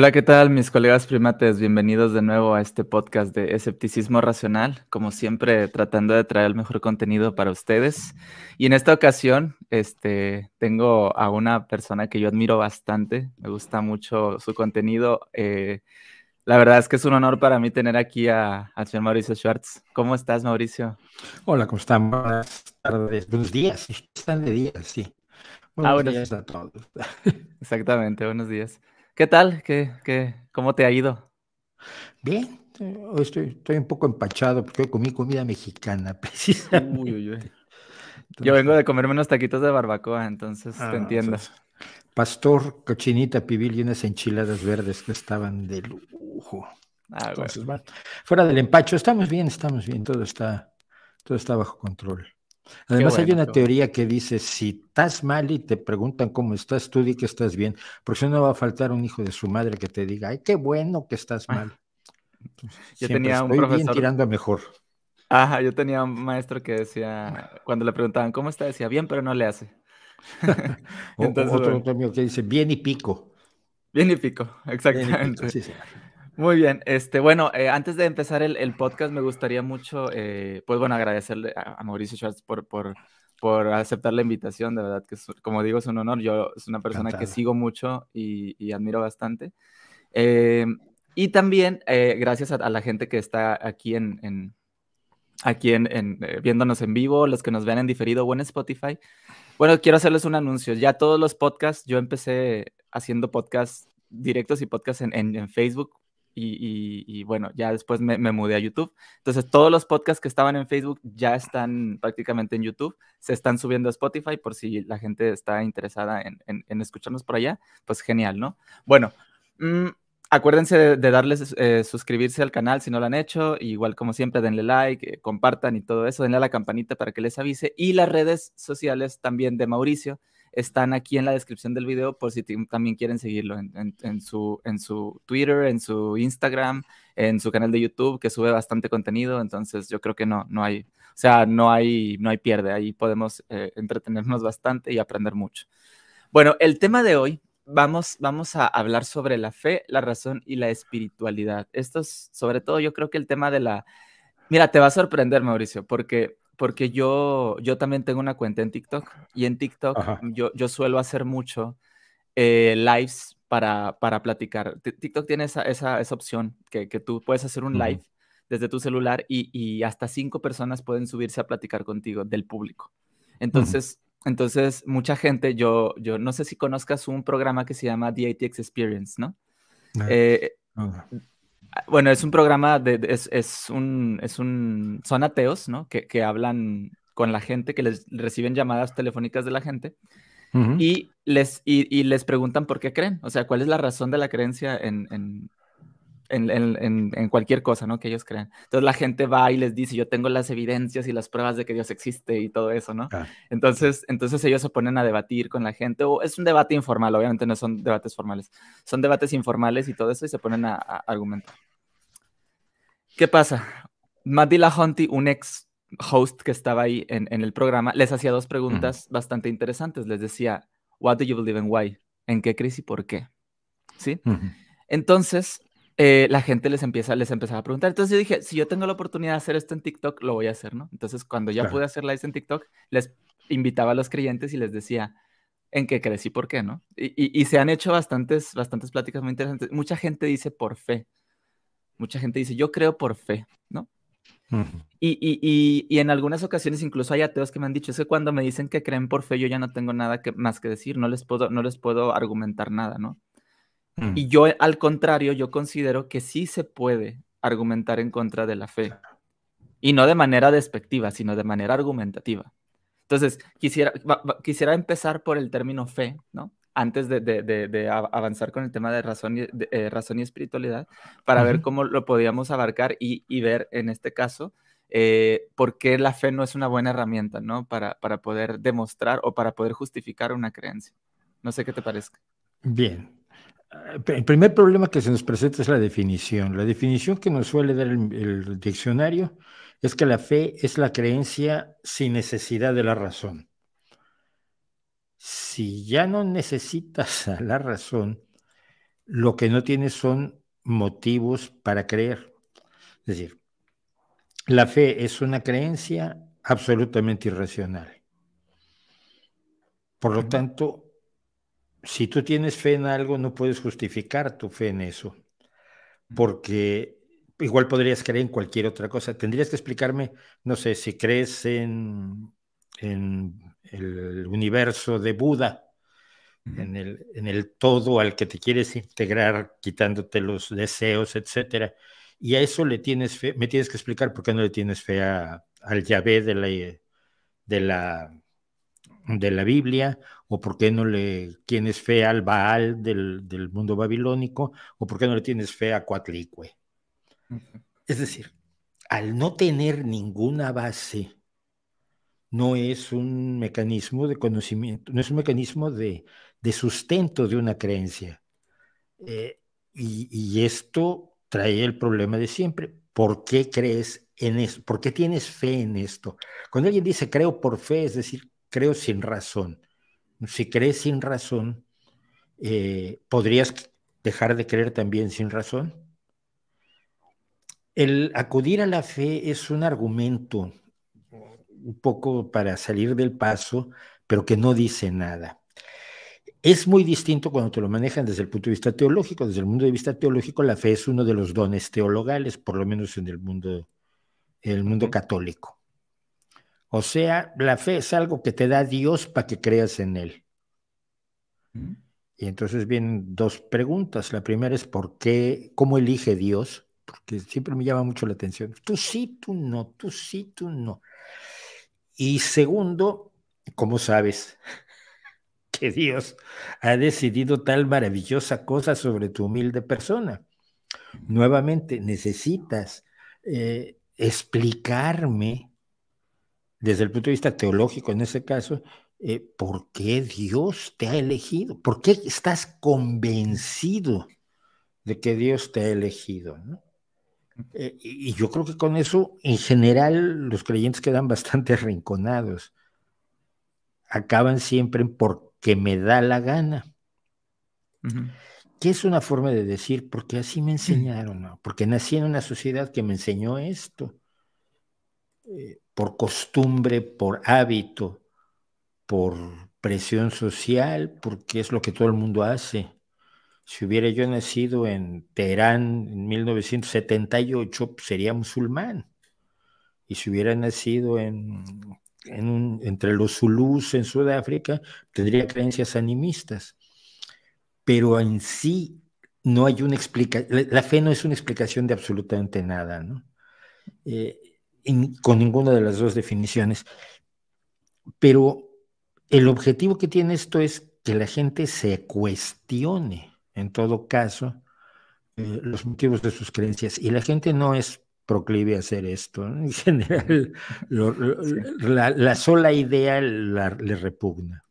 Hola, ¿qué tal mis colegas primates? Bienvenidos de nuevo a este podcast de Escepticismo Racional, como siempre tratando de traer el mejor contenido para ustedes. Y en esta ocasión este, tengo a una persona que yo admiro bastante, me gusta mucho su contenido. Eh, la verdad es que es un honor para mí tener aquí al señor Mauricio Schwartz. ¿Cómo estás, Mauricio? Hola, ¿cómo están? Buenas tardes, buenos días, están de días, sí. Ah, buenos días a todos. Exactamente, buenos días. ¿Qué tal? ¿Qué, qué, ¿Cómo te ha ido? Bien, estoy, estoy un poco empachado porque comí comida mexicana, precisamente. Yo vengo de comerme unos taquitos de barbacoa, entonces te ah, entiendo. pastor, cochinita, pibil y unas enchiladas verdes que estaban de lujo. Ah, bueno. fuera del empacho, estamos bien, estamos bien, todo está, todo está bajo control. Además, hay una teoría que dice: si estás mal y te preguntan cómo estás, tú di que estás bien, porque si no va a faltar un hijo de su madre que te diga: ay, qué bueno que estás ah. mal. Yo tenía un Bien tirando mejor. Ajá, yo tenía un maestro que decía, ah. cuando le preguntaban cómo está, decía bien, pero no le hace. Entonces, otro, que dice bien y pico. Bien y pico, exactamente. Muy bien, este, bueno, eh, antes de empezar el, el, podcast me gustaría mucho, eh, pues bueno, agradecerle a, Mauricio Schwartz por, por, por, aceptar la invitación, de verdad que es, como digo es un honor, yo es una persona que sigo mucho y, y admiro bastante. Eh, y también gracias a, la gente que está aquí en, en aquí en, viéndonos en vivo, los que nos vean en diferido o en Spotify. Bueno, quiero hacerles un anuncio, ya todos los podcasts, yo empecé haciendo podcasts directos y podcasts en, en Facebook y, bueno, ya después me, mudé a YouTube. Entonces, todos los podcasts que estaban en Facebook ya están prácticamente en YouTube, se están subiendo a Spotify por si la gente está interesada en, escucharnos por allá, pues genial, ¿no? Bueno, mm, acuérdense de, darles eh, suscribirse al canal si no lo han hecho, igual como siempre, denle like, eh, compartan y todo eso, denle a la campanita para que les avise y las redes sociales también de Mauricio están aquí en la descripción del video por si también quieren seguirlo en, su, en su Twitter, en su Instagram, en su canal de YouTube, que sube bastante contenido. Entonces yo creo que no, no hay, o sea, no hay, no hay pierde. Ahí podemos eh, entretenernos bastante y aprender mucho. Bueno, el tema de hoy Vamos, vamos, a hablar sobre la fe, la razón y la espiritualidad. Esto es, sobre todo, yo creo que el tema de la... Mira, te va a sorprender, Mauricio, porque porque yo, yo también tengo una cuenta en TikTok y en TikTok yo, suelo hacer mucho eh, lives para, para platicar. TikTok tiene esa, opción que, tú puedes hacer un live desde tu celular y, hasta cinco personas pueden subirse a platicar contigo del público. Entonces, entonces mucha gente, yo, yo no sé si conozcas un programa que se llama The Experience, ¿no? Ah, eh, bueno, es un programa de, es, es, un, es un, son ateos, ¿no? Que, hablan con la gente, que les reciben llamadas telefónicas de la gente y, les, y, les preguntan por qué creen, o sea, cuál es la razón de la creencia en, en, cualquier cosa, ¿no? Que ellos crean. Entonces la gente va y les dice, yo tengo las evidencias y las pruebas de que Dios existe y todo eso, ¿no? Entonces, entonces ellos se ponen a debatir con la gente, o es un debate informal, obviamente no son debates formales, son debates informales y todo eso y se ponen a, argumentar. ¿Qué pasa? Matt Lahonty, un ex host que estaba ahí en, el programa, les hacía dos preguntas bastante interesantes. Les decía, what do you believe in why? ¿En qué crisis y por qué? ¿Sí? Entonces, eh, la gente les empieza les empezaba a preguntar. Entonces yo dije, si yo tengo la oportunidad de hacer esto en TikTok, lo voy a hacer, ¿no? Entonces cuando ya pude hacer lives en TikTok, les invitaba a los creyentes y les decía en qué crecí y por qué, ¿no? Y, se han hecho bastantes, bastantes pláticas muy interesantes. Mucha gente dice por fe. Mucha gente dice, yo creo por fe, ¿no? y, en algunas ocasiones incluso hay ateos que me han dicho, es que cuando me dicen que creen por fe, yo ya no tengo nada más que decir, no les puedo, no les puedo argumentar nada, ¿no? Mm. Y yo, al contrario, yo considero que sí se puede argumentar en contra de la fe. Y no de manera despectiva, sino de manera argumentativa. Entonces, quisiera, quisiera empezar por el término fe, ¿no? Antes de, de, avanzar con el tema de razón y, eh, razón y espiritualidad, para ver cómo lo podíamos abarcar y, y ver en este caso eh, por qué la fe no es una buena herramienta, ¿no? Para, para poder demostrar o para poder justificar una creencia. No sé qué te parezca. Bien, el primer problema que se nos presenta es la definición. La definición que nos suele dar el, diccionario es que la fe es la creencia sin necesidad de la razón. Si ya no necesitas la razón, lo que no tienes son motivos para creer. Es decir, la fe es una creencia absolutamente irracional. Por lo tanto, si tú tienes fe en algo, no puedes justificar tu fe en eso, porque igual podrías creer en cualquier otra cosa. Tendrías que explicarme, no sé, si crees en, el universo de Buda, en el, en el, todo al que te quieres integrar, quitándote los deseos, etc. Y a eso le tienes fe, me tienes que explicar por qué no le tienes fe a, al Yahvé de la de la Biblia, o por qué no le tienes fe al Baal del, mundo babilónico, o por qué no le tienes fe a cuatlicue Es decir, al no tener ninguna base, no es un mecanismo de conocimiento, no es un mecanismo de, sustento de una creencia. Eh, y, esto trae el problema de siempre. ¿Por qué crees en esto ¿Por qué tienes fe en esto? Cuando alguien dice creo por fe, es decir, creo sin razón. Si crees sin razón, eh, podrías dejar de creer también sin razón. El acudir a la fe es un argumento un poco para salir del paso, pero que no dice nada. Es muy distinto cuando te lo manejan desde el punto de vista teológico. Desde el mundo de vista teológico, la fe es uno de los dones teologales, por lo menos en el mundo, en el mundo católico. O sea, la fe es algo que te da Dios para que creas en Él. Mm. Y entonces vienen dos preguntas. La primera es ¿por qué? ¿Cómo elige Dios? Porque siempre me llama mucho la atención. Tú sí, tú no, tú sí, tú no. Y segundo, ¿cómo sabes que Dios ha decidido tal maravillosa cosa sobre tu humilde persona? Nuevamente, necesitas eh, explicarme desde el punto de vista teológico en ese caso, eh, ¿por qué Dios te ha elegido? ¿Por qué estás convencido de que Dios te ha elegido? Eh, y yo creo que con eso, en general, los creyentes quedan bastante arrinconados. Acaban siempre en porque me da la gana. Que es una forma de decir, porque así me enseñaron, porque nací en una sociedad que me enseñó esto. Eh, por costumbre, por hábito, por presión social, porque es lo que todo el mundo hace. Si hubiera yo nacido en Teherán en 1978, pues, sería musulmán. Y si hubiera nacido en, entre los zulus en Sudáfrica, tendría creencias animistas. Pero en sí no hay una explicación, la, fe no es una explicación de absolutamente nada, ¿no? Eh, con ninguna de las dos definiciones. Pero el objetivo que tiene esto es que la gente se cuestione, en todo caso, eh, los motivos de sus creencias. Y la gente no es proclive a hacer esto. En general, la, sola idea le repugna.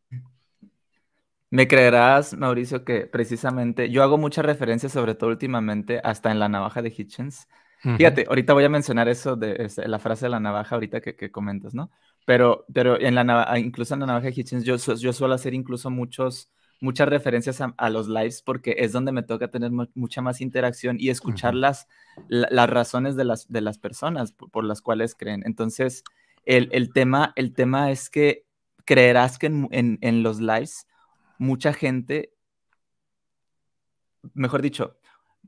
Me creerás, Mauricio, que precisamente yo hago muchas referencias, sobre todo últimamente, hasta en la navaja de Hitchens, Fíjate, ahorita voy a mencionar eso de, este, la frase de la navaja ahorita que, comentas, ¿no? Pero, pero en la incluso en la navaja de Hitchens, yo, suelo hacer incluso muchos, muchas referencias a, los lives porque es donde me toca tener mucha más interacción y escuchar las, razones de las, de las personas por, las cuales creen. Entonces, el, tema, el tema es que creerás que en los lives mucha gente, mejor dicho,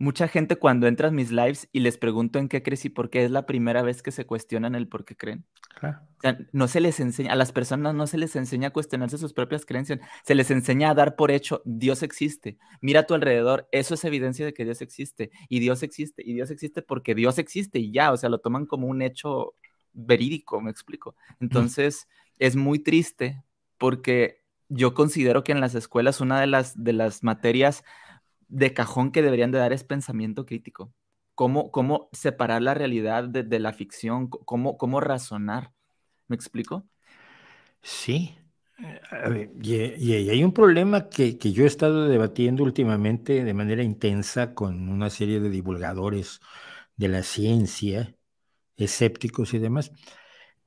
mucha gente cuando entras mis lives y les pregunto en qué crees y por qué es la primera vez que se cuestionan el por qué creen. no se les enseña, a las personas no se les enseña a cuestionarse sus propias creencias, se les enseña a dar por hecho, Dios existe, mira a tu alrededor, eso es evidencia de que Dios existe, y Dios existe, y Dios existe porque Dios existe y ya, o sea, lo toman como un hecho verídico, me explico. Entonces, es muy triste porque yo considero que en las escuelas una de las, de las materias de cajón que deberían de dar es pensamiento crítico. Cómo, cómo separar la realidad de, la ficción, cómo, cómo razonar. ¿Me explico? Sí. Eh, y, hay un problema que, que, yo he estado debatiendo últimamente de manera intensa con una serie de divulgadores de la ciencia, escépticos y demás.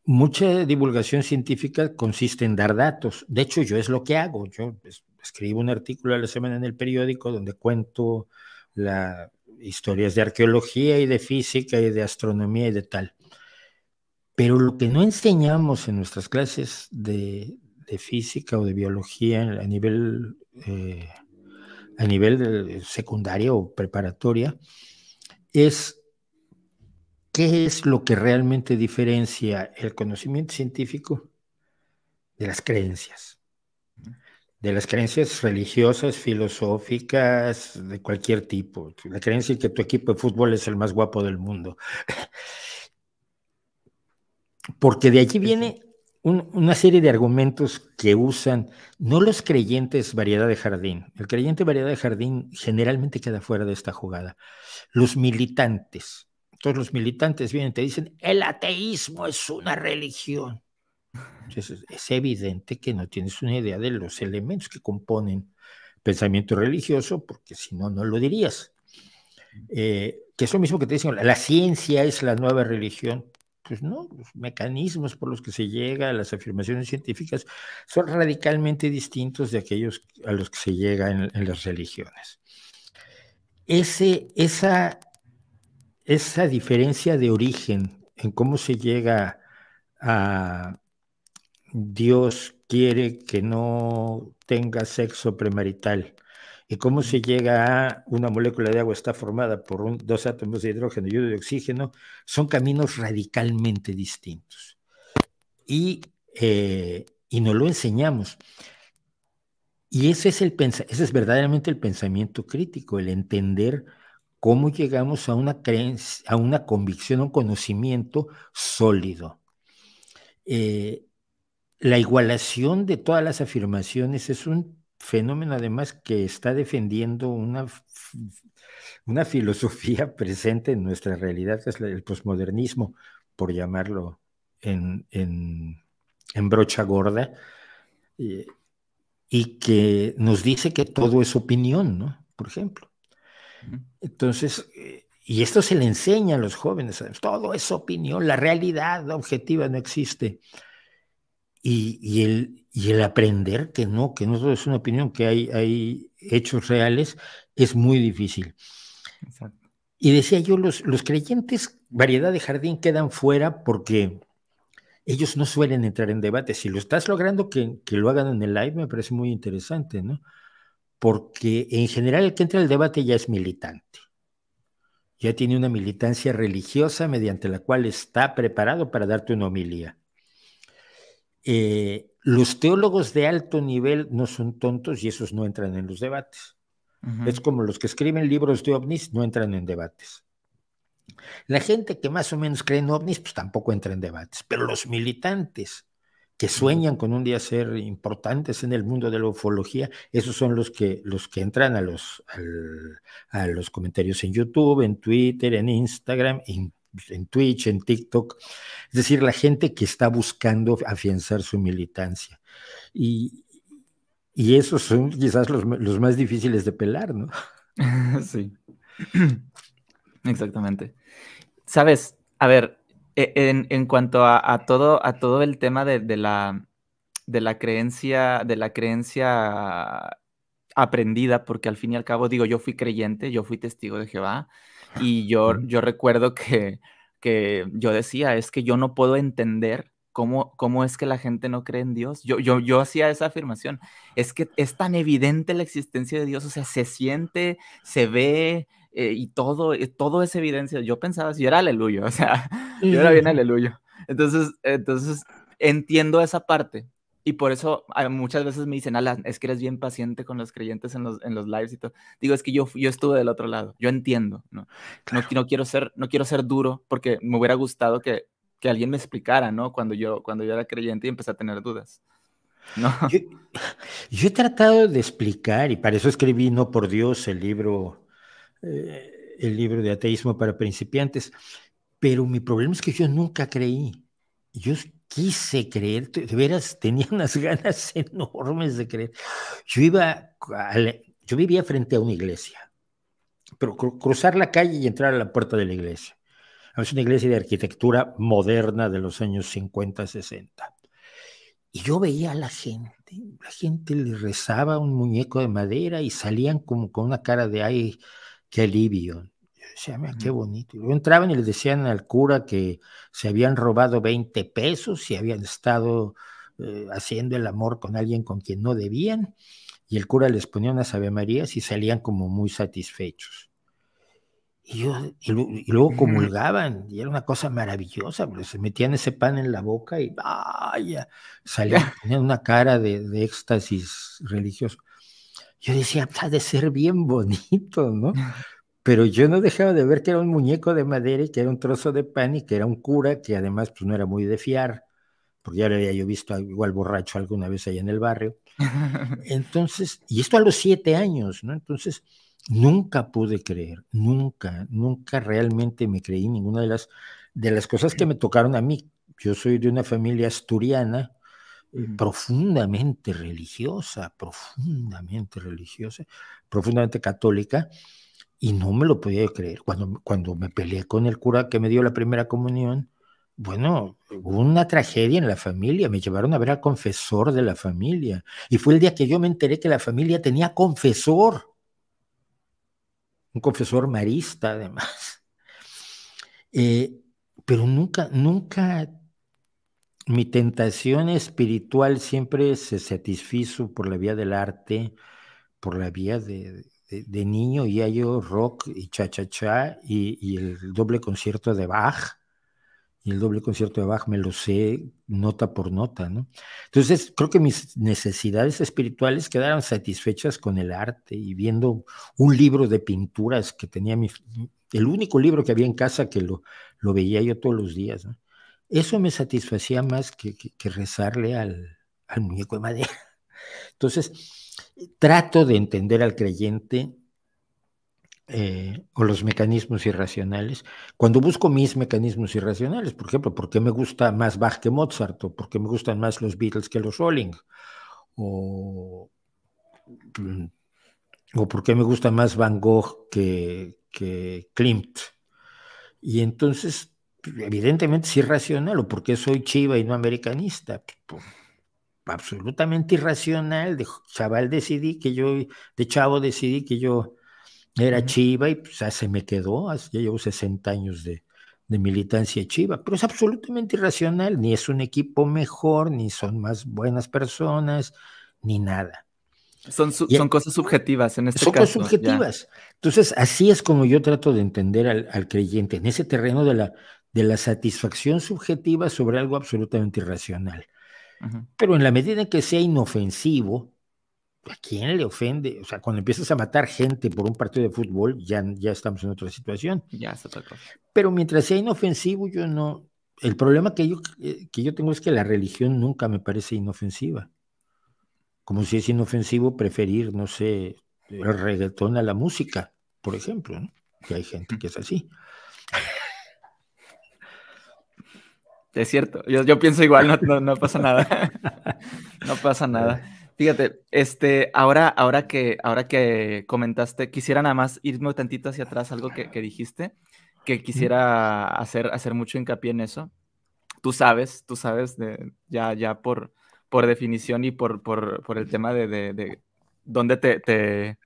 Mucha divulgación científica consiste en dar datos. De hecho, yo es lo que hago. Yo pues, escribo un artículo a la semana en el periódico donde cuento las historias de arqueología y de física y de astronomía y de tal. Pero lo que no enseñamos en nuestras clases de, física o de biología a nivel, eh, a nivel de o preparatoria es qué es lo que realmente diferencia el conocimiento científico de las creencias de las creencias religiosas, filosóficas, de cualquier tipo. La creencia de que tu equipo de fútbol es el más guapo del mundo. Porque de allí viene una serie de argumentos que usan no los creyentes variedad de jardín. El creyente variedad de jardín generalmente queda fuera de esta jugada. Los militantes. Todos los militantes vienen y te dicen, el ateísmo es una religión. Entonces, es evidente que no tienes una idea de los elementos que componen pensamiento religioso, porque si no, no lo dirías. Eh, que es lo mismo que te dicen, la ciencia es la nueva religión. Pues no, los mecanismos por los que se llega a las afirmaciones científicas son radicalmente distintos de aquellos a los que se llega en, las religiones. Ese, esa, esa diferencia de origen en cómo se llega a, Dios quiere que no tenga sexo premarital. ¿Y cómo se llega a una molécula de agua? Está formada por dos átomos de hidrógeno y uno de oxígeno. Son caminos radicalmente distintos. Y, eh, y no lo enseñamos. Y ese es, el ese es verdaderamente el pensamiento crítico, el entender cómo llegamos a una creencia, a una convicción, a un conocimiento sólido. Eh, la igualación de todas las afirmaciones es un fenómeno además que está defendiendo una, una filosofía presente en nuestra realidad, que es el posmodernismo, por llamarlo en, brocha gorda, y que nos dice que todo es opinión, ¿no? Por ejemplo. Entonces, eh, y esto se le enseña a los jóvenes, todo es opinión, la realidad objetiva no existe y, el, aprender que no, que no es una opinión, que hay, hay hechos reales, es muy difícil. Y decía yo, los, los creyentes, variedad de jardín, quedan fuera porque ellos no suelen entrar en debate. Si lo estás logrando, que, que, lo hagan en el live me parece muy interesante, ¿no? Porque en general el que entra al debate ya es militante. Ya tiene una militancia religiosa mediante la cual está preparado para darte una homilía. Eh, los teólogos de alto nivel no son tontos y esos no entran en los debates. Es como los que escriben libros de ovnis no entran en debates. La gente que más o menos cree en ovnis, pues tampoco entra en debates. Pero los militantes que sueñan con un día ser importantes en el mundo de la ufología, esos son los que, los que entran a los, a los comentarios en YouTube, en Twitter, en Instagram, en en Twitch, en TikTok, es decir, la gente que está buscando afianzar su militancia. Y, y esos son quizás los, más difíciles de pelar, ¿no? Sí, exactamente. Sabes, a ver, e, en, cuanto a, todo, a todo el tema de, la, de la creencia, de la creencia aprendida, porque al fin y al cabo, digo, yo fui creyente, yo fui testigo de Jehová, y yo, yo recuerdo que, que yo decía, es que yo no puedo entender ¿Cómo, ¿cómo, es que la gente no cree en Dios? Yo, yo, yo hacía esa afirmación. Es que es tan evidente la existencia de Dios, o sea, se siente, se ve eh, y todo, eh, todo es evidencia. Yo pensaba, si era aleluya, o sea, yo era bien aleluya, Entonces, entonces entiendo esa parte, y por eso muchas veces me dicen, Alan, es que eres bien paciente con los creyentes en los, en los lives y todo. Digo, es que yo, yo estuve del otro lado, yo entiendo, ¿no? No, quiero ser, no quiero ser duro porque me hubiera gustado que, que alguien me explicara, ¿no? Cuando yo, cuando yo era creyente y empecé a tener dudas. No. Yo, he tratado de explicar, y para eso escribí No por Dios, el libro, eh, el libro de ateísmo para principiantes, pero mi problema es que yo nunca creí yo quise creer, de veras tenía unas ganas enormes de creer. Yo iba, yo vivía frente a una iglesia, pero cruzar la calle y entrar a la puerta de la iglesia. Ah, es una iglesia de arquitectura moderna de los años 50, 60. Y yo veía a la gente, la gente le rezaba un muñeco de madera y salían como con una cara de ay, qué alivio se qué bonito. entraban y les decían al cura que se habían robado 20 pesos y habían estado eh, haciendo el amor con alguien con quien no debían. Y el cura les ponía unas avemarías y salían como muy satisfechos. Y, y, luego comulgaban, y era una cosa maravillosa, porque se metían ese pan en la boca y vaya, salían, tenían una cara de, de éxtasis religioso. Yo decía, ha de ser bien bonito, ¿no? pero yo no dejaba de ver que era un muñeco de madera y que era un trozo de pan y que era un cura que además pues, no era muy de fiar, porque ya lo había yo visto igual borracho alguna vez ahí en el barrio. Entonces, y esto a los siete años, ¿no? Entonces, nunca pude creer, nunca, nunca realmente me creí ninguna de las, de las cosas que me tocaron a mí. Yo soy de una familia asturiana, eh, profundamente religiosa, profundamente religiosa, profundamente católica, y no me lo podía creer. Cuando, cuando me peleé con el cura que me dio la primera comunión, bueno, hubo una tragedia en la familia. Me llevaron a ver al confesor de la familia. Y fue el día que yo me enteré que la familia tenía confesor. Un confesor marista, además. Eh, pero nunca, nunca mi tentación espiritual siempre se satisfizo por la vía del arte, por la vía de, de, niño ya yo rock y cha-cha-cha y, el doble concierto de Bach. Y el doble concierto de Bach me lo sé nota por nota, ¿no? Entonces, creo que mis necesidades espirituales quedaron satisfechas con el arte y viendo un libro de pinturas que tenía mi, el único libro que había en casa que lo, lo veía yo todos los días, Eso me satisfacía más que, rezarle al, al muñeco de madera. Entonces, Trato de entender al creyente eh, o los mecanismos irracionales. Cuando busco mis mecanismos irracionales, por ejemplo, ¿por qué me gusta más Bach que Mozart? ¿O por qué me gustan más los Beatles que los Rolling? ¿O, mm, o por qué me gusta más Van Gogh que, que Klimt? Y entonces, evidentemente es irracional, o por soy chiva y no americanista absolutamente irracional, de chaval decidí que yo, de chavo decidí que yo era chiva y pues, se me quedó, ya llevo 60 años de, militancia chiva, pero es absolutamente irracional, ni es un equipo mejor, ni son más buenas personas, ni nada. Son, son, cosas subjetivas en este caso. Son cosas subjetivas. Entonces, así es como yo trato de entender al, al, creyente, en ese terreno de la, de la satisfacción subjetiva sobre algo absolutamente irracional. Pero en la medida en que sea inofensivo, ¿a quién le ofende? O sea, cuando empiezas a matar gente por un partido de fútbol, ya, ya estamos en otra situación. Ya Pero mientras sea inofensivo, yo no. El problema que yo, eh, que yo tengo es que la religión nunca me parece inofensiva. Como si es inofensivo preferir, no sé, el reggaetón a la música, por ejemplo, ¿no? que hay gente que es así. Es cierto, yo, pienso igual, no, pasa nada. no pasa nada. Fíjate, este, ahora, ahora, que, ahora que comentaste, quisiera nada más irme un tantito hacia atrás, algo que, dijiste, que quisiera hacer, hacer mucho hincapié en eso. Tú sabes, tú sabes, de, ya, ya por, por definición y por, por, el tema de, de, de dónde te, te,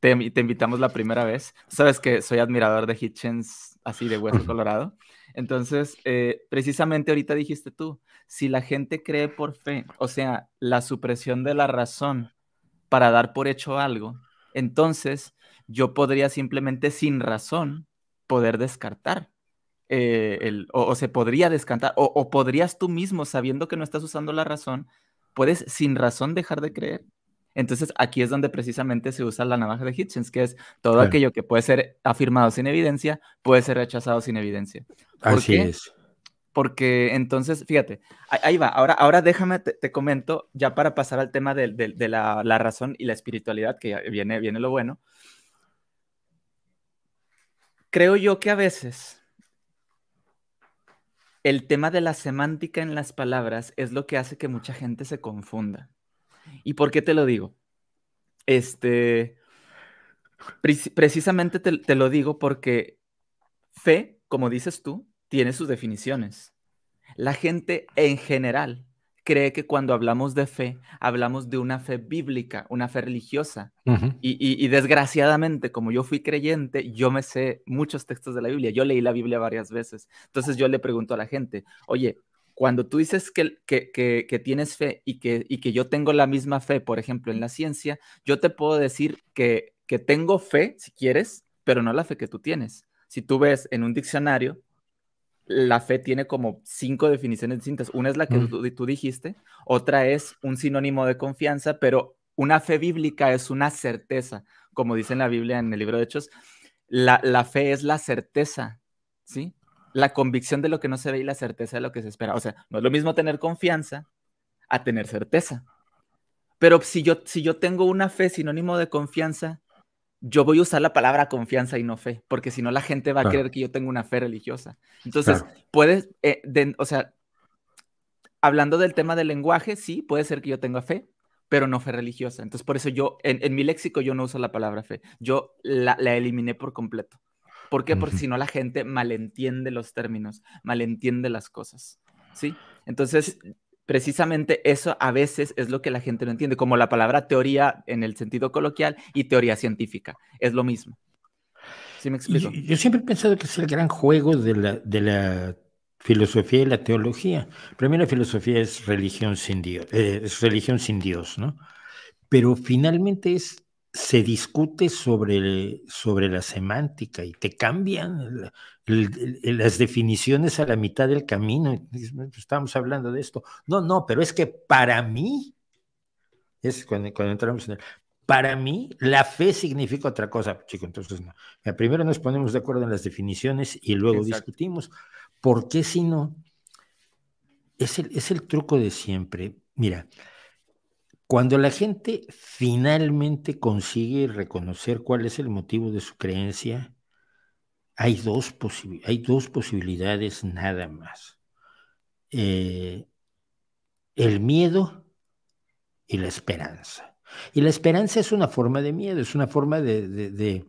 te, te, invitamos la primera vez. Sabes que soy admirador de Hitchens, así de Hueso Colorado. Entonces, eh, precisamente ahorita dijiste tú, si la gente cree por fe, o sea, la supresión de la razón para dar por hecho algo, entonces yo podría simplemente sin razón poder descartar. Eh, o, se podría descartar, o podrías tú mismo, sabiendo que no estás usando la razón, puedes sin razón dejar de creer. Entonces aquí es donde precisamente se usa la navaja de Hitchens, que es todo aquello que puede ser afirmado sin evidencia, puede ser rechazado sin evidencia. Así es. Porque entonces, fíjate, ahí va, ahora, ahora déjame, te, comento, ya para pasar al tema de, la, la, razón y la espiritualidad, que viene, viene lo bueno. Creo yo que a veces el tema de la semántica en las palabras es lo que hace que mucha gente se confunda. ¿Y por qué te lo digo? Este, precisamente te, lo digo porque fe, como dices tú, tiene sus definiciones. La gente en general cree que cuando hablamos de fe, hablamos de una fe bíblica, una fe religiosa. y, y, desgraciadamente, como yo fui creyente, yo me sé muchos textos de la Biblia. Yo leí la Biblia varias veces. Entonces yo le pregunto a la gente, oye, cuando tú dices que, que, tienes fe y, y que, yo tengo la misma fe, por ejemplo, en la ciencia, yo te puedo decir que, tengo fe, si quieres, pero no la fe que tú tienes. Si tú ves en un diccionario, la fe tiene como cinco definiciones distintas. Una es la que mm. tú, dijiste, otra es un sinónimo de confianza, pero una fe bíblica es una certeza, como dice en la Biblia en el libro de Hechos. La, la fe es la certeza, ¿sí? la convicción de lo que no se ve y la certeza de lo que se espera. O sea, no es lo mismo tener confianza a tener certeza. Pero si yo, si yo tengo una fe sinónimo de confianza, yo voy a usar la palabra confianza y no fe, porque si no la gente va a creer que yo tengo una fe religiosa. Entonces, puedes, eh, o sea, hablando del tema del lenguaje, sí, puede ser que yo tenga fe, pero no fe religiosa. Entonces, por eso yo, en, mi léxico, yo no uso la palabra fe. Yo la eliminé por completo. ¿Por qué? Porque si no la gente malentiende los términos, malentiende las cosas, ¿sí? Entonces, precisamente eso a veces es lo que la gente no entiende, como la palabra teoría en el sentido coloquial y teoría científica, es lo mismo. ¿Sí me explico? Yo, siempre he pensado que es el gran juego de la, filosofía y la teología. Primero la filosofía es religión sin Dios, eh, es religión sin Dios, ¿no? Pero finalmente es se discute sobre, sobre la semántica y te cambian las definiciones a la mitad del camino. Pues, estamos hablando de esto. No, no, pero es que para mí, es cuando, entramos en el, para mí, la fe significa otra cosa, chico. Entonces, no. Primero nos ponemos de acuerdo en las definiciones y luego discutimos. ¿Por qué si no? Es el, es el truco de siempre. Mira, cuando la gente finalmente consigue reconocer cuál es el motivo de su creencia, hay dos, posibilidades nada más. Eh, el miedo y la esperanza. Y la esperanza es una forma de miedo, es una forma de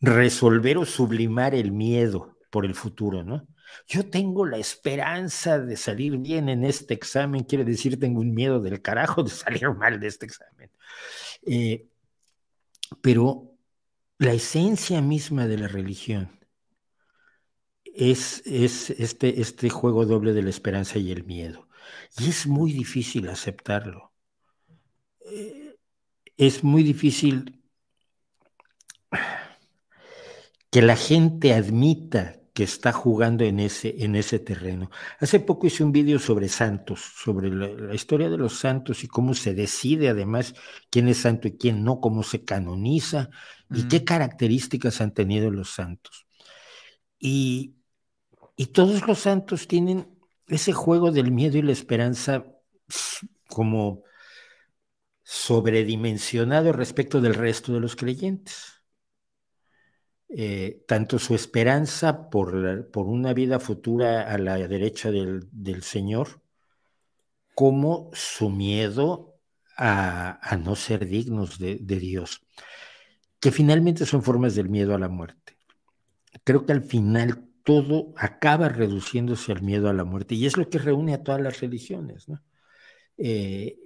resolver o sublimar el miedo por el futuro, ¿no? Yo tengo la esperanza de salir bien en este examen, quiere decir, tengo un miedo del carajo de salir mal de este examen. Eh, pero la esencia misma de la religión es, este, este juego doble de la esperanza y el miedo. Y es muy difícil aceptarlo. Eh, es muy difícil que la gente admita que está jugando en ese, en ese terreno. Hace poco hice un vídeo sobre santos, sobre la, historia de los santos y cómo se decide además quién es santo y quién no, cómo se canoniza y qué mm. características han tenido los santos. y todos los santos tienen ese juego del miedo y la esperanza como sobredimensionado respecto del resto de los creyentes. Eh, tanto su esperanza por, por, una vida futura a la derecha del, del Señor, como su miedo a, no ser dignos de, Dios, que finalmente son formas del miedo a la muerte. Creo que al final todo acaba reduciéndose al miedo a la muerte y es lo que reúne a todas las religiones. Eh,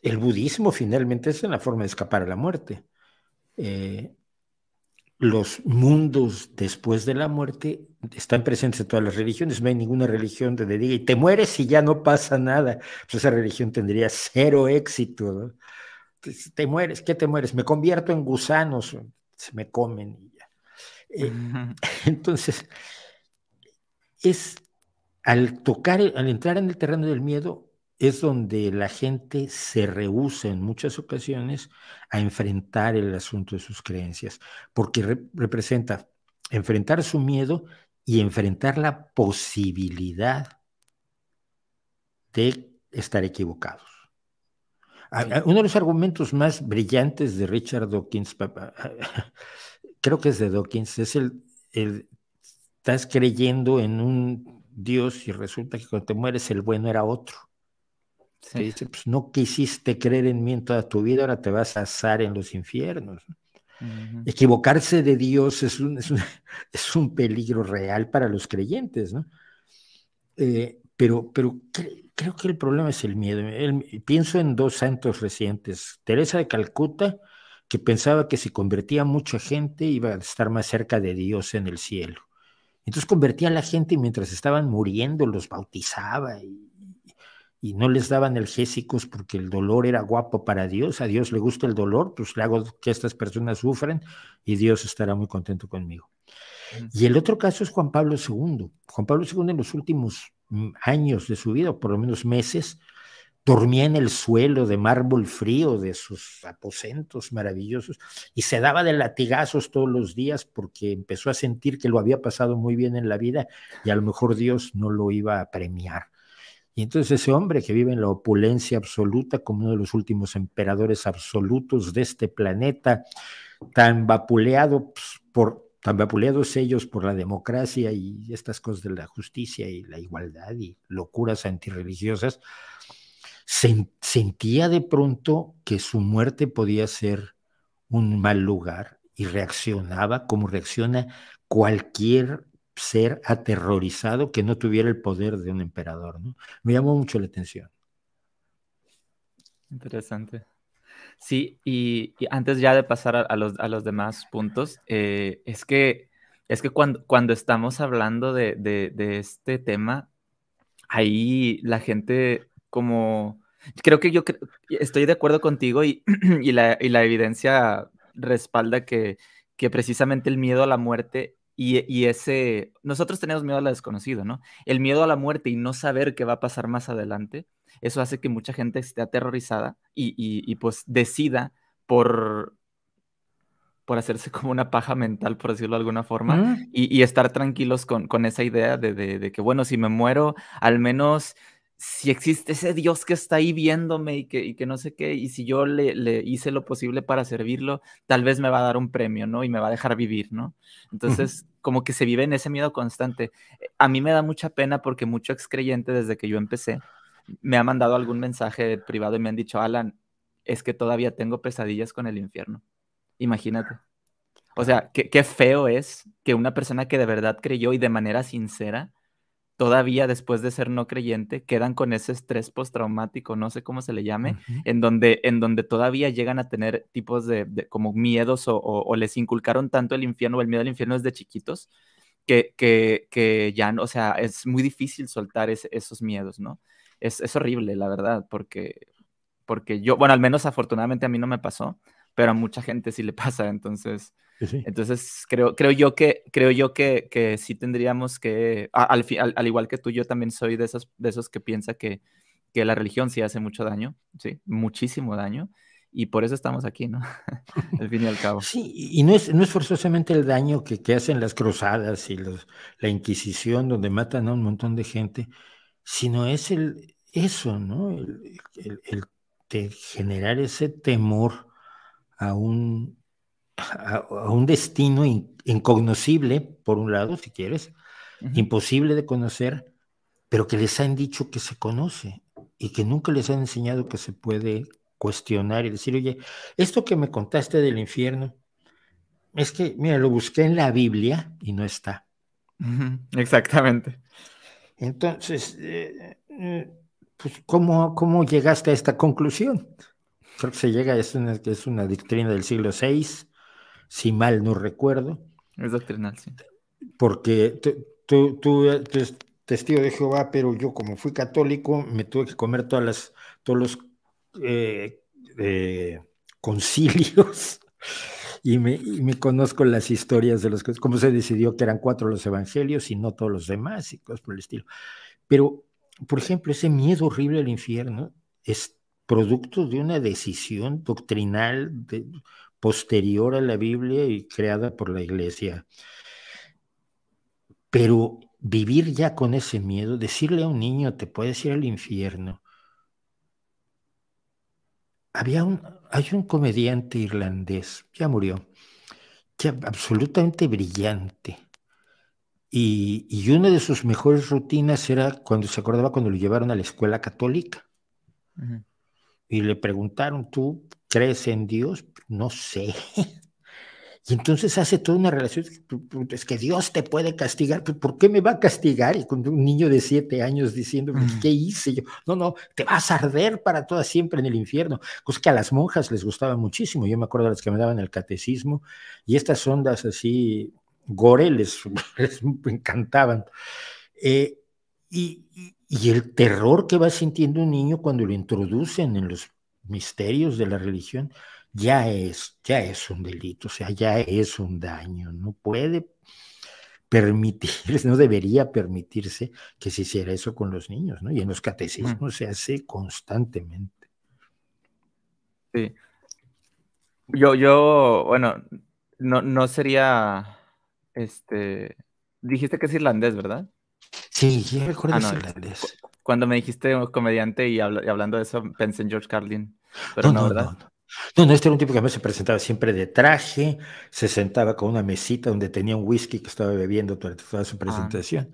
el budismo finalmente es una forma de escapar a la muerte. Eh, los mundos después de la muerte están presentes en todas las religiones, no hay ninguna religión donde diga, y te mueres y ya no pasa nada, pues esa religión tendría cero éxito. Te mueres, ¿qué te mueres? Me convierto en gusanos, se me comen y ya. Eh, entonces, es al tocar, al entrar en el terreno del miedo, es donde la gente se rehúsa en muchas ocasiones a enfrentar el asunto de sus creencias, porque representa enfrentar su miedo y enfrentar la posibilidad de estar equivocados. Uno de los argumentos más brillantes de Richard Dawkins, creo que es de Dawkins, es el, el estás creyendo en un Dios y resulta que cuando te mueres el bueno era otro. Pues, no quisiste creer en mí en toda tu vida, ahora te vas a asar en los infiernos. Equivocarse de Dios es un, es, un, peligro real para los creyentes, ¿no? Eh, pero pero creo que el problema es el miedo. pienso en dos santos recientes, Teresa de Calcuta, que pensaba que si convertía mucha gente iba a estar más cerca de Dios en el cielo. Entonces convertía a la gente y mientras estaban muriendo los bautizaba y y no les daban algésicos porque el dolor era guapo para Dios, a Dios le gusta el dolor, pues le hago que estas personas sufren y Dios estará muy contento conmigo. Y el otro caso es Juan Pablo II. Juan Pablo II en los últimos mm, años de su vida, por lo menos meses, dormía en el suelo de mármol frío de sus aposentos maravillosos y se daba de latigazos todos los días porque empezó a sentir que lo había pasado muy bien en la vida y a lo mejor Dios no lo iba a premiar. Y entonces ese hombre que vive en la opulencia absoluta como uno de los últimos emperadores absolutos de este planeta, tan pues, por tan vapuleados ellos por la democracia y estas cosas de la justicia y la igualdad y locuras antirreligiosas, sentía de pronto que su muerte podía ser un mal lugar y reaccionaba como reacciona cualquier ser aterrorizado que no tuviera el poder de un emperador. ¿no? Me llamó mucho la atención. Interesante. Sí, y, antes ya de pasar a, los, demás puntos, eh, es que, es que cuando, cuando estamos hablando de, este tema, ahí la gente como... Creo que yo estoy de acuerdo contigo y, la, evidencia respalda que, que, precisamente el miedo a la muerte y, ese, nosotros tenemos miedo a lo desconocido, ¿no? El miedo a la muerte y no saber qué va a pasar más adelante, eso hace que mucha gente esté aterrorizada y, pues decida por, por hacerse como una paja mental, por decirlo de alguna forma, mm. y, estar tranquilos con, esa idea de, que, bueno, si me muero, al menos si existe ese Dios que está ahí viéndome y que, que no sé qué, y si yo le, hice lo posible para servirlo, tal vez me va a dar un premio, ¿no? Y me va a dejar vivir, ¿no? Entonces, como que se vive en ese miedo constante. Eh, a mí me da mucha pena porque mucho ex creyente desde que yo empecé me ha mandado algún mensaje privado y me han dicho, Alan, es que todavía tengo pesadillas con el infierno. Imagínate. O sea, qué feo es que una persona que de verdad creyó y de manera sincera todavía después de ser no creyente, quedan con ese estrés postraumático, no sé cómo se le llame, en, donde, en donde todavía llegan a tener tipos de, como miedos o, les inculcaron tanto el infierno o el miedo al infierno desde chiquitos que, ya, no, o sea, es muy difícil soltar esos miedos, ¿no? Es, horrible, la verdad, porque, porque yo, bueno, al menos afortunadamente a mí no me pasó, pero a mucha gente sí le pasa, entonces entonces, creo, creo yo que, creo yo que, que sí tendríamos que, al, igual que tú, yo también soy de esos, de esos que piensa que, que la religión sí hace mucho daño, sí, muchísimo daño y por eso estamos aquí, ¿no? al fin y al cabo. Sí, y no es, no es forzosamente el daño que, que hacen las cruzadas y los, la Inquisición, donde matan a un montón de gente, sino es el eso, ¿no? El, generar ese temor a un a, un destino incognoscible, por un lado, si quieres, imposible de conocer, pero que les han dicho que se conoce y que nunca les han enseñado que se puede cuestionar y decir, oye, esto que me contaste del infierno, es que, mira, lo busqué en la Biblia y no está. Exactamente. Entonces, eh, eh, pues, ¿cómo, ¿cómo, llegaste a esta conclusión? Creo que se llega, es una, es una doctrina del siglo VI, si mal no recuerdo. Es doctrinal, sí. Porque tú, tú eres testigo de Jehová, pero yo como fui católico me tuve que comer todas las, todos los eh, eh, concilios y me, y me, conozco las historias de los cómo se decidió que eran cuatro los evangelios y no todos los demás y cosas por el estilo. Pero, por ejemplo, ese miedo horrible al infierno es producto de una decisión doctrinal de, posterior a la Biblia y creada por la iglesia. Pero vivir ya con ese miedo, decirle a un niño, te puedes ir al infierno. Había un, hay un comediante irlandés, ya murió, que absolutamente brillante. Y, una de sus mejores rutinas era cuando se acordaba cuando lo llevaron a la escuela católica. Y le preguntaron, ¿tú crees en Dios, no sé. Y entonces hace toda una relación, es que pues, Dios te puede castigar, pues, ¿por qué me va a castigar? Y con un niño de siete años diciéndome, pues, ¿qué hice yo? No, no, te vas a arder para toda siempre en el infierno, Cosque que a las monjas les gustaba muchísimo, yo me acuerdo de las que me daban el catecismo, y estas ondas así, gore, les, encantaban. Eh, y el terror que va sintiendo un niño cuando lo introducen en los misterios de la religión, ya es, ya es un delito, o sea, ya es un daño, no puede permitirse, no debería permitirse que se hiciera eso con los niños, ¿no? Y en los catecismos mm. se hace constantemente. Sí. Yo, yo, bueno, no, no sería, este, dijiste que es irlandés, ¿verdad? Sí, ah, sí, irlandés cuando me dijiste comediante y, hablando de eso, pensé en George Carlin. Pero no, no, ¿verdad? No, no, este era un tipo que a mí se presentaba siempre de traje, se sentaba con una mesita donde tenía un whisky que estaba bebiendo durante toda su ah. presentación.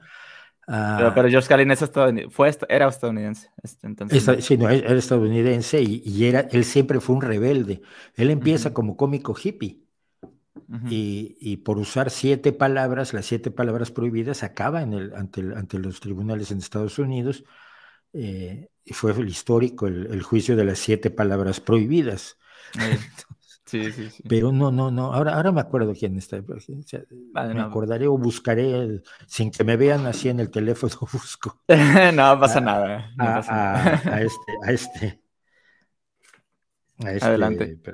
Ah. Pero, George Carlin fue, era estadounidense. Este, entonces, sí, no, era estadounidense y, era, él siempre fue un rebelde. Él empieza como cómico hippie y, por usar siete palabras, las siete palabras prohibidas, acaba en el, ante, los tribunales en Estados Unidos. Eh, y fue el histórico el, juicio de las siete palabras prohibidas. Eh, sí, sí, sí. Pero no, no, no. Ahora, ahora me acuerdo quién está. O me acordaré o buscaré, sin que me vean así en el teléfono, busco. no pasa ah, ah, ah, nada. a, nada. este, a este. Adelante. Este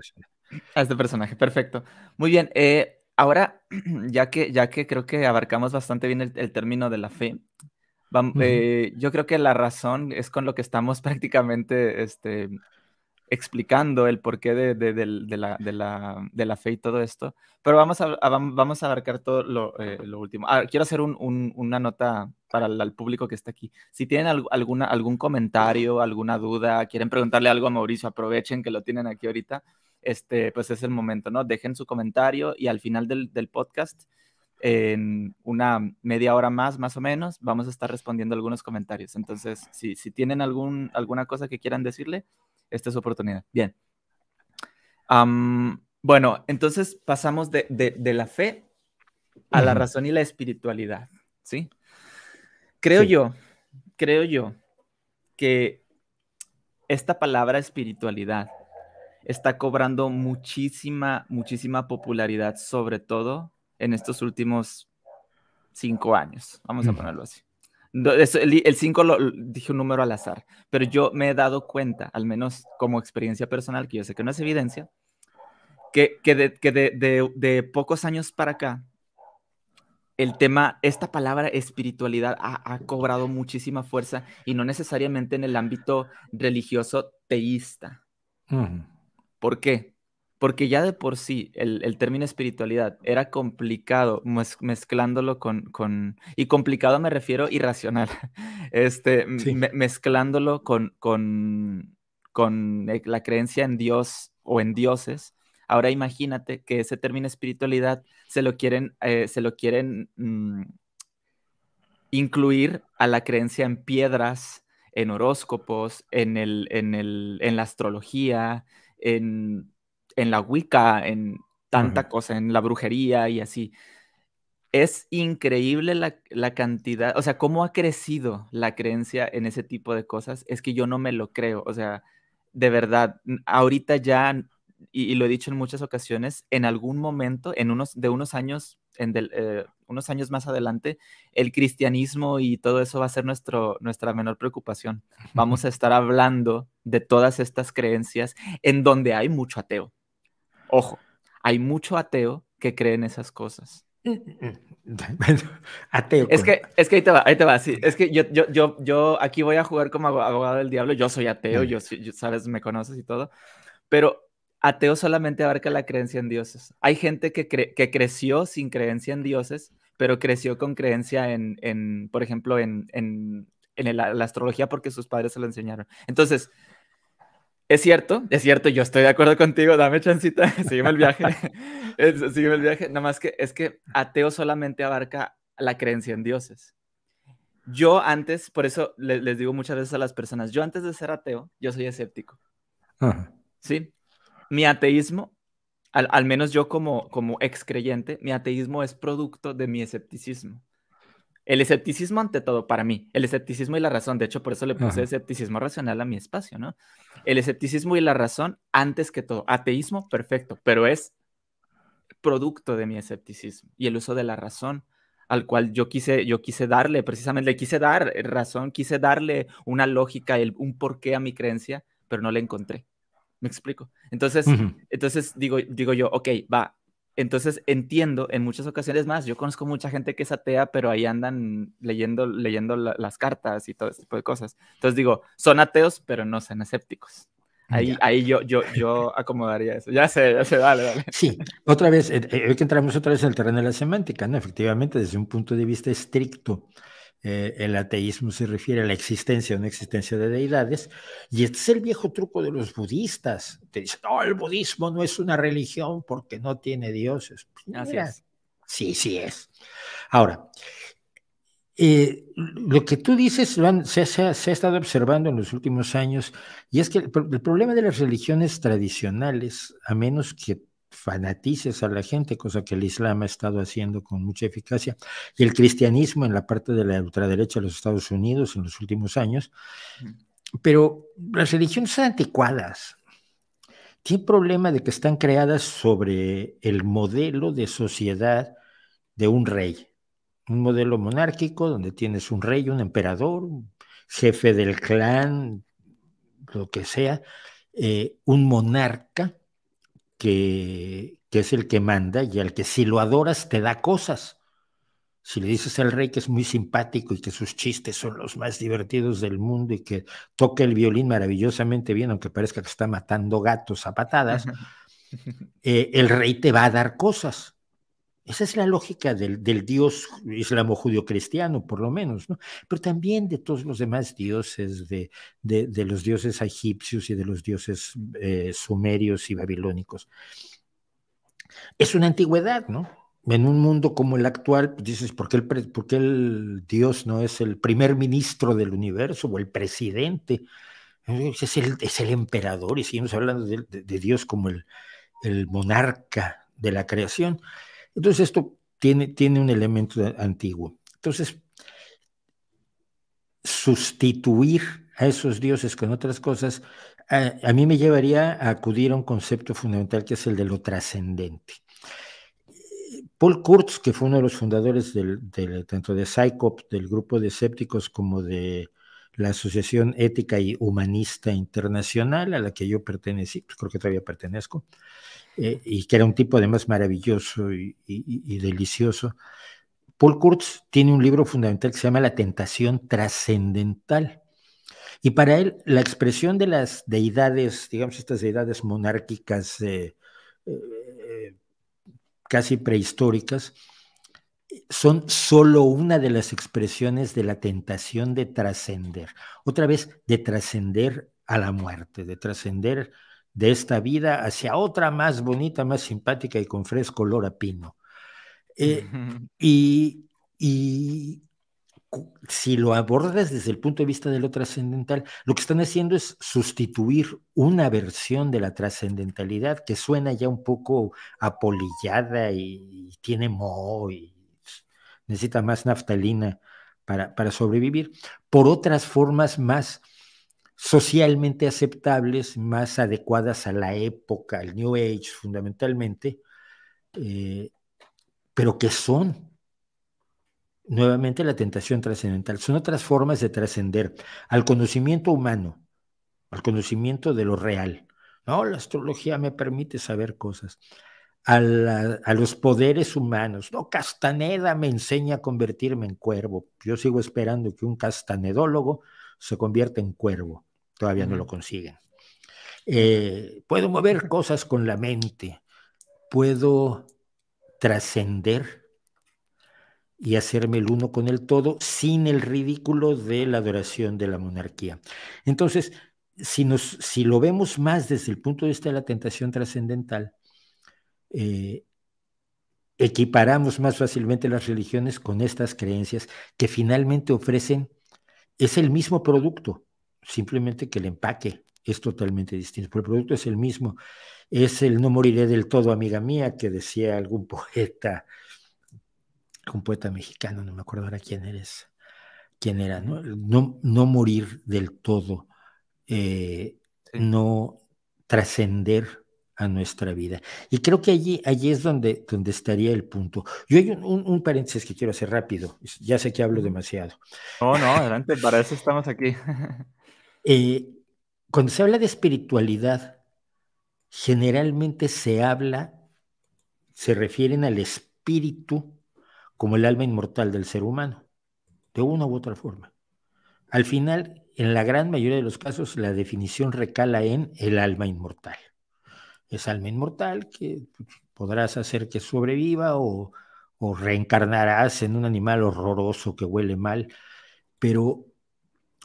a este personaje, perfecto. Muy bien, eh, ahora ya que, ya que creo que abarcamos bastante bien el, término de la fe, eh, yo creo que la razón es con lo que estamos prácticamente este, explicando el porqué de, de, la, fe y todo esto, pero vamos a, vamos a abarcar todo lo, eh, último. Ah, quiero hacer una nota para el, público que está aquí. Si tienen alguna, algún comentario, alguna duda, quieren preguntarle algo a Mauricio, aprovechen que lo tienen aquí ahorita este, pues es el momento, ¿no? Dejen su comentario y al final del, podcast, en una media hora más, más o menos, vamos a estar respondiendo algunos comentarios. Entonces, si, tienen algún, alguna cosa que quieran decirle, esta es su oportunidad. Bien. bueno, entonces pasamos de, la fe a la razón y la espiritualidad, ¿sí? Creo yo, creo yo que esta palabra espiritualidad está cobrando muchísima, muchísima popularidad, sobre todo en estos últimos cinco años, vamos a ponerlo así. El 5 lo dije un número al azar, pero yo me he dado cuenta, al menos como experiencia personal, que yo sé que no es evidencia, que, que, de, que de, de, pocos años para acá, el tema, esta palabra espiritualidad ha, ha, cobrado muchísima fuerza y no necesariamente en el ámbito religioso teísta. Uh ¿Por qué? Porque ya de por sí el, el término espiritualidad era complicado mezclándolo con, y complicado me refiero irracional, este, mezclándolo con, eh, la creencia en Dios o en dioses. Ahora imagínate que ese término espiritualidad se lo quieren, eh, se lo quieren mm, incluir a la creencia en piedras, en horóscopos, en, el, en, en la astrología, en, la Wicca, en tanta cosa, en la brujería y así. Es increíble la, cantidad, o sea, cómo ha crecido la creencia en ese tipo de cosas. Es que yo no me lo creo, o sea, de verdad, ahorita ya, y, lo he dicho en muchas ocasiones, en algún momento, en unos, de unos años en del, eh, unos años más adelante, el cristianismo y todo eso va a ser nuestra menor preocupación. Vamos a estar hablando de todas estas creencias en donde hay mucho ateo. Ojo, hay mucho ateo que cree en esas cosas. Ateo. Es que, es que ahí te va, ahí te va. Sí, es que yo, yo, yo, aquí voy a jugar como abogado del diablo. Yo soy ateo, yo, yo, sabes, me conoces y todo. Pero ateo solamente abarca la creencia en dioses. Hay gente que, que creció sin creencia en dioses, pero creció con creencia en, por ejemplo, en, la astrología porque sus padres se lo enseñaron. Entonces, es cierto, es cierto, yo estoy de acuerdo contigo, dame chancita, Sigue el viaje, Sigue el viaje, nada más que es que ateo solamente abarca la creencia en dioses. Yo antes, por eso les digo muchas veces a las personas, yo antes de ser ateo, yo soy escéptico. Sí, mi ateísmo, al, menos yo como, como ex mi ateísmo es producto de mi escepticismo. El escepticismo ante todo para mí, el escepticismo y la razón, de hecho por eso le puse escepticismo racional a mi espacio, ¿no? El escepticismo y la razón antes que todo, ateísmo perfecto, pero es producto de mi escepticismo y el uso de la razón al cual yo quise, yo quise darle, precisamente le quise dar razón, quise darle una lógica, un porqué a mi creencia, pero no le encontré. ¿Me explico? Entonces, entonces digo, digo yo, ok, va. Entonces entiendo en muchas ocasiones más, yo conozco mucha gente que es atea, pero ahí andan leyendo, leyendo las cartas y todo ese tipo de cosas. Entonces digo, son ateos, pero no son escépticos. Ahí, ahí yo, yo, yo acomodaría eso. Ya se, ya vale, vale. Sí, otra vez, hay eh, eh, que entramos otra vez en el terreno de la semántica, ¿no? Efectivamente, desde un punto de vista estricto, eh, el ateísmo se refiere a la existencia o no existencia de deidades, y este es el viejo truco de los budistas. Te dicen, no, el budismo no es una religión porque no tiene dioses. Pues sí, sí es. Ahora, eh, lo que tú dices se, ha estado observando en los últimos años y es que el, el, problema de las religiones tradicionales, a menos que fanatices a la gente, cosa que el Islam ha estado haciendo con mucha eficacia, y el cristianismo en la parte de la ultraderecha de los Estados Unidos en los últimos años. Mm. Pero las religiones son anticuadas. Tiene problema de que están creadas sobre el modelo de sociedad de un rey, un modelo monárquico donde tienes un rey, un emperador, jefe del clan, lo que sea, eh, un monarca que, que es el que manda y al que si lo adoras te da cosas. Si le dices al rey que es muy simpático y que sus chistes son los más divertidos del mundo y que toca el violín maravillosamente bien, aunque parezca que está matando gatos a patadas, eh, el rey te va a dar cosas. Esa es la lógica del, dios islamo-judio-cristiano, por lo menos, ¿no? Pero también de todos los demás dioses, de, de, los dioses egipcios y de los dioses eh, sumerios y babilónicos. Es una antigüedad, ¿no? En un mundo como el actual, pues, dices, ¿por qué el, dios no es el primer ministro del universo o el presidente? Es el, emperador y seguimos hablando de, de Dios como el, el monarca de la creación. Entonces esto tiene, tiene un elemento antiguo. Entonces, sustituir a esos dioses con otras cosas, a, mí me llevaría a acudir a un concepto fundamental que es el de lo trascendente. Paul Kurtz, que fue uno de los fundadores del, tanto de Psychop, del grupo de escépticos, como de la Asociación Ética y Humanista Internacional, a la que yo pertenecí, pues, creo que todavía pertenezco, eh, y que era un tipo además maravilloso y, delicioso. Paul Kurtz tiene un libro fundamental que se llama La tentación trascendental. Y para él, la expresión de las deidades, digamos, estas deidades monárquicas eh, eh, casi prehistóricas, son solo una de las expresiones de la tentación de trascender. Otra vez, de trascender a la muerte, de trascender de esta vida hacia otra más bonita, más simpática y con fresco olor a pino. Eh, y, y, si lo abordas desde el punto de vista de lo trascendental, lo que están haciendo es sustituir una versión de la trascendentalidad que suena ya un poco apolillada y, tiene moho y, necesita más naftalina para, sobrevivir, por otras formas más socialmente aceptables, más adecuadas a la época, al New Age fundamentalmente, eh, pero que son nuevamente la tentación trascendental. Son otras formas de trascender al conocimiento humano, al conocimiento de lo real. No, la astrología me permite saber cosas a, los poderes humanos. No, Castaneda me enseña a convertirme en cuervo. Yo sigo esperando que un castanedólogo se convierta en cuervo. Todavía no lo consiguen. Eh, puedo mover cosas con la mente. Puedo trascender y hacerme el uno con el todo sin el ridículo de la adoración de la monarquía. Entonces, si lo vemos más desde el punto de vista de la tentación trascendental, eh, equiparamos más fácilmente las religiones con estas creencias que finalmente ofrecen, es el mismo producto, simplemente que el empaque es totalmente distinto, pero el producto es el mismo. Es el no moriré del todo, amiga mía, que decía algún poeta, un poeta mexicano, no me acuerdo ahora quién eres, quién era, ¿no? No, morir del todo, eh, no trascender a nuestra vida. Y creo que allí, allí es donde, donde estaría el punto. Yo hay un, paréntesis que quiero hacer rápido, ya sé que hablo demasiado. No, no, adelante, para eso estamos aquí. Eh, cuando se habla de espiritualidad, generalmente se habla, se refieren al espíritu como el alma inmortal del ser humano, de una u otra forma. Al final, en la gran mayoría de los casos, la definición recala en el alma inmortal es alma inmortal que pues, podrás hacer que sobreviva o, reencarnarás en un animal horroroso que huele mal, pero,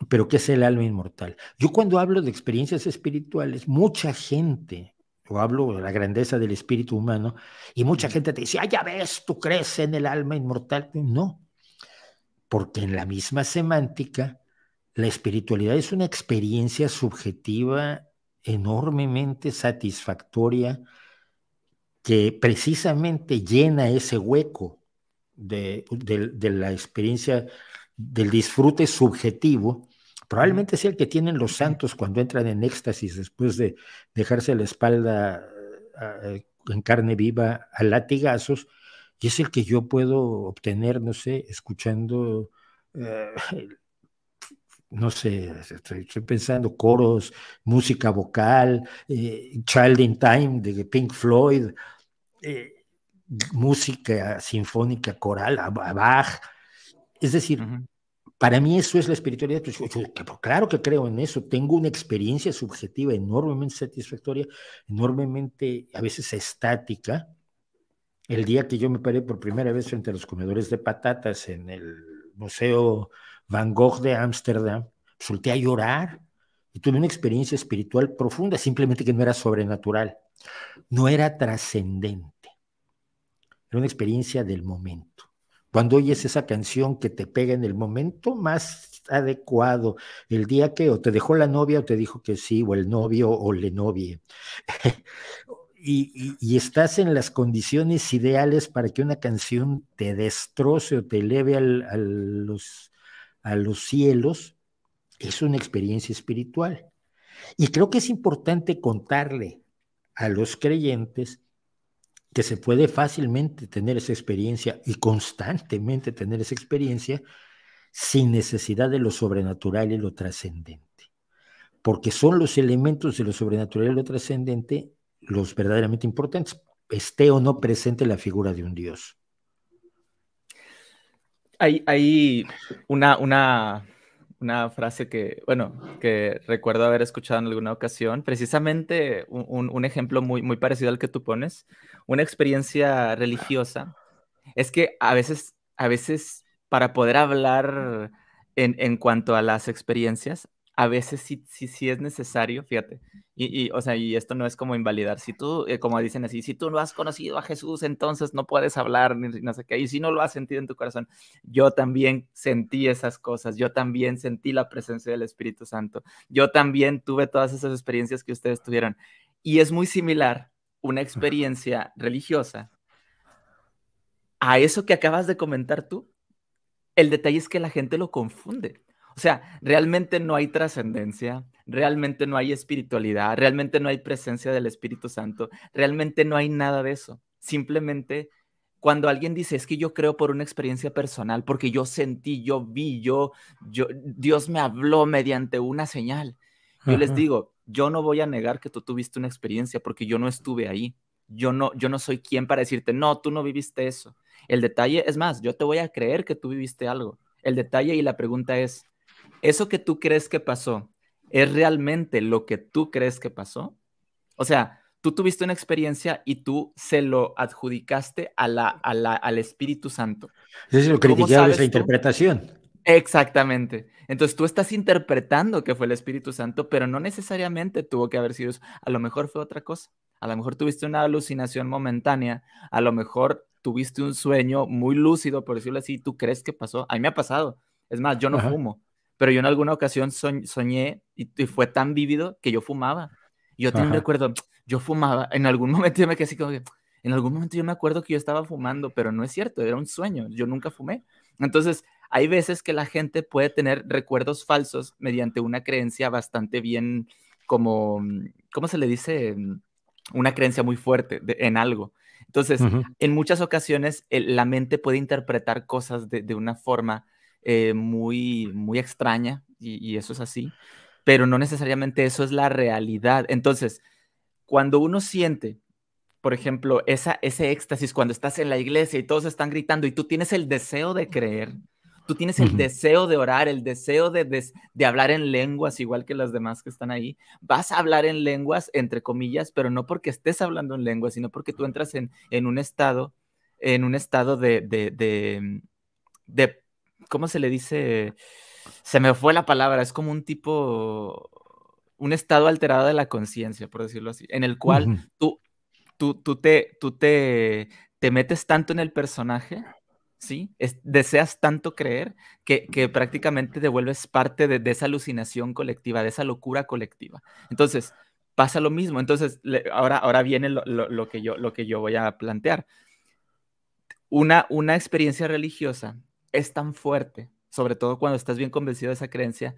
pero ¿qué es el alma inmortal? Yo cuando hablo de experiencias espirituales, mucha gente, yo hablo de la grandeza del espíritu humano, y mucha gente te dice, ah, ya ves, tú crees en el alma inmortal. No, porque en la misma semántica, la espiritualidad es una experiencia subjetiva enormemente satisfactoria que precisamente llena ese hueco de, la experiencia del disfrute subjetivo probablemente sea el que tienen los santos cuando entran en éxtasis después de dejarse la espalda en carne viva a latigazos, y es el que yo puedo obtener, no sé, escuchando eh, no sé, este, estoy, pensando coros, música vocal, eh, Child in Time de Pink Floyd, eh, música sinfónica coral, Bach. Es decir, para mí eso es la espiritualidad. Pues, pues, claro que creo en eso. Tengo una experiencia subjetiva enormemente satisfactoria, enormemente a veces estática. El día que yo me paré por primera vez frente a los comedores de patatas en el Museo Van Gogh de Ámsterdam, solté pues, a llorar y tuve una experiencia espiritual profunda, simplemente que no era sobrenatural, no era trascendente, era una experiencia del momento. Cuando oyes esa canción que te pega en el momento más adecuado, el día que o te dejó la novia o te dijo que sí, o el novio o le novia, Y, estás en las condiciones ideales para que una canción te destroce o te eleve a los a los cielos, es una experiencia espiritual. Y creo que es importante contarle a los creyentes que se puede fácilmente tener esa experiencia y constantemente tener esa experiencia sin necesidad de lo sobrenatural y lo trascendente. Porque son los elementos de lo sobrenatural y lo trascendente los verdaderamente importantes, esté o no presente la figura de un Dios. Hay, una, frase que, bueno, que recuerdo haber escuchado en alguna ocasión, precisamente un, ejemplo muy, parecido al que tú pones, una experiencia religiosa. Es que a veces, a veces para poder hablar en, cuanto a las experiencias, a veces sí, sí, sí es necesario, fíjate, y, o sea, y esto no es como invalidar. Si tú, eh, como dicen así, si tú no has conocido a Jesús, entonces no puedes hablar, ni no sé qué. Y si no lo has sentido en tu corazón, yo también sentí esas cosas. Yo también sentí la presencia del Espíritu Santo. Yo también tuve todas esas experiencias que ustedes tuvieron. Y es muy similar una experiencia religiosa a eso que acabas de comentar tú. El detalle es que la gente lo confunde. O sea, realmente no hay trascendencia realmente no hay espiritualidad, realmente no hay presencia del Espíritu Santo, realmente no hay nada de eso. Simplemente cuando alguien dice, es que yo creo por una experiencia personal, porque yo sentí, yo vi, yo, yo Dios me habló mediante una señal. Yo les digo, yo no voy a negar que tú tuviste una experiencia porque yo no estuve ahí. Yo no, yo no soy quien para decirte, no, tú no viviste eso. El detalle, es más, yo te voy a creer que tú viviste algo. El detalle y la pregunta es, ¿eso que tú crees que pasó ¿es realmente lo que tú crees que pasó? O sea, tú tuviste una experiencia y tú se lo adjudicaste a la, al Espíritu Santo. Es lo esa interpretación. Exactamente. Entonces tú estás interpretando que fue el Espíritu Santo, pero no necesariamente tuvo que haber sido eso. A lo mejor fue otra cosa. A lo mejor tuviste una alucinación momentánea. A lo mejor tuviste un sueño muy lúcido, por decirlo así. ¿Tú crees que pasó? A mí me ha pasado. Es más, yo no fumo pero yo en alguna ocasión soñé y, fue tan vívido que yo fumaba. Yo tengo recuerdo, yo fumaba, en algún momento yo me quedé así como que, en algún momento yo me acuerdo que yo estaba fumando, pero no es cierto, era un sueño, yo nunca fumé. Entonces, hay veces que la gente puede tener recuerdos falsos mediante una creencia bastante bien, como, ¿cómo se le dice? Una creencia muy fuerte en algo. Entonces, en muchas ocasiones la mente puede interpretar cosas de, una forma eh, muy, muy extraña y, eso es así, pero no necesariamente eso es la realidad. Entonces, cuando uno siente por ejemplo, esa, ese éxtasis cuando estás en la iglesia y todos están gritando y tú tienes el deseo de creer, tú tienes el deseo de orar, el deseo de, hablar en lenguas, igual que las demás que están ahí, vas a hablar en lenguas, entre comillas, pero no porque estés hablando en lenguas, sino porque tú entras en, en un estado, en un estado de, de ¿Cómo se le dice? Se me fue la palabra, es como un tipo, un estado alterado de la conciencia, por decirlo así, en el cual tú, tú, tú, te, tú te, te metes tanto en el personaje ¿sí? deseas tanto creer que, que prácticamente te vuelves parte de, esa alucinación colectiva, de esa locura colectiva. Entonces, pasa lo mismo. Entonces, ahora, ahora viene lo, lo, que yo, lo que yo voy a plantear. Una, una experiencia religiosa es tan fuerte, sobre todo cuando estás bien convencido de esa creencia,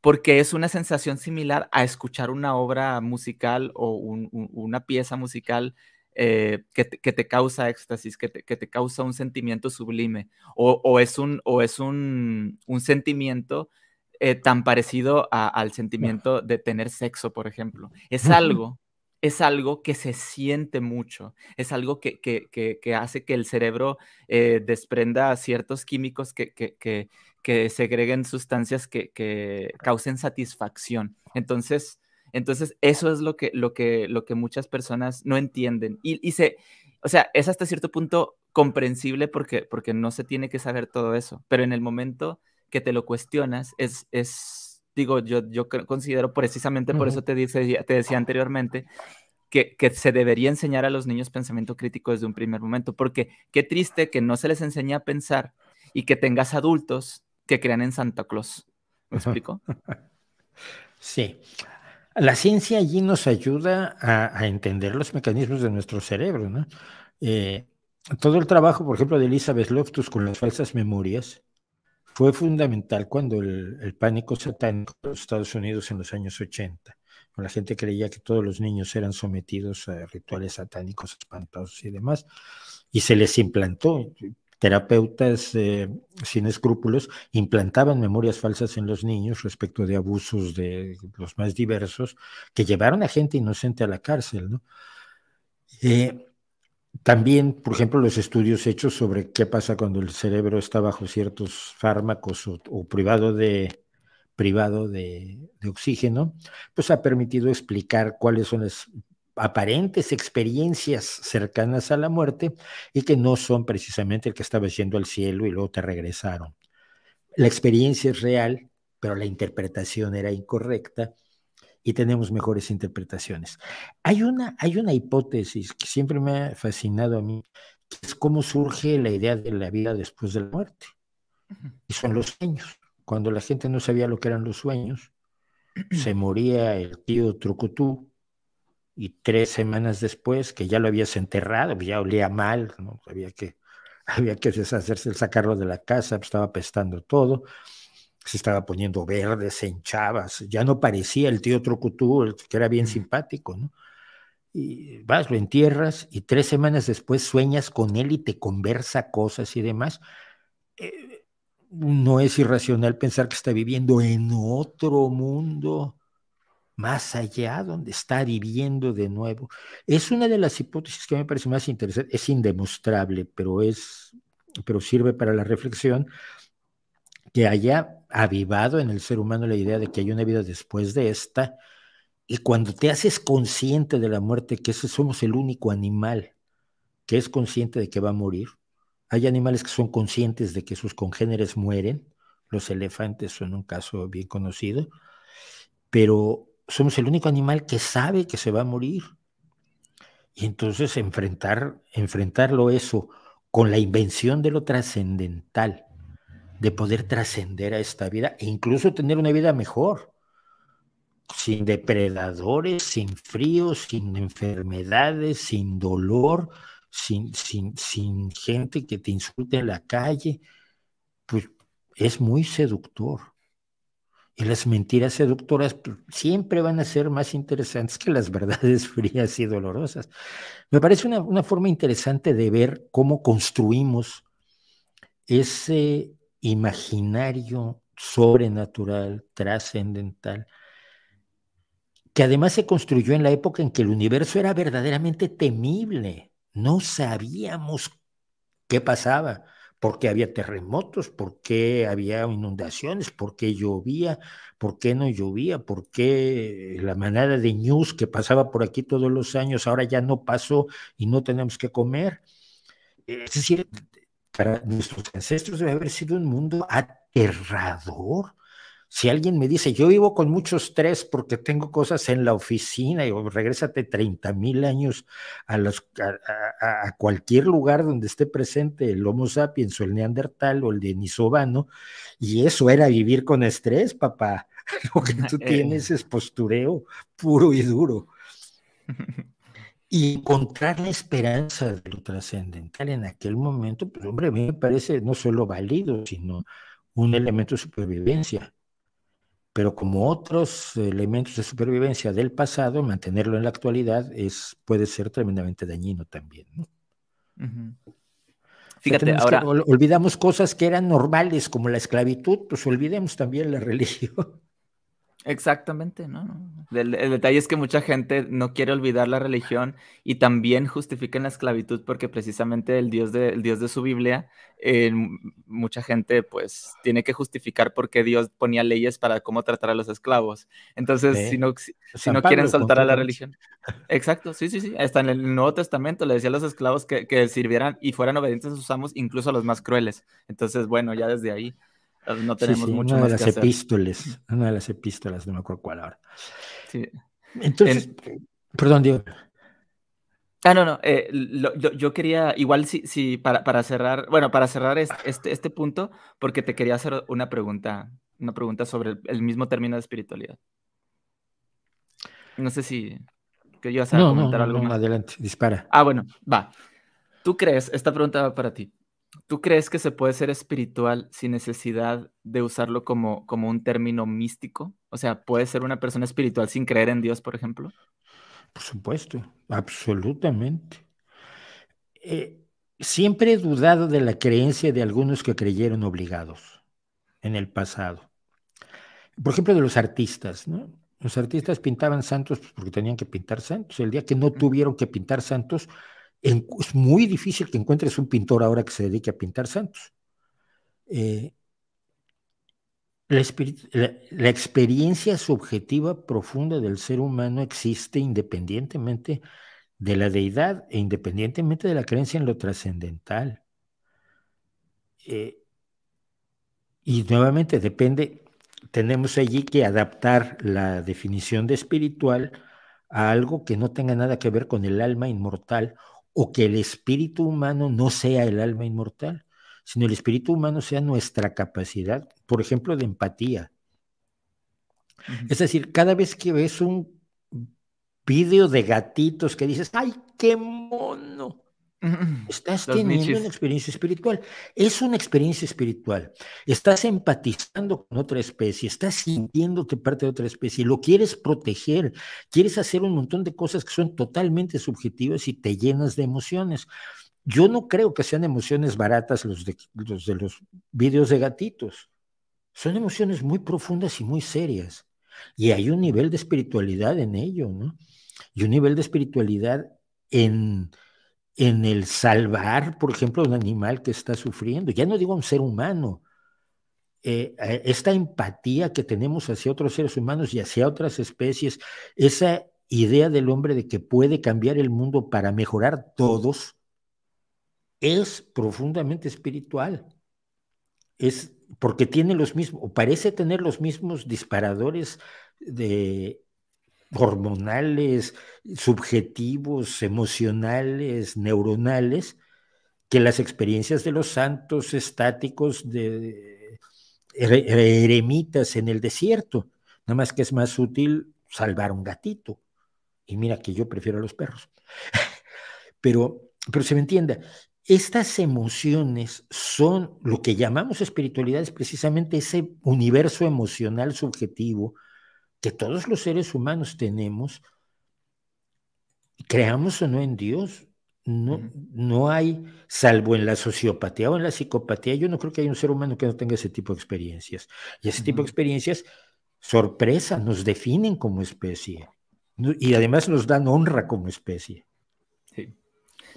porque es una sensación similar a escuchar una obra musical o una pieza musical eh, que, te, causa éxtasis, que te, causa un sentimiento sublime, o, es, un, o es un, sentimiento eh, tan parecido al sentimiento de tener sexo, por ejemplo. Es algo es algo que se siente mucho, es algo que, hace que el cerebro eh, desprenda ciertos químicos que, que, segreguen sustancias que, causen satisfacción. Entonces, entonces eso es lo que, lo que, lo que muchas personas no entienden. Y, y se, o sea, es hasta cierto punto comprensible porque, porque no se tiene que saber todo eso, pero en el momento que te lo cuestionas, es, es digo, yo, yo considero precisamente por eso te, dice, te decía anteriormente que, se debería enseñar a los niños pensamiento crítico desde un primer momento, porque qué triste que no se les enseñe a pensar y que tengas adultos que crean en Santa Claus. ¿Me explico? Sí. La ciencia allí nos ayuda a, entender los mecanismos de nuestro cerebro, ¿no? Eh, todo el trabajo, por ejemplo, de Elizabeth Loftus con las falsas memorias, fue fundamental cuando el, pánico satánico de los Estados Unidos en los años 80, cuando la gente creía que todos los niños eran sometidos a rituales satánicos espantosos y demás, y se les implantó. Terapeutas eh, sin escrúpulos implantaban memorias falsas en los niños respecto de abusos de los más diversos que llevaron a gente inocente a la cárcel. ¿no? Eh, también, por ejemplo, los estudios hechos sobre qué pasa cuando el cerebro está bajo ciertos fármacos o, privado de, de, oxígeno, pues ha permitido explicar cuáles son las aparentes experiencias cercanas a la muerte y que no son precisamente el que estabas yendo al cielo y luego te regresaron. La experiencia es real, pero la interpretación era incorrecta y tenemos mejores interpretaciones. Hay una, hay una hipótesis que siempre me ha fascinado a mí, que es cómo surge la idea de la vida después de la muerte. Y son los sueños. Cuando la gente no sabía lo que eran los sueños, se moría el tío Trucutú, y tres semanas después, que ya lo habías enterrado, pues ya olía mal, ¿no? había, que, había que deshacerse, sacarlo de la casa, pues estaba pestando todo, se estaba poniendo verde, se hinchaba, ya no parecía el tío Trocutú, que era bien mm. simpático, ¿no? Y vas, lo entierras y tres semanas después sueñas con él y te conversa cosas y demás. Eh, no es irracional pensar que está viviendo en otro mundo, más allá donde está viviendo de nuevo. Es una de las hipótesis que me parece más interesante, es indemostrable, pero es pero sirve para la reflexión que allá avivado en el ser humano la idea de que hay una vida después de esta, y cuando te haces consciente de la muerte, que somos el único animal que es consciente de que va a morir, hay animales que son conscientes de que sus congéneres mueren, los elefantes son un caso bien conocido, pero somos el único animal que sabe que se va a morir. Y entonces enfrentar, enfrentarlo eso con la invención de lo trascendental, de poder trascender a esta vida e incluso tener una vida mejor, sin depredadores, sin frío, sin enfermedades, sin dolor, sin, sin, sin gente que te insulte en la calle, pues es muy seductor. Y las mentiras seductoras pues, siempre van a ser más interesantes que las verdades frías y dolorosas. Me parece una forma interesante de ver cómo construimos ese imaginario, sobrenatural, trascendental, que además se construyó en la época en que el universo era verdaderamente temible. No sabíamos qué pasaba, por qué había terremotos, por qué había inundaciones, por qué llovía, por qué no llovía, por qué la manada de news que pasaba por aquí todos los años ahora ya no pasó y no tenemos que comer. Es decir, para nuestros ancestros debe haber sido un mundo aterrador. Si alguien me dice, yo vivo con mucho estrés porque tengo cosas en la oficina, y regresate 30 mil años a, cualquier lugar donde esté presente el Homo sapiens o el Neandertal o el Denisovano, y eso era vivir con estrés, papá. Lo que tú eh. tienes es postureo puro y duro. y encontrar la esperanza de lo trascendental en aquel momento, pues hombre, a mí me parece no solo válido, sino un elemento de supervivencia. Pero como otros elementos de supervivencia del pasado, mantenerlo en la actualidad es, puede ser tremendamente dañino también. Fíjate, ahora... olvidamos cosas que eran normales, como la esclavitud, pues olvidemos también la religión. Exactamente, ¿no? El, detalle es que mucha gente no quiere olvidar la religión y también justifican la esclavitud porque precisamente el Dios de, el Dios de su Biblia, eh, mucha gente pues tiene que justificar por qué Dios ponía leyes para cómo tratar a los esclavos. Entonces, si no, si, no quieren soltar a la religión. Exacto, sí, sí, sí. Hasta en el Nuevo Testamento le decía a los esclavos que, que sirvieran y fueran obedientes a sus amos, incluso a los más crueles. Entonces, bueno, ya desde ahí. No tenemos una de las epístoles, una de las epístolas, no me acuerdo cuál ahora. Entonces, perdón, Diego. Ah, no, no. Eh, yo, quería, igual si, si para, cerrar, bueno, para cerrar este, este, punto, porque te quería hacer una pregunta, una pregunta sobre el, mismo término de espiritualidad. No sé si que yo a comentar algo más. Adelante, dispara. Ah, bueno, va. ¿Tú crees, esta pregunta va para ti, ¿Tú crees que se puede ser espiritual sin necesidad de usarlo como, un término místico? O sea, ¿puede ser una persona espiritual sin creer en Dios, por ejemplo? Por supuesto, absolutamente. Eh, siempre he dudado de la creencia de algunos que creyeron obligados en el pasado. Por ejemplo, de los artistas, Los artistas pintaban santos pues, porque tenían que pintar santos. El día que no tuvieron que pintar santos, es muy difícil que encuentres un pintor ahora que se dedique a pintar santos. Eh, la, experiencia subjetiva profunda del ser humano existe independientemente de la deidad e independientemente de la creencia en lo trascendental. Eh, y nuevamente depende, tenemos allí que adaptar la definición de espiritual a algo que no tenga nada que ver con el alma inmortal o que el espíritu humano no sea el alma inmortal, sino el espíritu humano sea nuestra capacidad, por ejemplo, de empatía. Es decir, cada vez que ves un vídeo de gatitos que dices, ¡ay, qué mono! Estás teniendo una experiencia espiritual. Es una experiencia espiritual. Estás empatizando con otra especie, estás sintiéndote parte de otra especie, lo quieres proteger, quieres hacer un montón de cosas que son totalmente subjetivas y te llenas de emociones. Yo no creo que sean emociones baratas los de los, de vídeos de gatitos. Son emociones muy profundas y muy serias. Y hay un nivel de espiritualidad en ello, ¿no? Y un nivel de espiritualidad en en el salvar, por ejemplo, un animal que está sufriendo. Ya no digo un ser humano. Eh, eh, esta empatía que tenemos hacia otros seres humanos y hacia otras especies, esa idea del hombre de que puede cambiar el mundo para mejorar todos, es profundamente espiritual. Es porque tiene los mismos, o parece tener los mismos disparadores de hormonales, subjetivos, emocionales, neuronales, que las experiencias de los santos estáticos de eremitas en el desierto. Nada más que es más útil salvar un gatito. Y mira que yo prefiero a los perros. pero, pero se me entienda, estas emociones son lo que llamamos espiritualidad, es precisamente ese universo emocional subjetivo que todos los seres humanos tenemos, creamos o no en Dios, no, no hay, salvo en la sociopatía o en la psicopatía, yo no creo que haya un ser humano que no tenga ese tipo de experiencias. Y ese tipo de experiencias, sorpresa, nos definen como especie. Y además nos dan honra como especie. Sí.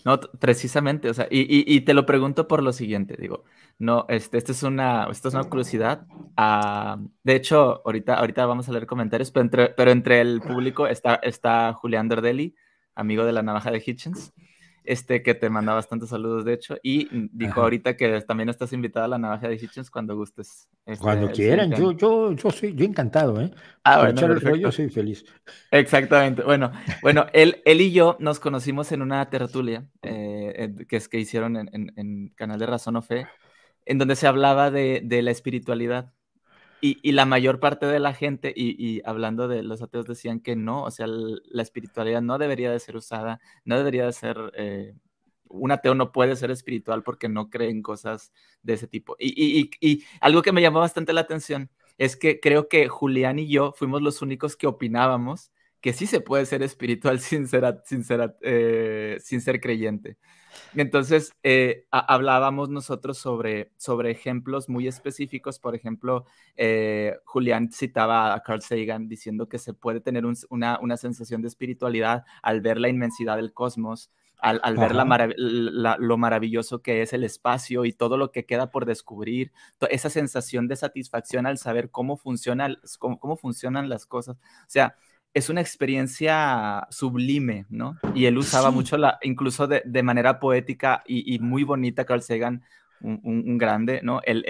No, precisamente, o sea, y te lo pregunto por lo siguiente, digo, no, este, es una, esto es una curiosidad. Mm. Ah, de hecho, ahorita, ahorita vamos a leer comentarios, pero entre, pero entre el público está, está Julián Dordelli, amigo de la navaja de Hitchens, este, que te manda bastantes saludos, de hecho, y dijo ahorita que también estás invitada a la navaja de Hitchens cuando gustes. Este, cuando quieran, yo, yo, yo, soy, yo encantado, ¿eh? Ah, echar el soy feliz. Exactamente, bueno, bueno él, él y yo nos conocimos en una tertulia eh, que, es, que hicieron en, en Canal de Razón o Fe en donde se hablaba de, la espiritualidad. Y, la mayor parte de la gente, y, hablando de los ateos, decían que no, o sea, la espiritualidad no debería de ser usada, no debería de ser, eh, un ateo no puede ser espiritual porque no cree en cosas de ese tipo. Y, y, algo que me llamó bastante la atención es que creo que Julián y yo fuimos los únicos que opinábamos que sí se puede ser espiritual sin ser, sin eh, creyente. Entonces, eh, hablábamos nosotros sobre, sobre ejemplos muy específicos. Por ejemplo, eh, Julián citaba a Carl Sagan diciendo que se puede tener una, sensación de espiritualidad al ver la inmensidad del cosmos, al, ver lo maravilloso que es el espacio y todo lo que queda por descubrir. Esa sensación de satisfacción al saber cómo, funciona, cómo funcionan las cosas. O sea, es una experiencia sublime, ¿no? Y él usaba mucho, la, incluso de, manera poética y, muy bonita, Carl Sagan, un, grande, ¿no? Él,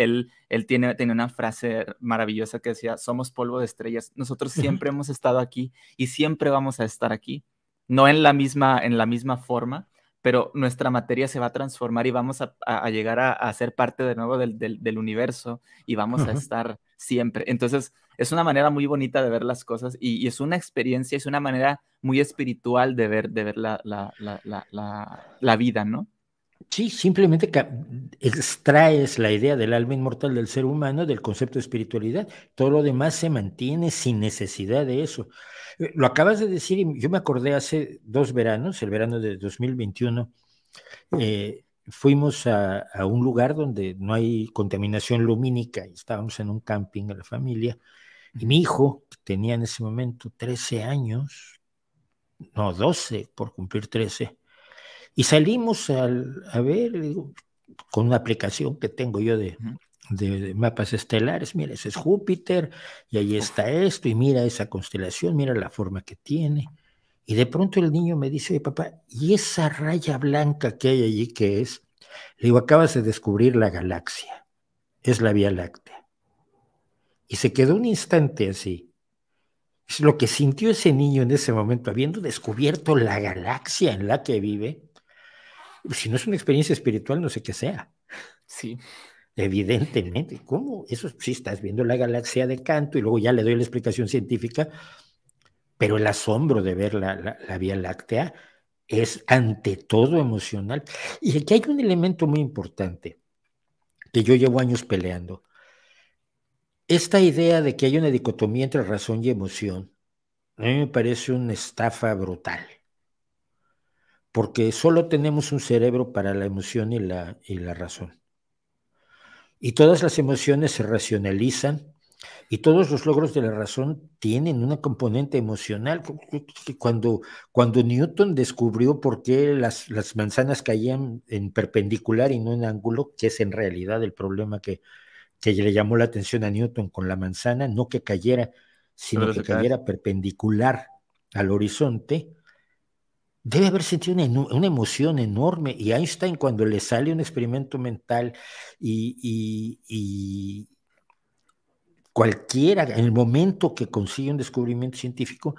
él, tiene, tenía una frase maravillosa que decía, somos polvo de estrellas, nosotros siempre hemos estado aquí y siempre vamos a estar aquí, no en la misma, en la misma forma, pero nuestra materia se va a transformar y vamos a, llegar a, ser parte de nuevo del, universo y vamos a estar siempre. Entonces, es una manera muy bonita de ver las cosas y, es una experiencia, es una manera muy espiritual de ver, de ver la, la, la vida, ¿no? Sí, simplemente extraes la idea del alma inmortal del ser humano del concepto de espiritualidad. Todo lo demás se mantiene sin necesidad de eso. Eh, lo acabas de decir y yo me acordé hace dos veranos, el verano de 2021, eh, fuimos a, un lugar donde no hay contaminación lumínica, y estábamos en un camping a la familia, y mi hijo, que tenía en ese momento 13 años, no, 12 por cumplir 13, y salimos a ver, con una aplicación que tengo yo de, de, mapas estelares, mira, ese es Júpiter, y ahí está esto, y mira esa constelación, mira la forma que tiene. Y de pronto el niño me dice, papá, ¿y esa raya blanca que hay allí qué es? Le digo, acabas de descubrir la galaxia, es la Vía Láctea. Y se quedó un instante así. Es lo que sintió ese niño en ese momento, habiendo descubierto la galaxia en la que vive, si no es una experiencia espiritual, no sé qué sea. Sí. Evidentemente, ¿cómo? Eso sí, estás viendo la galaxia de canto y luego ya le doy la explicación científica, pero el asombro de ver la, Vía Láctea es ante todo emocional. Y aquí hay un elemento muy importante que yo llevo años peleando. Esta idea de que hay una dicotomía entre razón y emoción, a mí me parece una estafa brutal, porque solo tenemos un cerebro para la emoción y la, y la razón. Y todas las emociones se racionalizan y todos los logros de la razón tienen una componente emocional. Cuando, cuando Newton descubrió por qué las, las, manzanas caían en perpendicular y no en ángulo, que es en realidad el problema que, que le llamó la atención a Newton con la manzana, no que cayera, sino que cayera perpendicular al horizonte, debe haber sentido una, una, emoción enorme. Y Einstein cuando le sale un experimento mental y, y Cualquiera, en el momento que consigue un descubrimiento científico,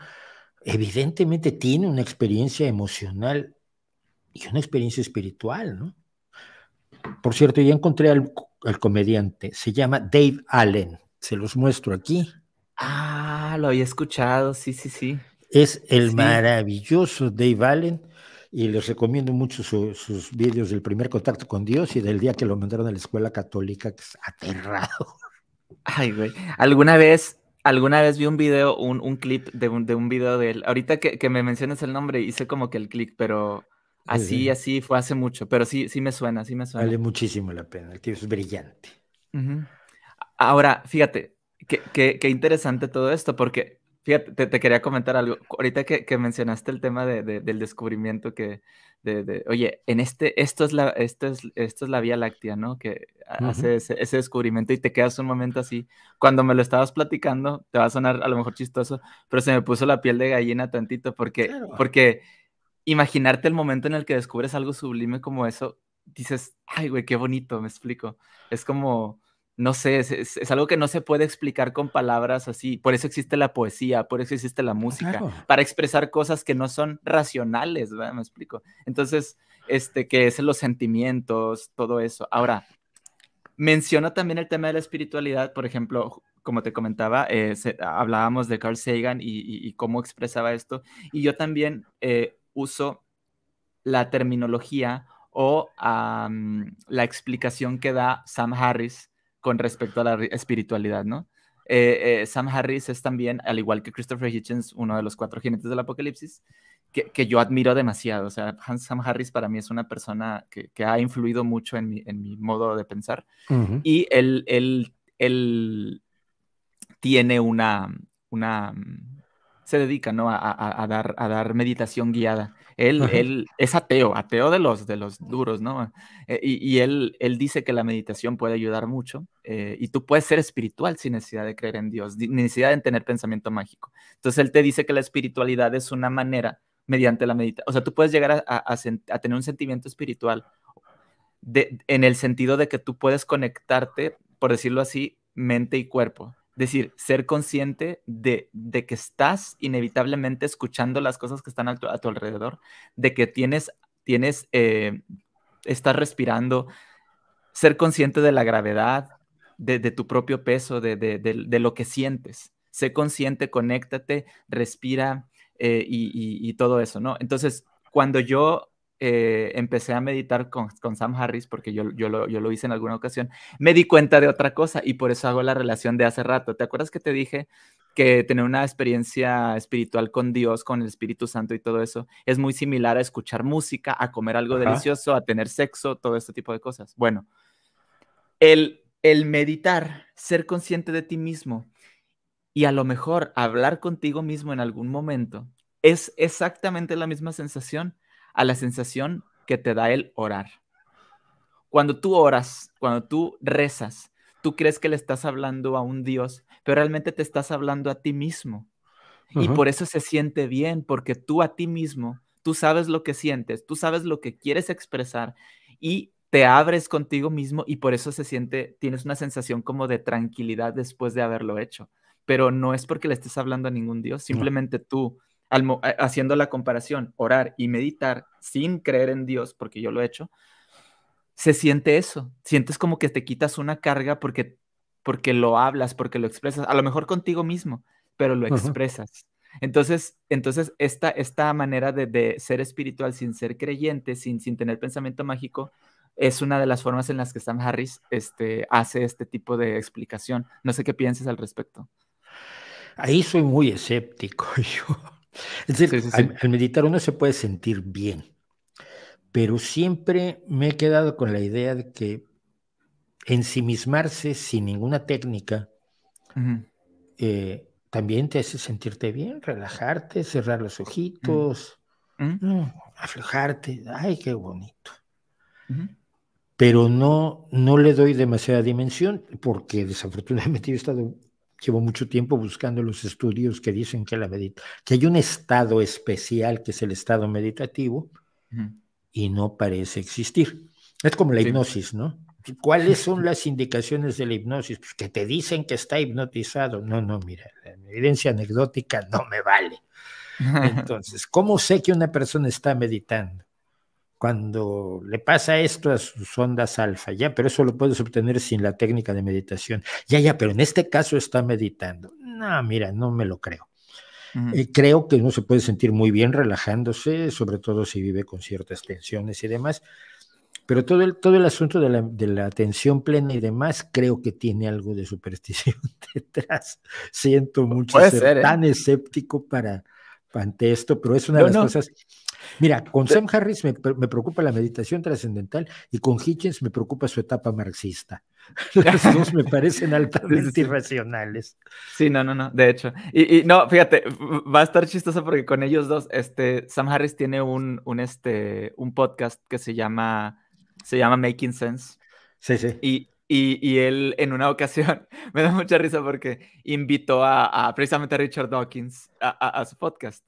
evidentemente tiene una experiencia emocional y una experiencia espiritual, ¿no? Por cierto, ya encontré al, comediante, se llama Dave Allen, se los muestro aquí. Ah, lo había escuchado, sí, sí, sí. Es el maravilloso Dave Allen y les recomiendo mucho sus vídeos del primer contacto con Dios y del día que lo mandaron a la escuela católica, que es aterrado. Ay, güey. ¿Alguna vez, alguna vez vi un video, un, clip de un, de un video de él? Ahorita que, me mencionas el nombre, hice como que el clic, pero así, así fue hace mucho. Pero sí, sí me suena, sí me suena. Vale muchísimo la pena. El tío es brillante. Ahora, fíjate, qué, interesante todo esto, porque Fíjate, te, quería comentar algo. Ahorita que, mencionaste el tema del descubrimiento que de, oye, en este, esto es la, es, esto es la Vía Láctea, ¿no? Que hace ese, descubrimiento y te quedas un momento así. Cuando me lo estabas platicando, te va a sonar a lo mejor chistoso, pero se me puso la piel de gallina tantito porque, porque imaginarte el momento en el que descubres algo sublime como eso, dices, ay, güey, qué bonito, me explico. Es como, no sé, es, algo que no se puede explicar con palabras así. Por eso existe la poesía, por eso existe la ah, música, para expresar cosas que no son racionales, ¿verdad? Me explico. Entonces, este, que es los sentimientos, todo eso. Ahora, menciona también el tema de la espiritualidad, por ejemplo, como te comentaba, eh, hablábamos de Carl Sagan y, cómo expresaba esto, y yo también eh, uso la terminología o la explicación que da Sam Harris con respecto a la espiritualidad, ¿no? Eh, eh, Sam Harris es también, al igual que Christopher Hitchens, uno de los cuatro jinetes del apocalipsis, que, yo admiro demasiado. O sea, Sam Harris para mí es una persona que, ha influido mucho en mi, modo de pensar. Y él, él, él, tiene una, una, se dedica, ¿no? dar, a dar meditación guiada. Él, es ateo, ateo de los, de los duros, ¿no? Eh, y, él, él dice que la meditación puede ayudar mucho eh, y tú puedes ser espiritual sin necesidad de creer en Dios, sin necesidad de tener pensamiento mágico. Entonces él te dice que la espiritualidad es una manera mediante la meditación, o sea, tú puedes llegar a, tener un sentimiento espiritual en el sentido de que tú puedes conectarte, por decirlo así, mente y cuerpo decir, ser consciente de, que estás inevitablemente escuchando las cosas que están a tu, alrededor, de que tienes, tienes, eh, estás respirando, ser consciente de la gravedad, de, tu propio peso, de, de, lo que sientes. Sé consciente, conéctate, respira eh, y, y todo eso, ¿no? Entonces, cuando yo eh, empecé a meditar con, Sam Harris, porque yo, lo, hice en alguna ocasión, me di cuenta de otra cosa y por eso hago la relación de hace rato. ¿Te acuerdas que te dije que tener una experiencia espiritual con Dios, con el Espíritu Santo y todo eso, es muy similar a escuchar música, a comer algo delicioso, a tener sexo, todo este tipo de cosas? Bueno, el, el meditar, ser consciente de ti mismo y a lo mejor hablar contigo mismo en algún momento es exactamente la misma sensación a la sensación que te da el orar. Cuando tú oras, cuando tú rezas, tú crees que le estás hablando a un Dios, pero realmente te estás hablando a ti mismo. Y por eso se siente bien, porque tú a ti mismo, tú sabes lo que sientes, tú sabes lo que quieres expresar y te abres contigo mismo y por eso se siente, tienes una sensación como de tranquilidad después de haberlo hecho. Pero no es porque le estés hablando a ningún Dios, simplemente tú haciendo la comparación, orar y meditar sin creer en Dios, porque yo lo he hecho, se siente eso. Sientes como que te quitas una carga porque, porque lo hablas, porque lo expresas, a lo mejor contigo mismo, pero lo expresas. Entonces, entonces esta, esta manera de, ser espiritual sin ser creyente, sin, sin tener pensamiento mágico, es una de las formas en las que Sam Harris este, hace este tipo de explicación. No sé qué pienses al respecto. Ahí soy muy escéptico yo. Es decir, Al, meditar uno se puede sentir bien, pero siempre me he quedado con la idea de que ensimismarse sin ninguna técnica eh, también te hace sentirte bien, relajarte, cerrar los ojitos, mm. Mm. Mm, aflojarte, ay, qué bonito. Pero no, no le doy demasiada dimensión porque desafortunadamente yo he estado llevo mucho tiempo buscando los estudios que dicen que la medita, que hay un estado especial que es el estado meditativo y no parece existir. Es como la hipnosis, ¿no? ¿Cuáles son las indicaciones de la hipnosis? Pues, que te dicen que está hipnotizado. No, no, mira, la evidencia anecdótica no me vale. Entonces, ¿cómo sé que una persona está meditando? cuando le pasa esto a sus ondas alfa, ya, pero eso lo puedes obtener sin la técnica de meditación. Ya, ya, pero en este caso está meditando. No, mira, no me lo creo. y eh, creo que uno se puede sentir muy bien relajándose, sobre todo si vive con ciertas tensiones y demás. Pero todo el, todo el asunto de la, de tensión plena y demás, creo que tiene algo de superstición detrás. Siento mucho ser, ¿eh? tan escéptico para, ante esto, pero es una de las cosas Mira, con Sam Harris me, preocupa la meditación trascendental y con Hitchens me preocupa su etapa marxista. Los dos me parecen altamente irracionales. Sí, no, no, no, de hecho. Y, y, no, fíjate, va a estar chistoso porque con ellos dos, este, Sam Harris tiene un, un, este, un podcast que se llama, se llama Making Sense. Sí, sí. Y, y, y, él en una ocasión me da mucha risa porque invitó a, precisamente a Richard Dawkins a, su podcast.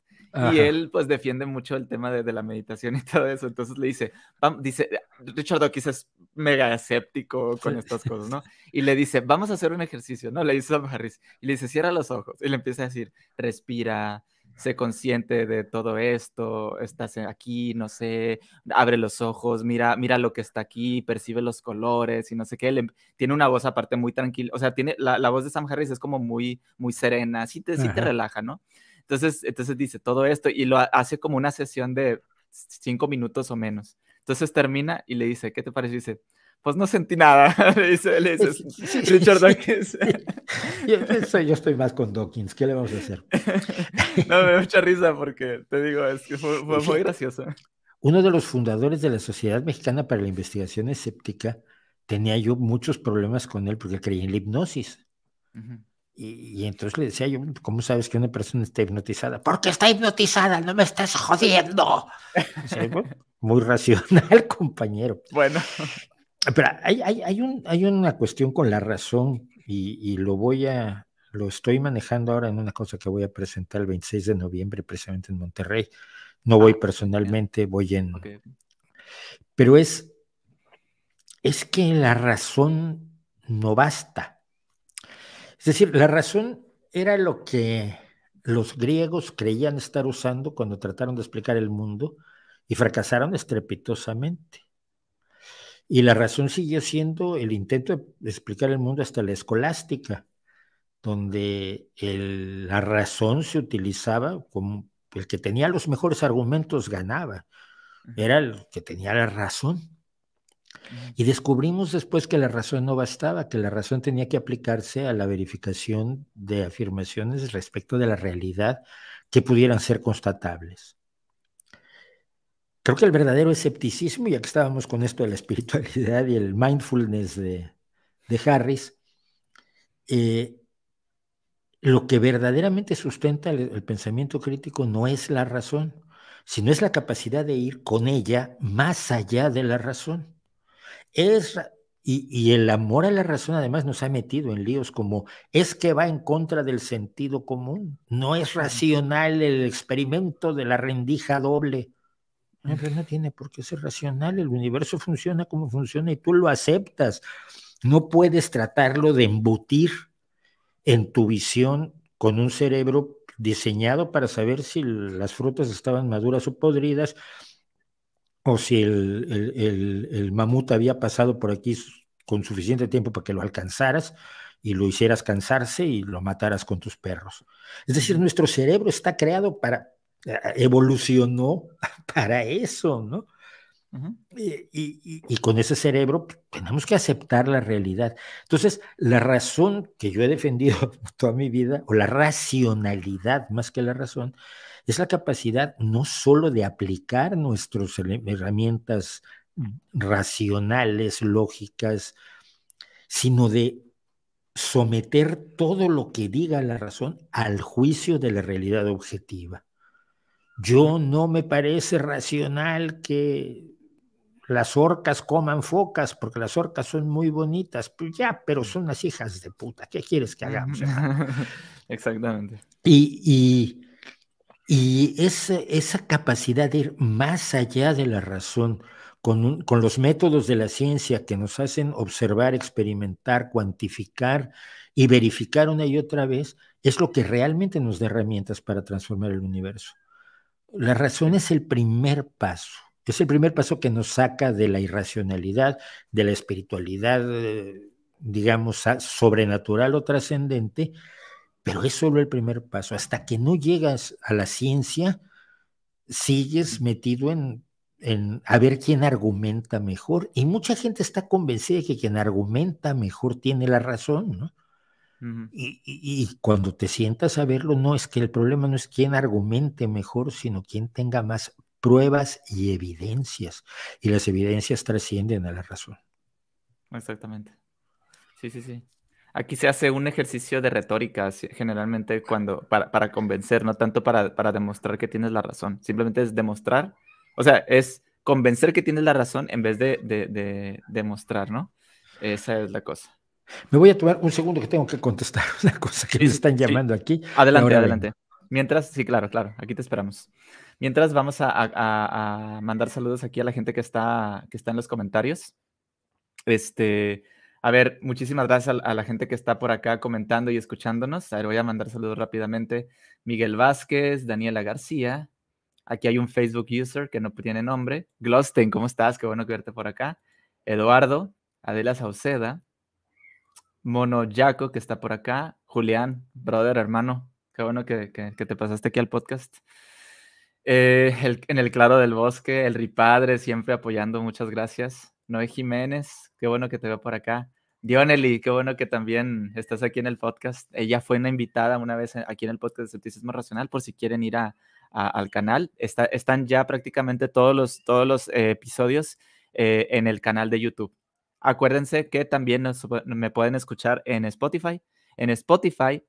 Y él pues defiende mucho el tema de, la meditación y todo eso. Entonces le dice, dice, Richard Dawkins es mega escéptico con estas cosas, ¿no? Y le dice, vamos a hacer un ejercicio, ¿no? Le dice Sam Harris y le dice, cierra los ojos. Y le empieza a decir, respira, sé consciente de todo esto, estás aquí, no sé, abre los ojos, mira, mira lo que está aquí, percibe los colores y no sé qué. Le, em-, tiene una voz aparte muy tranquila, o sea, tiene la, voz de Sam Harris es como muy, muy serena, así te, sí te relaja, ¿no? Entonces, dice todo esto y lo hace como una sesión de cinco minutos o menos. Entonces termina y le dice, ¿qué te parece? Y dice, pues no sentí nada, le dice, le Richard Dawkins. Yo, estoy más con Dawkins, ¿qué le vamos a hacer? no, me da mucha risa porque te digo, es que fue, muy gracioso. Uno de los fundadores de la Sociedad Mexicana para la Investigación Escéptica, tenía yo muchos problemas con él porque creía en la hipnosis. Uh y, entonces le decía yo, ¿cómo sabes que una persona está hipnotizada? Porque está hipnotizada, no me estás jodiendo. muy racional, compañero. Bueno. Pero hay, un, hay una cuestión con la razón y, lo voy a, lo estoy manejando ahora en una cosa que voy a presentar el 26 de noviembre precisamente en Monterrey. No ah, voy personalmente, voy en... Pero es, es que la razón no basta es decir, la razón era lo que los griegos creían estar usando cuando trataron de explicar el mundo y fracasaron estrepitosamente. Y la razón siguió siendo el intento de explicar el mundo hasta la escolástica, donde la razón se utilizaba como el que tenía los mejores argumentos ganaba, era el que tenía la razón. Y descubrimos después que la razón no bastaba, que la razón tenía que aplicarse a la verificación de afirmaciones respecto de la realidad que pudieran ser constatables. Creo que el verdadero escepticismo, ya que estábamos con esto de la espiritualidad y el mindfulness de, Harris, eh, lo que verdaderamente sustenta el pensamiento crítico no es la razón, sino es la capacidad de ir con ella más allá de la razón. Es, y, el amor a la razón además nos ha metido en líos como es que va en contra del sentido común, no es racional el experimento de la rendija doble. Pues no tiene por qué ser racional, el universo funciona como funciona y tú lo aceptas. No puedes tratarlo de embutir en tu visión con un cerebro diseñado para saber si las frutas estaban maduras o podridas o si el, mamut había pasado por aquí con suficiente tiempo para que lo alcanzaras y lo hicieras cansarse y lo mataras con tus perros. Es decir, nuestro cerebro está creado para, eh, evolucionó para eso, ¿no? y, y, con ese cerebro tenemos que aceptar la realidad. Entonces, la razón que yo he defendido toda mi vida, o la racionalidad más que la razón, es la capacidad no sólo de aplicar nuestras herramientas mm. racionales, lógicas, sino de someter todo lo que diga la razón al juicio de la realidad objetiva. Yo no me parece racional que las orcas coman focas, porque las orcas son muy bonitas, pues ya, pero son las hijas de puta, ¿qué quieres que hagamos? Exactamente. y, y esa, capacidad de ir más allá de la razón, con, los métodos de la ciencia que nos hacen observar, experimentar, cuantificar y verificar una y otra vez, es lo que realmente nos da herramientas para transformar el universo. La razón es el primer paso, es el primer paso que nos saca de la irracionalidad, de la espiritualidad, eh, digamos, sobrenatural o trascendente, pero es solo el primer paso. Hasta que no llegas a la ciencia, sigues metido en, a ver quién argumenta mejor. Y mucha gente está convencida de que quien argumenta mejor tiene la razón, ¿no? y, y, cuando te sientas a verlo, no es que el problema no es quién argumente mejor, sino quién tenga más pruebas y evidencias. Y las evidencias trascienden a la razón. Exactamente. Sí, sí, sí. Aquí se hace un ejercicio de retórica, generalmente cuando, para, convencer, no tanto para, demostrar que tienes la razón. Simplemente es demostrar, o sea, es convencer que tienes la razón en vez de, demostrar, ¿no? Esa es la cosa. Me voy a tomar un segundo que tengo que contestar una cosa que nos están llamando aquí. Adelante, adelante. Mientras, sí, claro, claro, aquí te esperamos. Mientras vamos a, mandar saludos aquí a la gente que está, que está en los comentarios. Este, a ver, muchísimas gracias a, la gente que está por acá comentando y escuchándonos. A ver, voy a mandar saludos rápidamente. Miguel Vázquez, Daniela García. Aquí hay un Facebook user que no tiene nombre. Glosten, ¿cómo estás? Qué bueno que verte por acá. Eduardo, Adela Sauceda, Mono Yaco, que está por acá. Julián, brother, hermano. Qué bueno que, te pasaste aquí al podcast. Eh, en el Claro del Bosque, el Ripadre, siempre apoyando, muchas gracias. Noé Jiménez, qué bueno que te veo por acá. Dionely, qué bueno que también estás aquí en el podcast. Ella fue una invitada una vez eh, aquí en el podcast de Septicismo Racional, por si quieren ir al canal. están ya prácticamente todos los, todos los eh, episodios eh, en el canal de YouTube. Acuérdense que también me pueden escuchar en Spotify. En Spotify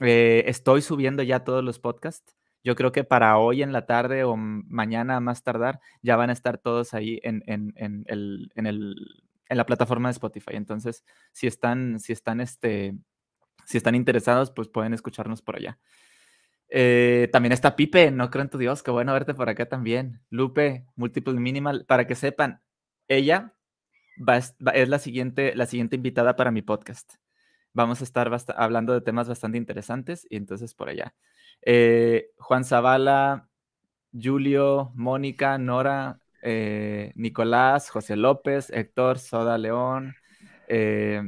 estoy subiendo ya todos los podcasts. Yo creo que para hoy en la tarde o mañana más tardar ya van a estar todos ahí en el en la plataforma de Spotify. Entonces, si están, si están, este, si están interesados, pues pueden escucharnos por allá. Eh, también está Pipe, no creo en tu Dios, qué bueno verte por acá también. Lupe, Multiple Minimal, para que sepan, ella es la siguiente, la siguiente invitada para mi podcast. Vamos a estar hablando de temas bastante interesantes y entonces por allá. Eh, Juan Zavala, Julio, Mónica, Nora, eh, Nicolás, José López, Héctor, Soda León, eh,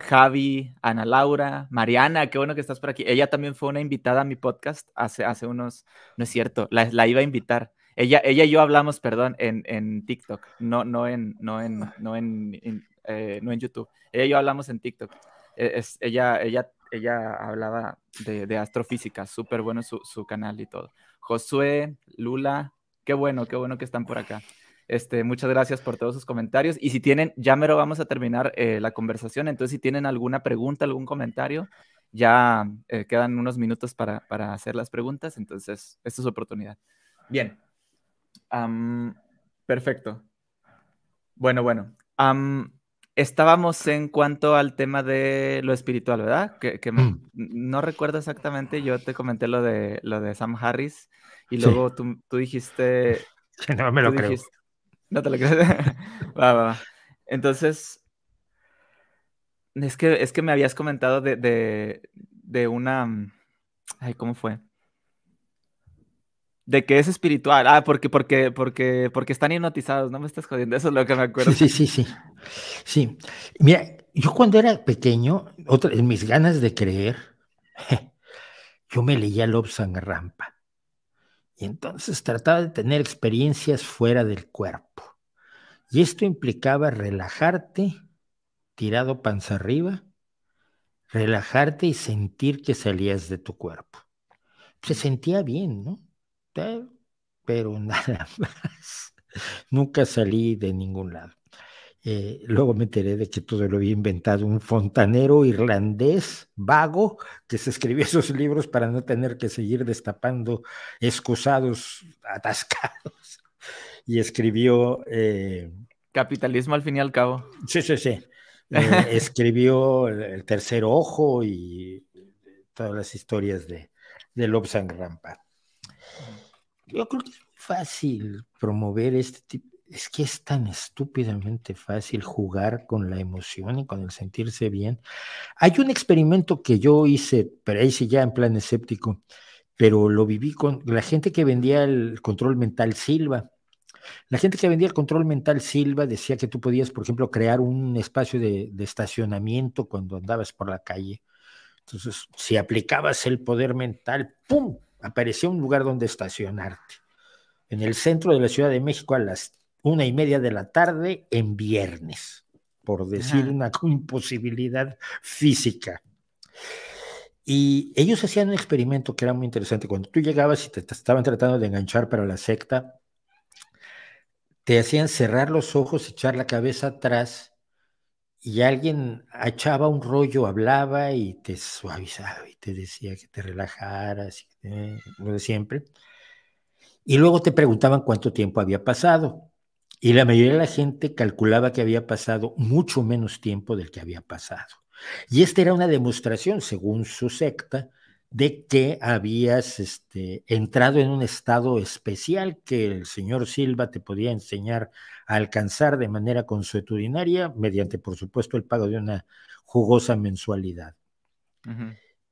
Javi, Ana Laura, Mariana, qué bueno que estás por aquí. Ella también fue una invitada a mi podcast hace, hace unos, no es cierto, la, iba a invitar. Ella, ella y yo hablamos, perdón, en, TikTok, no, no en, no en, ah. no eh, no en YouTube. Ella y yo hablamos en TikTok. E, es, ella, ella, ella hablaba de, astrofísica, súper bueno su, su canal y todo. Josué, Lula, Qué bueno, qué bueno que están por acá. Este, muchas gracias por todos sus comentarios. Y si tienen, ya mero vamos a terminar eh, la conversación, entonces si tienen alguna pregunta, algún comentario, ya eh, quedan unos minutos para, para, hacer las preguntas, entonces esta es su oportunidad. Bien. perfecto. Bueno, bueno. Estábamos en cuanto al tema de lo espiritual, ¿verdad? Que, mm. no recuerdo exactamente, yo te comenté lo de, lo de Sam Harris y luego tú, dijiste... No me lo creo. no te lo crees. va, Entonces, es que, es que me habías comentado de, de una... Mm, ay, ¿cómo fue? De que es espiritual. Ah, porque, porque, porque, porque están hipnotizados, no me estás jodiendo. Eso es lo que me acuerdo. Sí, sí, sí. Sí. Mira, yo cuando era pequeño, en mis ganas de creer, yo me leía Lobsang Rampa. Y entonces trataba de tener experiencias fuera del cuerpo. Y esto implicaba relajarte, tirado panza arriba, relajarte y sentir que salías de tu cuerpo. Se sentía bien, ¿no? pero nada más. Nunca salí de ningún lado. Eh, luego me enteré de que todo lo había inventado un fontanero irlandés vago que se escribió esos libros para no tener que seguir destapando excusados atascados. Y escribió... Eh, Capitalismo al fin y al cabo. Sí, sí, sí. Eh, escribió El tercer ojo y todas las historias de, de Lobsang Rampa. Yo creo que es fácil promover este tipo. Es que es tan estúpidamente fácil jugar con la emoción y con el sentirse bien. Hay un experimento que yo hice, pero ahí sí ya en plan escéptico, pero lo viví con la gente que vendía el control mental Silva. La gente que vendía el control mental Silva decía que tú podías, por ejemplo, crear un espacio de, de estacionamiento cuando andabas por la calle. Entonces, si aplicabas el poder mental, ¡pum! aparecía un lugar donde estacionarte. En el centro de la Ciudad de México a las una y media de la tarde en viernes, por decir una imposibilidad física. Y ellos hacían un experimento que era muy interesante. Cuando tú llegabas y te, te estaban tratando de enganchar para la secta, te hacían cerrar los ojos, echar la cabeza atrás y alguien echaba un rollo, hablaba y te suavizaba y te decía que te relajaras. Eh, lo de siempre. Y luego te preguntaban cuánto tiempo había pasado. Y la mayoría de la gente calculaba que había pasado mucho menos tiempo del que había pasado. Y esta era una demostración, según su secta, de que habías este, entrado en un estado especial que el señor Silva te podía enseñar a alcanzar de manera consuetudinaria, mediante, por supuesto, el pago de una jugosa mensualidad.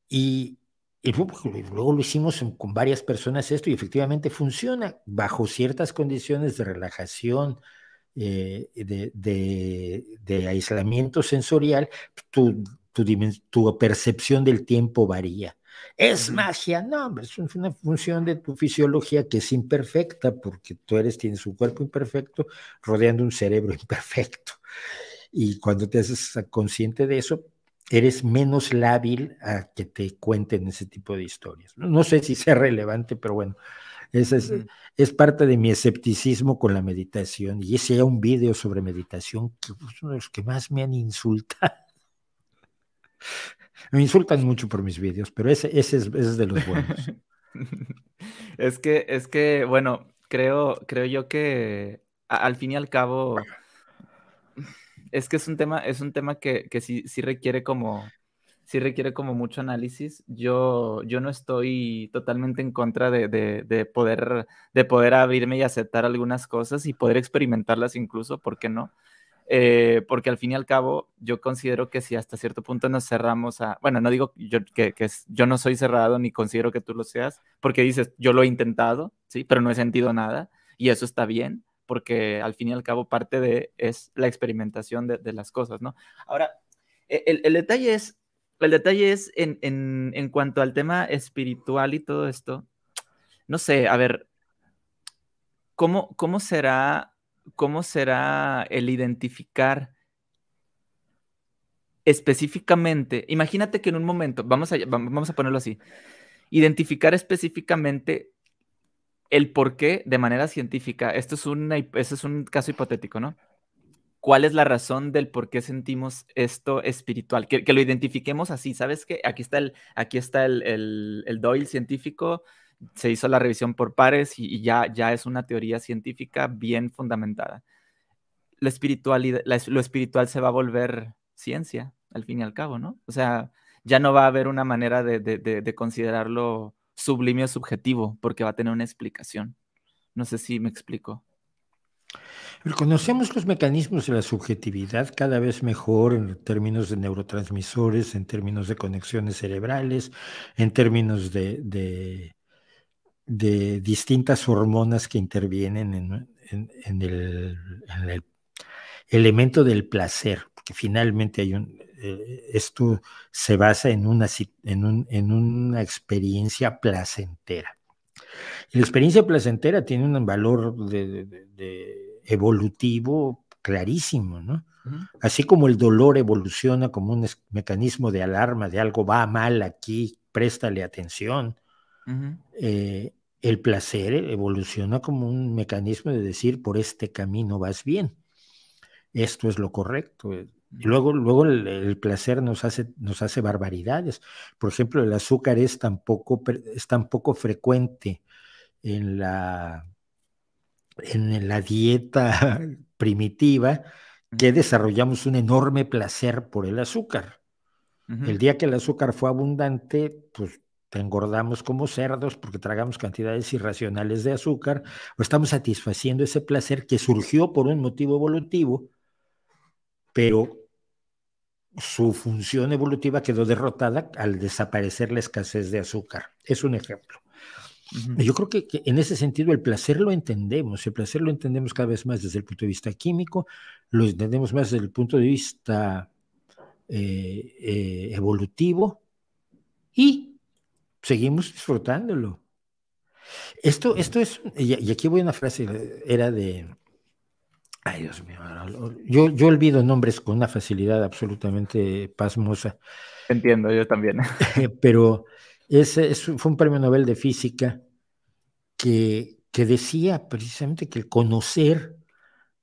Y pues, y luego lo hicimos con varias personas esto y efectivamente funciona bajo ciertas condiciones de relajación, eh, de, aislamiento sensorial, tu, tu, percepción del tiempo varía. ¿Es magia? No, es una función de tu fisiología que es imperfecta porque tú eres, tienes un cuerpo imperfecto rodeando un cerebro imperfecto. Y cuando te haces consciente de eso, eres menos lábil a que te cuenten ese tipo de historias. No sé si sea relevante, pero bueno, ese es, es, parte de mi escepticismo con la meditación. Y ese un video sobre meditación que es pues, uno de los que más me han insultado. Me insultan mucho por mis videos, pero ese, ese, es, de los buenos. es que, es que, bueno, creo, creo yo que al fin y al cabo es que es un tema, es un tema que, que sí, requiere como, sí requiere como mucho análisis. Yo, yo no estoy totalmente en contra de, de, poder, de poder abrirme y aceptar algunas cosas y poder experimentarlas incluso, ¿por qué no? Eh, porque al fin y al cabo, yo considero que si hasta cierto punto nos cerramos a, bueno, no digo yo, que, que yo no soy cerrado ni considero que tú lo seas, porque dices, yo lo he intentado, ¿sí? Pero no he sentido nada y eso está bien porque al fin y al cabo parte de es la experimentación de, las cosas, ¿no? Ahora, e, el, detalle es, el detalle es en, cuanto al tema espiritual y todo esto, no sé, a ver, ¿Cómo, ¿cómo, será, cómo será el identificar específicamente? Imagínate que en un momento, vamos vamos a ponerlo así, identificar específicamente el por qué de manera científica. Esto es, es un caso hipotético, ¿no? ¿Cuál es la razón del por qué sentimos esto espiritual? Que, lo identifiquemos así, ¿sabes qué? Aquí está el, aquí está el, Doyle científico, se hizo la revisión por pares y, ya, ya es una teoría científica bien fundamentada. La espiritualidad, lo espiritual se va a volver ciencia, al fin y al cabo, ¿no? O sea, ya no va a haber una manera de, de, de considerarlo sublimio subjetivo, porque va a tener una explicación. No sé si me explico. Reconocemos los mecanismos de la subjetividad cada vez mejor en términos de neurotransmisores, en términos de conexiones cerebrales, en términos de, de, distintas hormonas que intervienen en, el, en, el, elemento del placer, porque finalmente hay un, eh, esto se basa en una, en, una experiencia placentera. la experiencia placentera tiene un valor evolutivo clarísimo, ¿no? Así como el dolor evoluciona como un mecanismo de alarma de algo va mal aquí, préstale atención, eh, el placer evoluciona como un mecanismo de decir por este camino vas bien, esto es lo correcto, eh, Luego, luego el, placer nos hace, nos hace barbaridades. Por ejemplo, el azúcar es tan poco, es frecuente en la, en la dieta primitiva que desarrollamos un enorme placer por el azúcar. El día que el azúcar fue abundante, pues te engordamos como cerdos porque tragamos cantidades irracionales de azúcar o estamos satisfaciendo ese placer que surgió por un motivo evolutivo, pero su función evolutiva quedó derrotada al desaparecer la escasez de azúcar. Es un ejemplo. Yo creo que, en ese sentido el placer lo entendemos, el placer lo entendemos cada vez más desde el punto de vista químico, lo entendemos más desde el punto de vista eh, eh, evolutivo y seguimos disfrutándolo. Esto, esto es, y aquí voy a una frase, era de Ay, Dios mío, yo, yo olvido nombres con una facilidad absolutamente pasmosa. Entiendo, yo también. Pero ese fue un premio Nobel de Física que, que decía precisamente que el conocer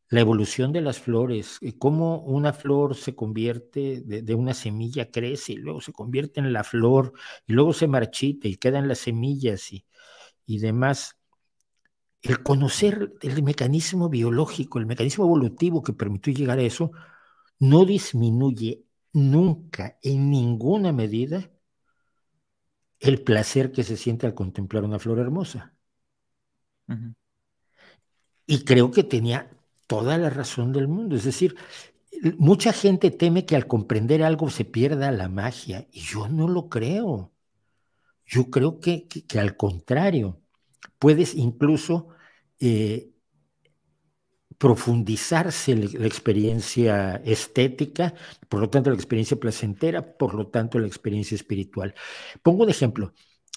la evolución de las flores, eh, cómo una flor se convierte de, una semilla, crece y luego se convierte en la flor y luego se marchita y quedan las semillas y, y demás el conocer el mecanismo biológico, el mecanismo evolutivo que permitió llegar a eso, no disminuye nunca, en ninguna medida, el placer que se siente al contemplar una flor hermosa. Y creo que tenía toda la razón del mundo. Es decir, mucha gente teme que al comprender algo se pierda la magia, y yo no lo creo. Yo creo que al contrario, puedes incluso eh, profundizarse la experiencia estética, por lo tanto la experiencia placentera, por lo tanto la experiencia espiritual. Pongo un ejemplo.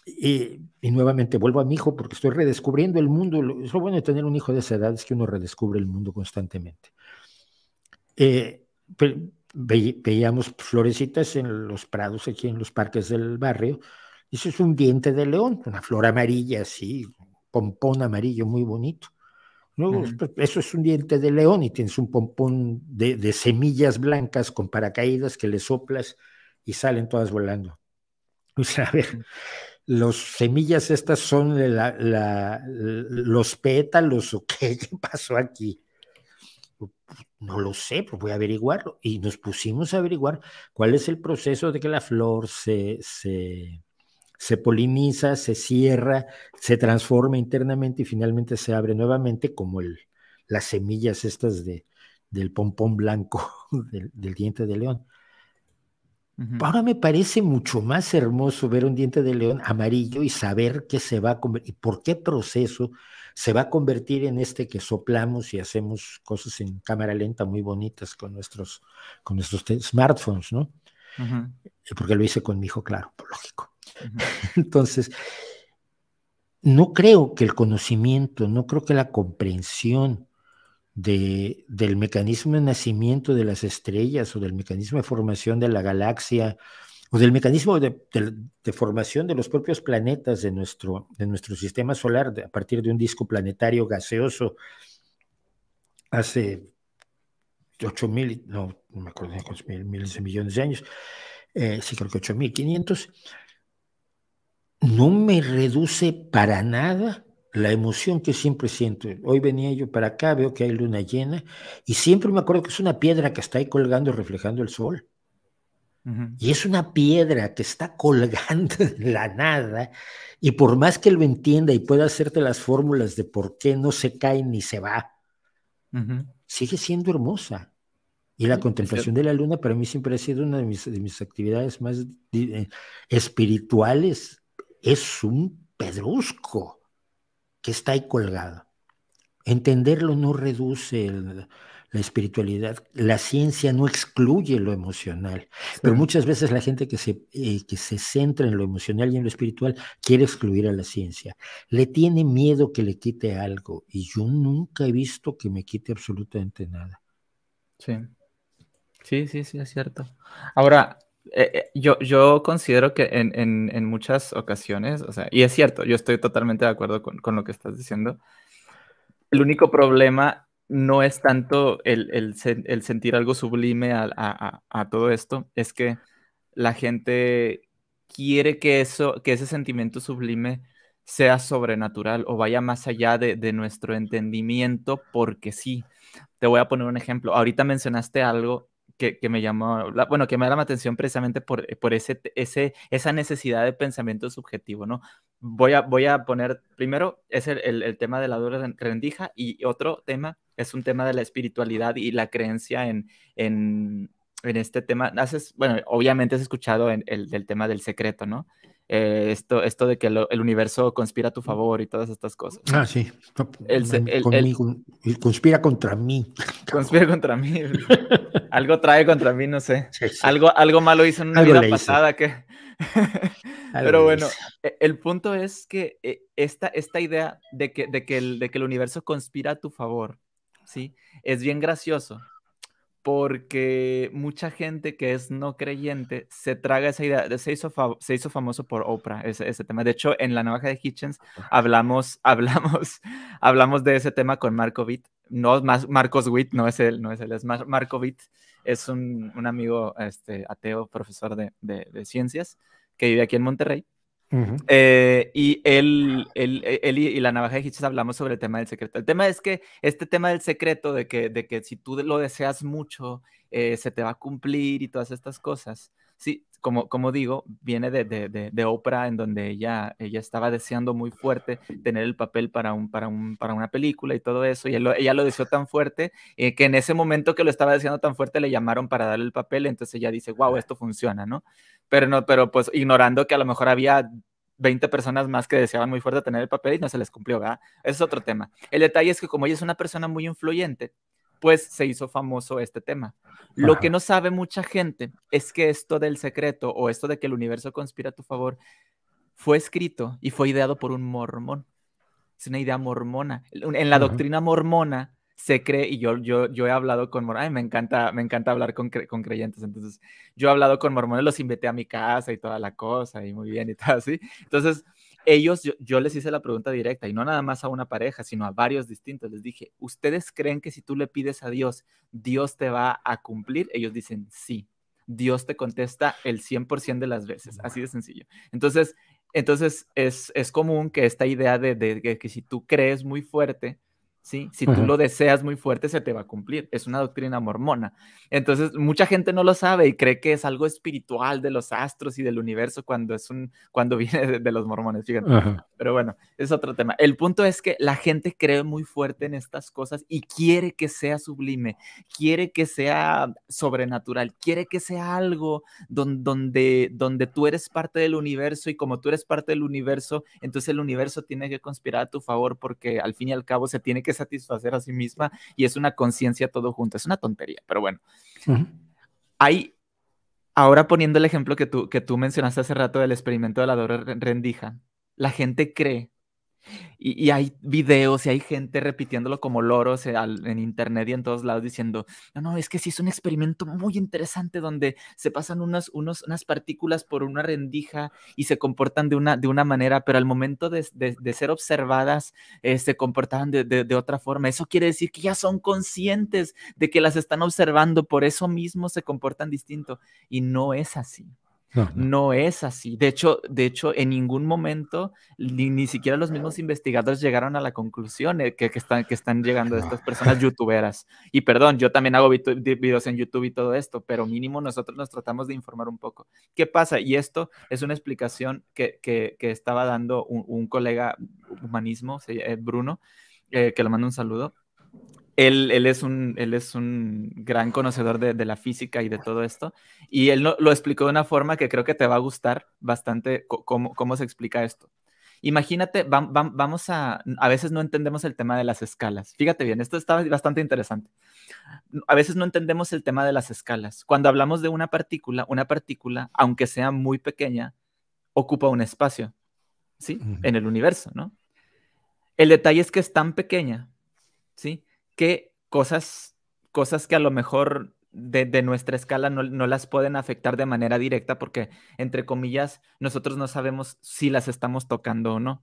Eh, y nuevamente vuelvo a mi hijo porque estoy redescubriendo el mundo. Lo bueno de tener un hijo de esa edad es que uno redescubre el mundo constantemente. Eh, veíamos florecitas en los prados aquí en los parques del barrio, eso es un diente de león, una flor amarilla así, pompón amarillo muy bonito. Eso es un diente de león y tienes un pompón de, semillas blancas con paracaídas que le soplas y salen todas volando. O sea, a ver, las semillas estas son los pétalos o qué, pasó aquí. No lo sé, pero pues voy a averiguarlo. Y nos pusimos a averiguar cuál es el proceso de que la flor se, se se poliniza, se cierra, se transforma internamente y finalmente se abre nuevamente como el, las semillas estas de, del pompón blanco del, diente de león. Ahora me parece mucho más hermoso ver un diente de león amarillo y saber qué se va a convertir, y por qué proceso se va a convertir en este que soplamos y hacemos cosas en cámara lenta muy bonitas con nuestros, con nuestros smartphones, ¿no? Eh, porque lo hice con mi hijo, claro, por lógico. Entonces, no creo que el conocimiento, no creo que la comprensión de, del mecanismo de nacimiento de las estrellas o del mecanismo de formación de la galaxia o del mecanismo de, formación de los propios planetas de nuestro, de nuestro sistema solar a partir de un disco planetario gaseoso hace 8 mil, no, me acuerdo, miles de millones de años, eh, sí creo que 8.500 no me reduce para nada la emoción que siempre siento. Hoy venía yo para acá, veo que hay luna llena y siempre me acuerdo que es una piedra que está ahí colgando, reflejando el sol. Y es una piedra que está colgando en la nada y por más que lo entienda y pueda hacerte las fórmulas de por qué no se cae ni se va, sigue siendo hermosa. Y la contemplación de la luna para mí siempre ha sido una de mis actividades más eh, espirituales es un pedrusco que está ahí colgado. Entenderlo no reduce la espiritualidad. La ciencia no excluye lo emocional, pero muchas veces la gente que se, eh, que se centra en lo emocional y en lo espiritual quiere excluir a la ciencia. Le tiene miedo que le quite algo y yo nunca he visto que me quite absolutamente nada. Sí, sí, sí, sí es cierto. Ahora, eh, eh, yo, considero que en, muchas ocasiones, o sea, y es cierto, yo estoy totalmente de acuerdo con, lo que estás diciendo, el único problema no es tanto el, sentir algo sublime a, todo esto, es que la gente quiere que, ese sentimiento sublime sea sobrenatural o vaya más allá de, de nuestro entendimiento porque sí. Te voy a poner un ejemplo. Ahorita mencionaste algo que, me llamó, bueno, que me llama atención precisamente por, eh, por ese, ese, esa necesidad de pensamiento subjetivo, ¿no? Voy a, voy a poner, primero es el, el, tema de la dura rendija y otro tema es un tema de la espiritualidad y la creencia en, en, en este tema. Haces, bueno, obviamente has escuchado el, del tema del secreto, ¿no? Eh, esto, esto de que el, universo conspira a tu mm. favor y todas estas cosas. Ah, sí. El, conspira contra mí. Conspira contra mí. algo trae contra mí, no sé. Algo, algo malo hizo en una vida pasada que... Pero bueno, e, el punto es que e, esta, esta idea de que, el, de que el universo conspira a tu favor, ¿sí? Es bien gracioso porque mucha gente que es no creyente se traga esa idea. Se hizo, se hizo famoso por Oprah, ese, tema. De hecho, en la navaja de Hitchens hablamos, hablamos, hablamos de ese tema con Marco Witt. No, más Marcos Witt, no es él, no es él, es Marco Witt. Es un, amigo este, ateo, profesor de, de ciencias, que vive aquí en Monterrey. Eh, y él, e, y, la navaja de Hitchens hablamos sobre el tema del secreto. El tema es que este tema del secreto, de que, de que si tú lo deseas mucho, eh, se te va a cumplir y todas estas cosas. Sí, como, como digo, viene de, de, de, Oprah, en donde ella, ella estaba deseando muy fuerte tener el papel para, un, para, un, para una película y todo eso, y ella lo deseó tan fuerte eh, que en ese momento que lo estaba deseando tan fuerte le llamaron para darle el papel, entonces ella dice, wow, esto funciona, ¿no? pero no, pero pues ignorando que a lo mejor había 20 personas más que deseaban muy fuerte tener el papel y no se les cumplió, ¿verdad? Ese es otro tema. El detalle es que como ella es una persona muy influyente, pues se hizo famoso este tema. Lo que no sabe mucha gente es que esto del secreto o esto de que el universo conspira a tu favor fue escrito y fue ideado por un mormón. Es una idea mormona. En la doctrina mormona, se cree, y yo, yo, yo he hablado con mormones, me encanta, me encanta hablar con, con, creyentes, entonces yo he hablado con mormones, los invité a mi casa y toda la cosa, y muy bien y todo así. Entonces, ellos, yo, les hice la pregunta directa, y no nada más a una pareja, sino a varios distintos. Les dije, ¿ustedes creen que si tú le pides a Dios, Dios te va a cumplir? Ellos dicen, sí. Dios te contesta el 100% de las veces, así de sencillo. Entonces, entonces es, común que esta idea de, que si tú crees muy fuerte, ¿sí? Si tú lo deseas muy fuerte, se te va a cumplir. Es una doctrina mormona. Entonces, mucha gente no lo sabe y cree que es algo espiritual de los astros y del universo cuando, es un, cuando viene de, los mormones, Pero bueno, es otro tema. El punto es que la gente cree muy fuerte en estas cosas y quiere que sea sublime, quiere que sea sobrenatural, quiere que sea algo donde, donde tú eres parte del universo y como tú eres parte del universo, entonces el universo tiene que conspirar a tu favor porque al fin y al cabo se tiene que satisfacer a sí misma y es una conciencia todo junto. Es una tontería, pero bueno. Hay, ahora poniendo el ejemplo que tú, que tú mencionaste hace rato del experimento de la doble rendija, la gente cree y, hay videos y hay gente repitiéndolo como loros eh, en internet y en todos lados diciendo, no, no, es que sí es un experimento muy interesante donde se pasan unas, unas partículas por una rendija y se comportan de una, de una manera, pero al momento de, ser observadas eh, se comportaban de, otra forma. Eso quiere decir que ya son conscientes de que las están observando, por eso mismo se comportan distinto. Y no es así. No, es así. De hecho, de hecho, en ningún momento ni, siquiera los mismos investigadores llegaron a la conclusión eh, que, están, que están llegando estas personas youtuberas. Y perdón, yo también hago videos en YouTube y todo esto, pero mínimo nosotros nos tratamos de informar un poco. ¿Qué pasa? Y esto es una explicación que, estaba dando un, colega humanismo, eh, Bruno, eh, que le mando un saludo él, es, un, él es un gran conocedor de, la física y de todo esto. Y él lo, lo, explicó de una forma que creo que te va a gustar bastante cómo, se explica esto. Imagínate, vamos a, a veces no entendemos el tema de las escalas. Fíjate bien, esto está bastante interesante. A veces no entendemos el tema de las escalas. Cuando hablamos de una partícula, una partícula, aunque sea muy pequeña, ocupa un espacio, ¿sí? En el universo, ¿no? El detalle es que es tan pequeña, ¿sí? que cosas, cosas que a lo mejor de, nuestra escala no, no, las pueden afectar de manera directa porque, entre comillas, nosotros no sabemos si las estamos tocando o no.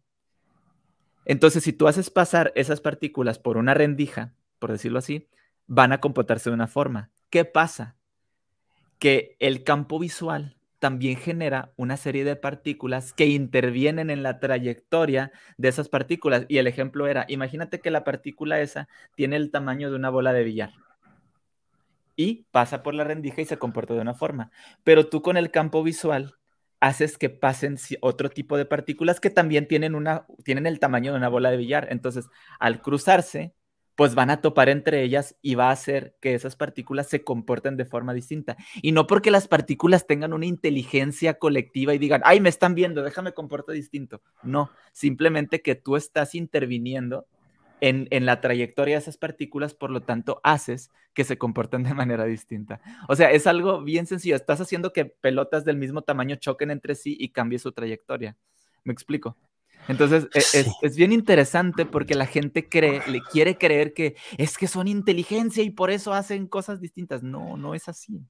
Entonces, si tú haces pasar esas partículas por una rendija, por decirlo así, van a comportarse de una forma. ¿Qué pasa? Que el campo visual también genera una serie de partículas que intervienen en la trayectoria de esas partículas. Y el ejemplo era, imagínate que la partícula esa tiene el tamaño de una bola de billar y pasa por la rendija y se comporta de una forma. Pero tú con el campo visual haces que pasen otro tipo de partículas que también tienen, una, tienen el tamaño de una bola de billar. Entonces, al cruzarse, pues van a topar entre ellas y va a hacer que esas partículas se comporten de forma distinta. Y no porque las partículas tengan una inteligencia colectiva y digan, ay, me están viendo, déjame comportar distinto. No, simplemente que tú estás interviniendo en, en, la trayectoria de esas partículas, por lo tanto, haces que se comporten de manera distinta. O sea, es algo bien sencillo. Estás haciendo que pelotas del mismo tamaño choquen entre sí y cambie su trayectoria. ¿Me explico? Entonces, e, es, bien interesante porque la gente cree, le quiere creer que es que son inteligencia y por eso hacen cosas distintas. No, no es así.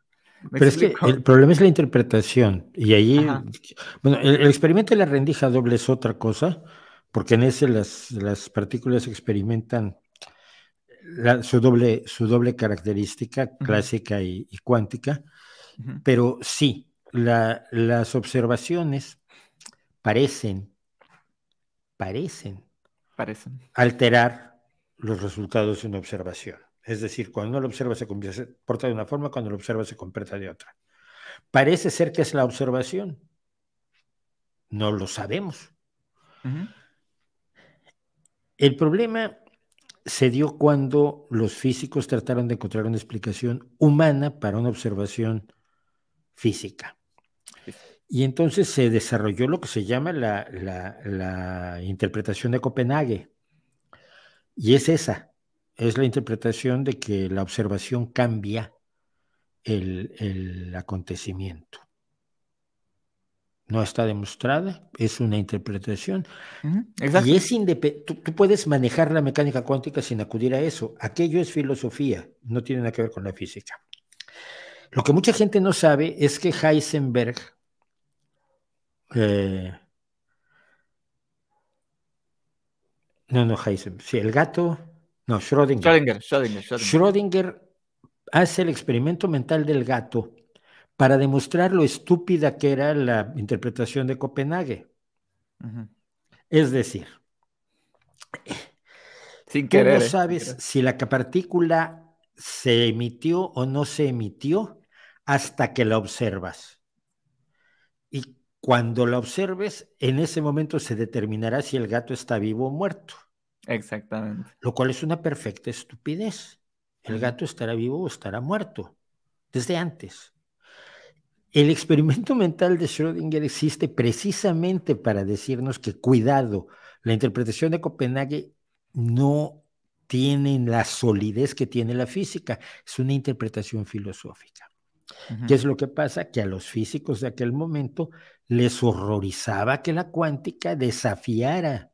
Pero es que el problema es la interpretación. Y ahí, bueno, el, experimento de la rendija doble es otra cosa, porque en ese las, las partículas experimentan su, doble, su doble característica clásica y, cuántica. Pero sí, las observaciones parecen parecen, parecen. alterar los resultados de una observación. Es decir, cuando uno lo observa se comporta de una forma, cuando lo observa se comporta de otra. Parece ser que es la observación. No lo sabemos. El problema se dio cuando los físicos trataron de encontrar una explicación humana para una observación física. Y entonces se desarrolló lo que se llama la, interpretación de Copenhague. Y es esa, es la interpretación de que la observación cambia el, acontecimiento. No está demostrada, es una interpretación. y es independiente. tú, puedes manejar la mecánica cuántica sin acudir a eso. Aquello es filosofía, no tiene nada que ver con la física. Lo que mucha gente no sabe es que Heisenberg no, no, Heisenberg. Sí, el gato. No, Schrödinger. Schrödinger, hace el experimento mental del gato para demostrar lo estúpida que era la interpretación de Copenhague. Es decir, Sin ¿eh? sabes si la partícula se emitió o no se emitió hasta que la observas. Cuando la observes, en ese momento se determinará si el gato está vivo o muerto. Exactamente. Lo cual es una perfecta estupidez. El gato estará vivo o estará muerto desde antes. El experimento mental de Schrödinger existe precisamente para decirnos que cuidado, la interpretación de Copenhague no tiene la solidez que tiene la física, es una interpretación filosófica. ¿Qué es lo que pasa? Que a los físicos de aquel momento les horrorizaba que la cuántica desafiara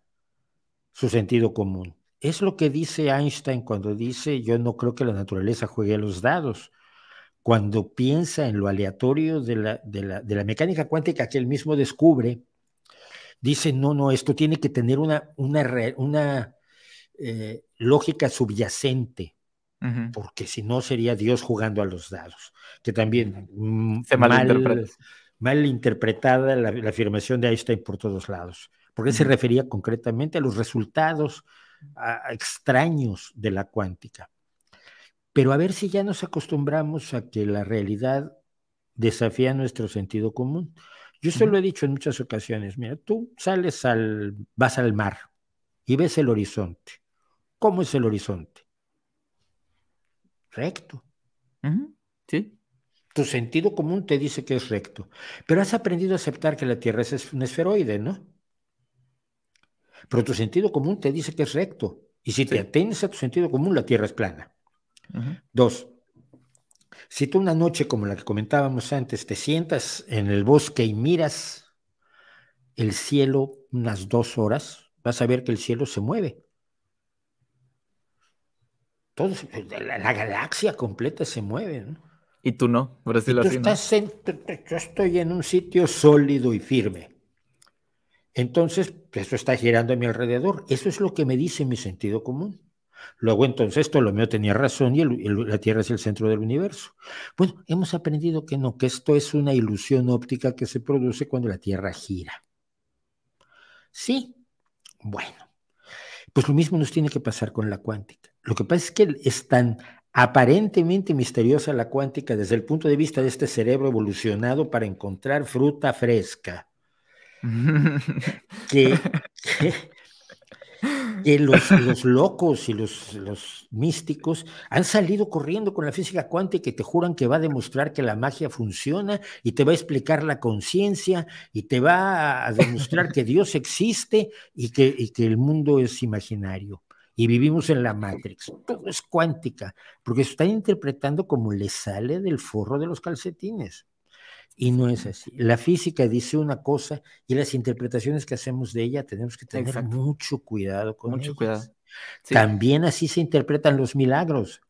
su sentido común. Es lo que dice Einstein cuando dice, yo no creo que la naturaleza juegue a los dados. Cuando piensa en lo aleatorio de la, mecánica cuántica que él mismo descubre, dice, no, no, esto tiene que tener una, eh, lógica subyacente porque si no sería Dios jugando a los dados, que también mm, mal, interpretada la, afirmación de Einstein por todos lados, porque se refería concretamente a los resultados extraños de la cuántica. Pero a ver si ya nos acostumbramos a que la realidad desafía nuestro sentido común. Yo se lo he dicho en muchas ocasiones, mira, tú sales al, vas al mar y ves el horizonte. ¿Cómo es el horizonte? recto. Tu sentido común te dice que es recto, pero has aprendido a aceptar que la Tierra es un esferoide, ¿no? Pero tu sentido común te dice que es recto, y si te atienes a tu sentido común, la Tierra es plana. Dos, si tú una noche como la que comentábamos antes, te sientas en el bosque y miras el cielo unas dos horas, vas a ver que el cielo se mueve. Entonces pues, la, galaxia completa se mueve. Y tú no, Brasil tú yo estoy en un sitio sólido y firme. Entonces, pues, eso está girando a mi alrededor. Eso es lo que me dice mi sentido común. Luego entonces Ptolomeo tenía razón y la Tierra es el centro del universo. Bueno, hemos aprendido que no, que esto es una ilusión óptica que se produce cuando la Tierra gira. Sí, bueno, pues lo mismo nos tiene que pasar con la cuántica. Lo que pasa es que es tan aparentemente misteriosa la cuántica desde el punto de vista de este cerebro evolucionado para encontrar fruta fresca. que, que los, locos y los, místicos han salido corriendo con la física cuántica y te juran que va a demostrar que la magia funciona y te va a explicar la conciencia y te va a demostrar que Dios existe y que, el mundo es imaginario y vivimos en la Matrix. Todo es cuántica, porque están interpretando como le sale del forro de los calcetines. Y no es así. La física dice una cosa y las interpretaciones que hacemos de ella tenemos que tener mucho cuidado con Mucho cuidado. También así se interpretan los milagros.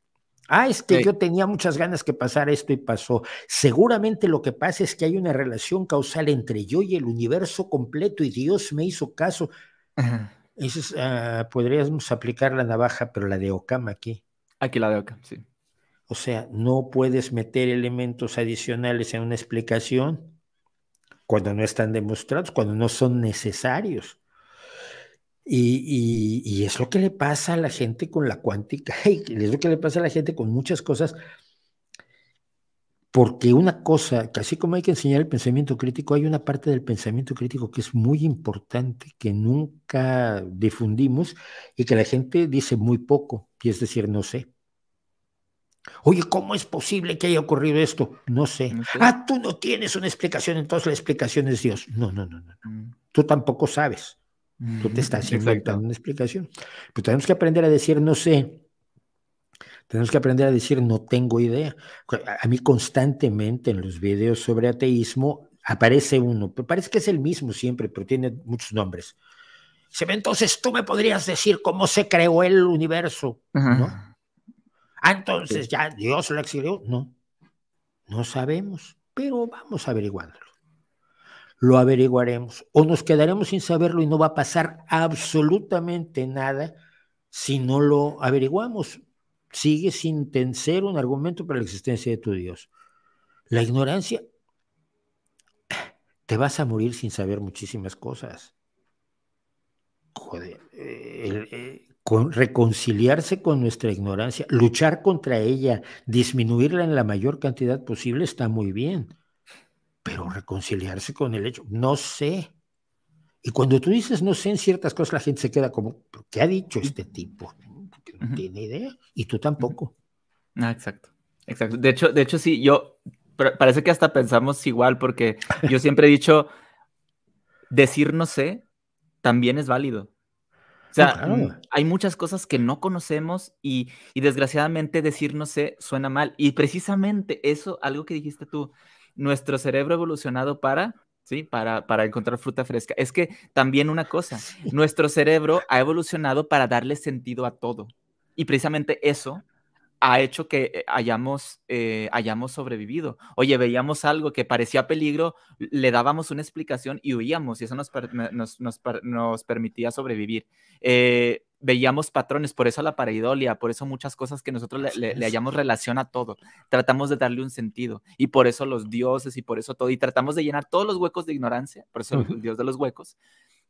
Ah, es que yo tenía muchas ganas que pasara esto y pasó. Seguramente lo que pasa es que hay una relación causal entre yo y el universo completo y Dios me hizo caso. Eso ah, podríamos aplicar la navaja, pero la de Okama aquí. Aquí la de Okama, sí. O sea, no puedes meter elementos adicionales en una explicación cuando no están demostrados, cuando no son necesarios. Y, es lo que le pasa a la gente con la cuántica, es lo que le pasa a la gente con muchas cosas, porque una cosa, que así como hay que enseñar el pensamiento crítico, hay una parte del pensamiento crítico que es muy importante, que nunca difundimos y que la gente dice muy poco, y es decir, no sé. Oye, ¿cómo es posible que haya ocurrido esto? No sé. Ah, tú no tienes una explicación, entonces la explicación es Dios. No, no, no, no. Mm. Tú tampoco sabes. Tú te mm, estás inventando una explicación. Pero pues tenemos que aprender a decir no sé. Tenemos que aprender a decir no tengo idea. A mí constantemente en los videos sobre ateísmo aparece uno, pero parece que es el mismo siempre, pero tiene muchos nombres. ve entonces tú me podrías decir cómo se creó el universo, ¿no? Ah, entonces ya Dios lo exigió No, no sabemos, pero vamos averiguándolo. Lo averiguaremos o nos quedaremos sin saberlo y no va a pasar absolutamente nada si no lo averiguamos. Sigue sin tener un argumento para la existencia de tu Dios. La ignorancia, te vas a morir sin saber muchísimas cosas. Joder, eh, el... Eh, con reconciliarse con nuestra ignorancia, luchar contra ella, disminuirla en la mayor cantidad posible está muy bien, pero reconciliarse con el hecho, no sé. Y cuando tú dices no sé en ciertas cosas, la gente se queda como, ¿qué ha dicho este tipo? no tiene idea. Y tú tampoco. Ah, exacto. Exacto. De hecho, de hecho, sí, yo parece que hasta pensamos igual, porque yo siempre he dicho, decir no sé también es válido. O sea, mm, hay muchas cosas que no conocemos y, desgraciadamente decir no sé suena mal. Y precisamente eso, algo que dijiste tú, nuestro cerebro evolucionado para, ¿sí? Para, para encontrar fruta fresca. Es que también una cosa, nuestro cerebro ha evolucionado para darle sentido a todo. Y precisamente eso ha hecho que eh, hayamos, eh, hayamos sobrevivido. Oye, veíamos algo que parecía peligro, le dábamos una explicación y huíamos, y eso nos, permitía sobrevivir. Eh, veíamos patrones, por eso la pareidolia, por eso muchas cosas que nosotros le, le, hallamos relación a todo. Tratamos de darle un sentido, y por eso los dioses, y por eso todo, y tratamos de llenar todos los huecos de ignorancia, por eso el dios de los huecos,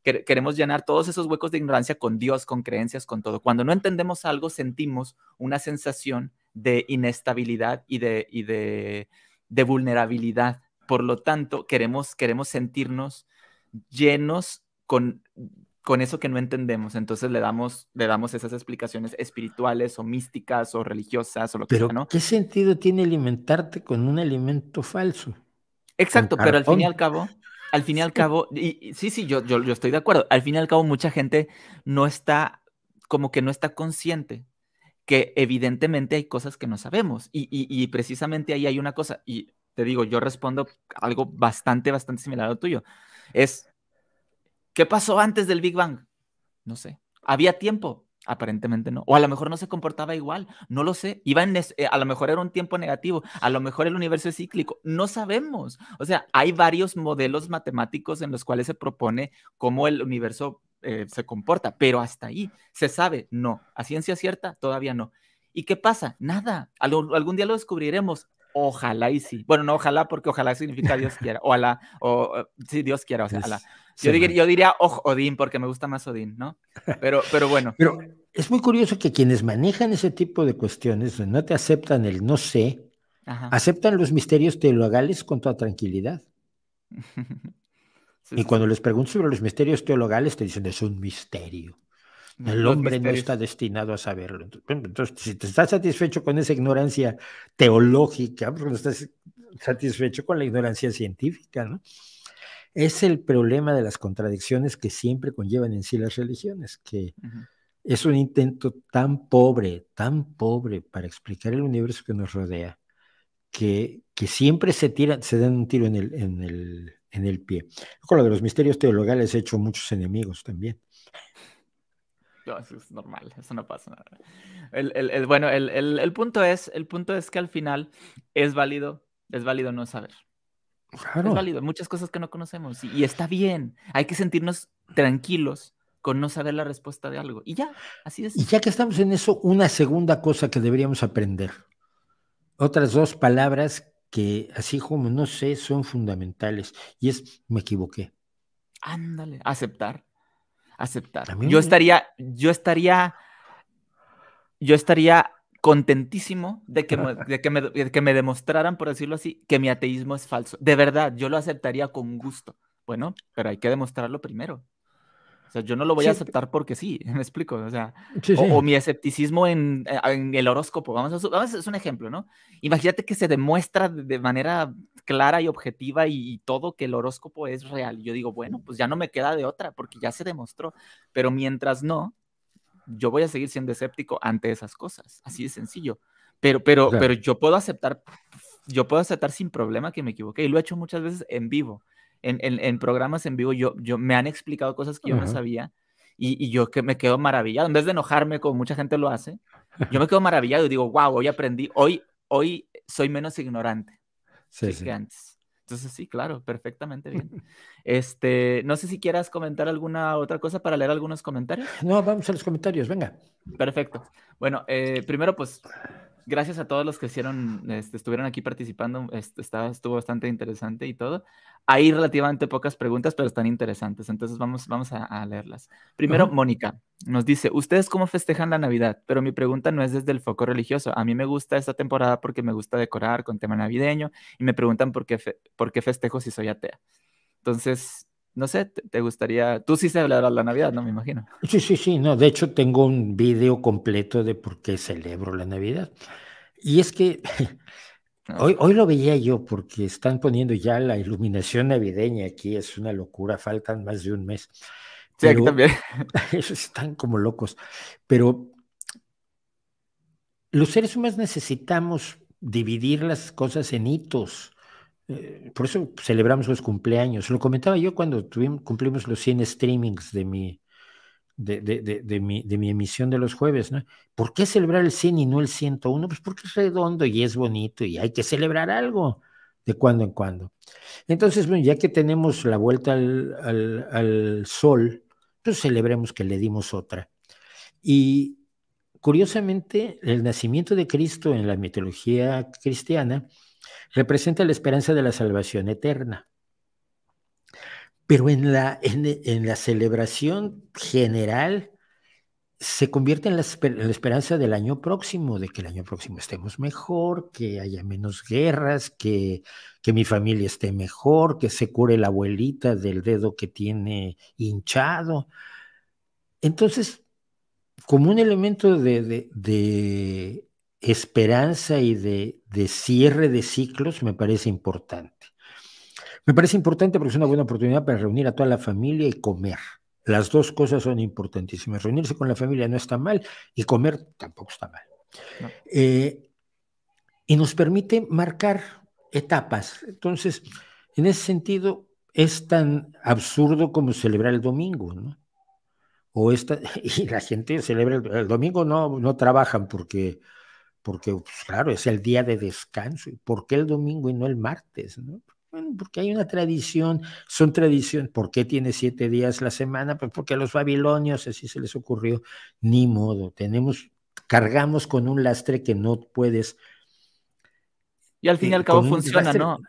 queremos llenar todos esos huecos de ignorancia con Dios, con creencias, con todo. Cuando no entendemos algo, sentimos una sensación de inestabilidad y de, y de, de vulnerabilidad. Por lo tanto, queremos, queremos sentirnos llenos con, con eso que no entendemos. Entonces le damos, le damos esas explicaciones espirituales o místicas o religiosas o lo que sea, ¿no? ¿Qué sentido tiene alimentarte con un alimento falso? Exacto, pero al fin y al cabo, al fin y al cabo, sí, sí, yo, yo, yo, estoy de acuerdo. Al fin y al cabo, mucha gente no está, como que no está consciente que evidentemente hay cosas que no sabemos. Y, y precisamente ahí hay una cosa, y te digo, yo respondo algo bastante, bastante similar a lo tuyo. Es, ¿qué pasó antes del Big Bang? No sé. Había tiempo. Aparentemente no. O a lo mejor no se comportaba igual, no lo sé. Iba eh, a lo mejor era un tiempo negativo, a lo mejor el universo es cíclico, no sabemos. O sea, hay varios modelos matemáticos en los cuales se propone cómo el universo eh, se comporta, pero hasta ahí se sabe, no. A ciencia cierta, todavía no. ¿Y qué pasa? Nada. algún día lo descubriremos. Ojalá y sí. Bueno, no ojalá porque ojalá significa Dios quiera. Ojalá, o, o sí, Dios quiera, o sea, ojalá. Yo, diría, Odín porque me gusta más Odín, ¿no? Pero, pero bueno. Pero es muy curioso que quienes manejan ese tipo de cuestiones no te aceptan el no sé, aceptan los misterios teologales con toda tranquilidad. y cuando les pregunto sobre los misterios teologales, te dicen es un misterio. El hombre no está destinado a saberlo. Entonces, si te estás satisfecho con esa ignorancia teológica, porque estás satisfecho con la ignorancia científica, ¿no? Es el problema de las contradicciones que siempre conllevan en sí las religiones, que es un intento tan pobre, tan pobre para explicar el universo que nos rodea, que, siempre se, tiran, se dan un tiro en el, en el pie. Con lo de los misterios teologales he hecho muchos enemigos también. No, eso es normal, eso no pasa nada. El, el, bueno, el, el, punto es, el punto es que al final es válido, es válido no saber. Claro. Es válido, muchas cosas que no conocemos y, y, está bien, hay que sentirnos tranquilos con no saber la respuesta de algo. Y ya, así es. Y ya que estamos en eso, una segunda cosa que deberíamos aprender. Otras dos palabras que, así como no sé, son fundamentales. Y es, me equivoqué. Ándale, aceptar aceptar. Yo estaría, yo estaría, yo estaría contentísimo de que, que me, de que, me, demostraran, por decirlo así, que mi ateísmo es falso. De verdad, yo lo aceptaría con gusto. Bueno, pero hay que demostrarlo primero sea, yo no lo voy a aceptar porque sí, me explico. O sea, O, mi escepticismo eh, en, el horóscopo. Vamos a, vamos es un ejemplo, ¿no? Imagínate que se demuestra de manera clara y objetiva y, todo que el horóscopo es real. Yo digo, bueno, pues ya no me queda de otra porque ya se demostró. Pero mientras no, yo voy a seguir siendo escéptico ante esas cosas. Así de sencillo. Pero, pero, pero yo puedo aceptar, yo puedo aceptar sin problema que me equivoqué y lo he hecho muchas veces en vivo en, en, programas en vivo, yo, yo me han explicado cosas que yo no sabía y, y, yo que me quedo maravillado. En vez de enojarme como mucha gente lo hace, yo me quedo maravillado y digo, wow, hoy aprendí, hoy, hoy soy menos ignorante que antes. Entonces sí, claro, perfectamente bien. Este, no sé si quieras comentar alguna otra cosa para leer algunos comentarios. No, vamos a los comentarios, venga. Perfecto. Bueno, eh, primero pues gracias a todos los que hicieron, este, estuvieron aquí participando, este, estuvo bastante interesante y todo. Hay relativamente pocas preguntas, pero están interesantes, entonces vamos, a, leerlas. Primero, Mónica nos dice, ¿ustedes cómo festejan la Navidad? Pero mi pregunta no es desde el foco religioso. A mí me gusta esta temporada porque me gusta decorar con tema navideño y me preguntan por qué, por qué festejo si soy atea. Entonces, no sé, te, gustaría, tú sí de la Navidad, ¿no? Me imagino. Sí, sí, sí, no, de hecho tengo un video completo de por qué celebro la Navidad. Y es que ah. hoy, hoy lo veía yo porque están poniendo ya la iluminación navideña aquí, es una locura, faltan más de un mes. Sí, aquí también. están como locos. Pero los seres humanos necesitamos dividir las cosas en hitos eh, por eso celebramos los cumpleaños. Lo comentaba yo cuando cumplimos los 100 streamings de mi, de, mi, emisión de los jueves, ¿Por qué celebrar el 100 y no el 101? Pues porque es redondo y es bonito y hay que celebrar algo de cuando en cuando. Entonces, bueno, ya que tenemos la vuelta al, al sol, pues celebremos que le dimos otra. Y curiosamente, el nacimiento de Cristo en la mitología cristiana representa la esperanza de la salvación eterna. Pero en la, en, la celebración general se convierte en la, esperanza del año próximo, de que el año próximo estemos mejor, que haya menos guerras, que, que mi familia esté mejor, que se cure la abuelita del dedo que tiene hinchado. Entonces, como un elemento de, de esperanza y de, de cierre de ciclos me parece importante. Me parece importante porque es una buena oportunidad para reunir a toda la familia y comer. Las dos cosas son importantísimas. Reunirse con la familia no está mal y comer tampoco está mal. Eh, y nos permite marcar etapas. Entonces, en ese sentido, es tan absurdo como celebrar el domingo, ¿no? O esta, y la gente celebra el, el domingo, no, no trabajan porque porque pues, claro, es el día de descanso. ¿Y por qué el domingo y no el martes? porque hay una tradición, son tradiciones. ¿Por qué tiene siete días la semana? Pues porque a los babilonios así se les ocurrió. Ni modo, tenemos, cargamos con un lastre que no puedes. Y al fin y eh, al cabo funciona, ¿no?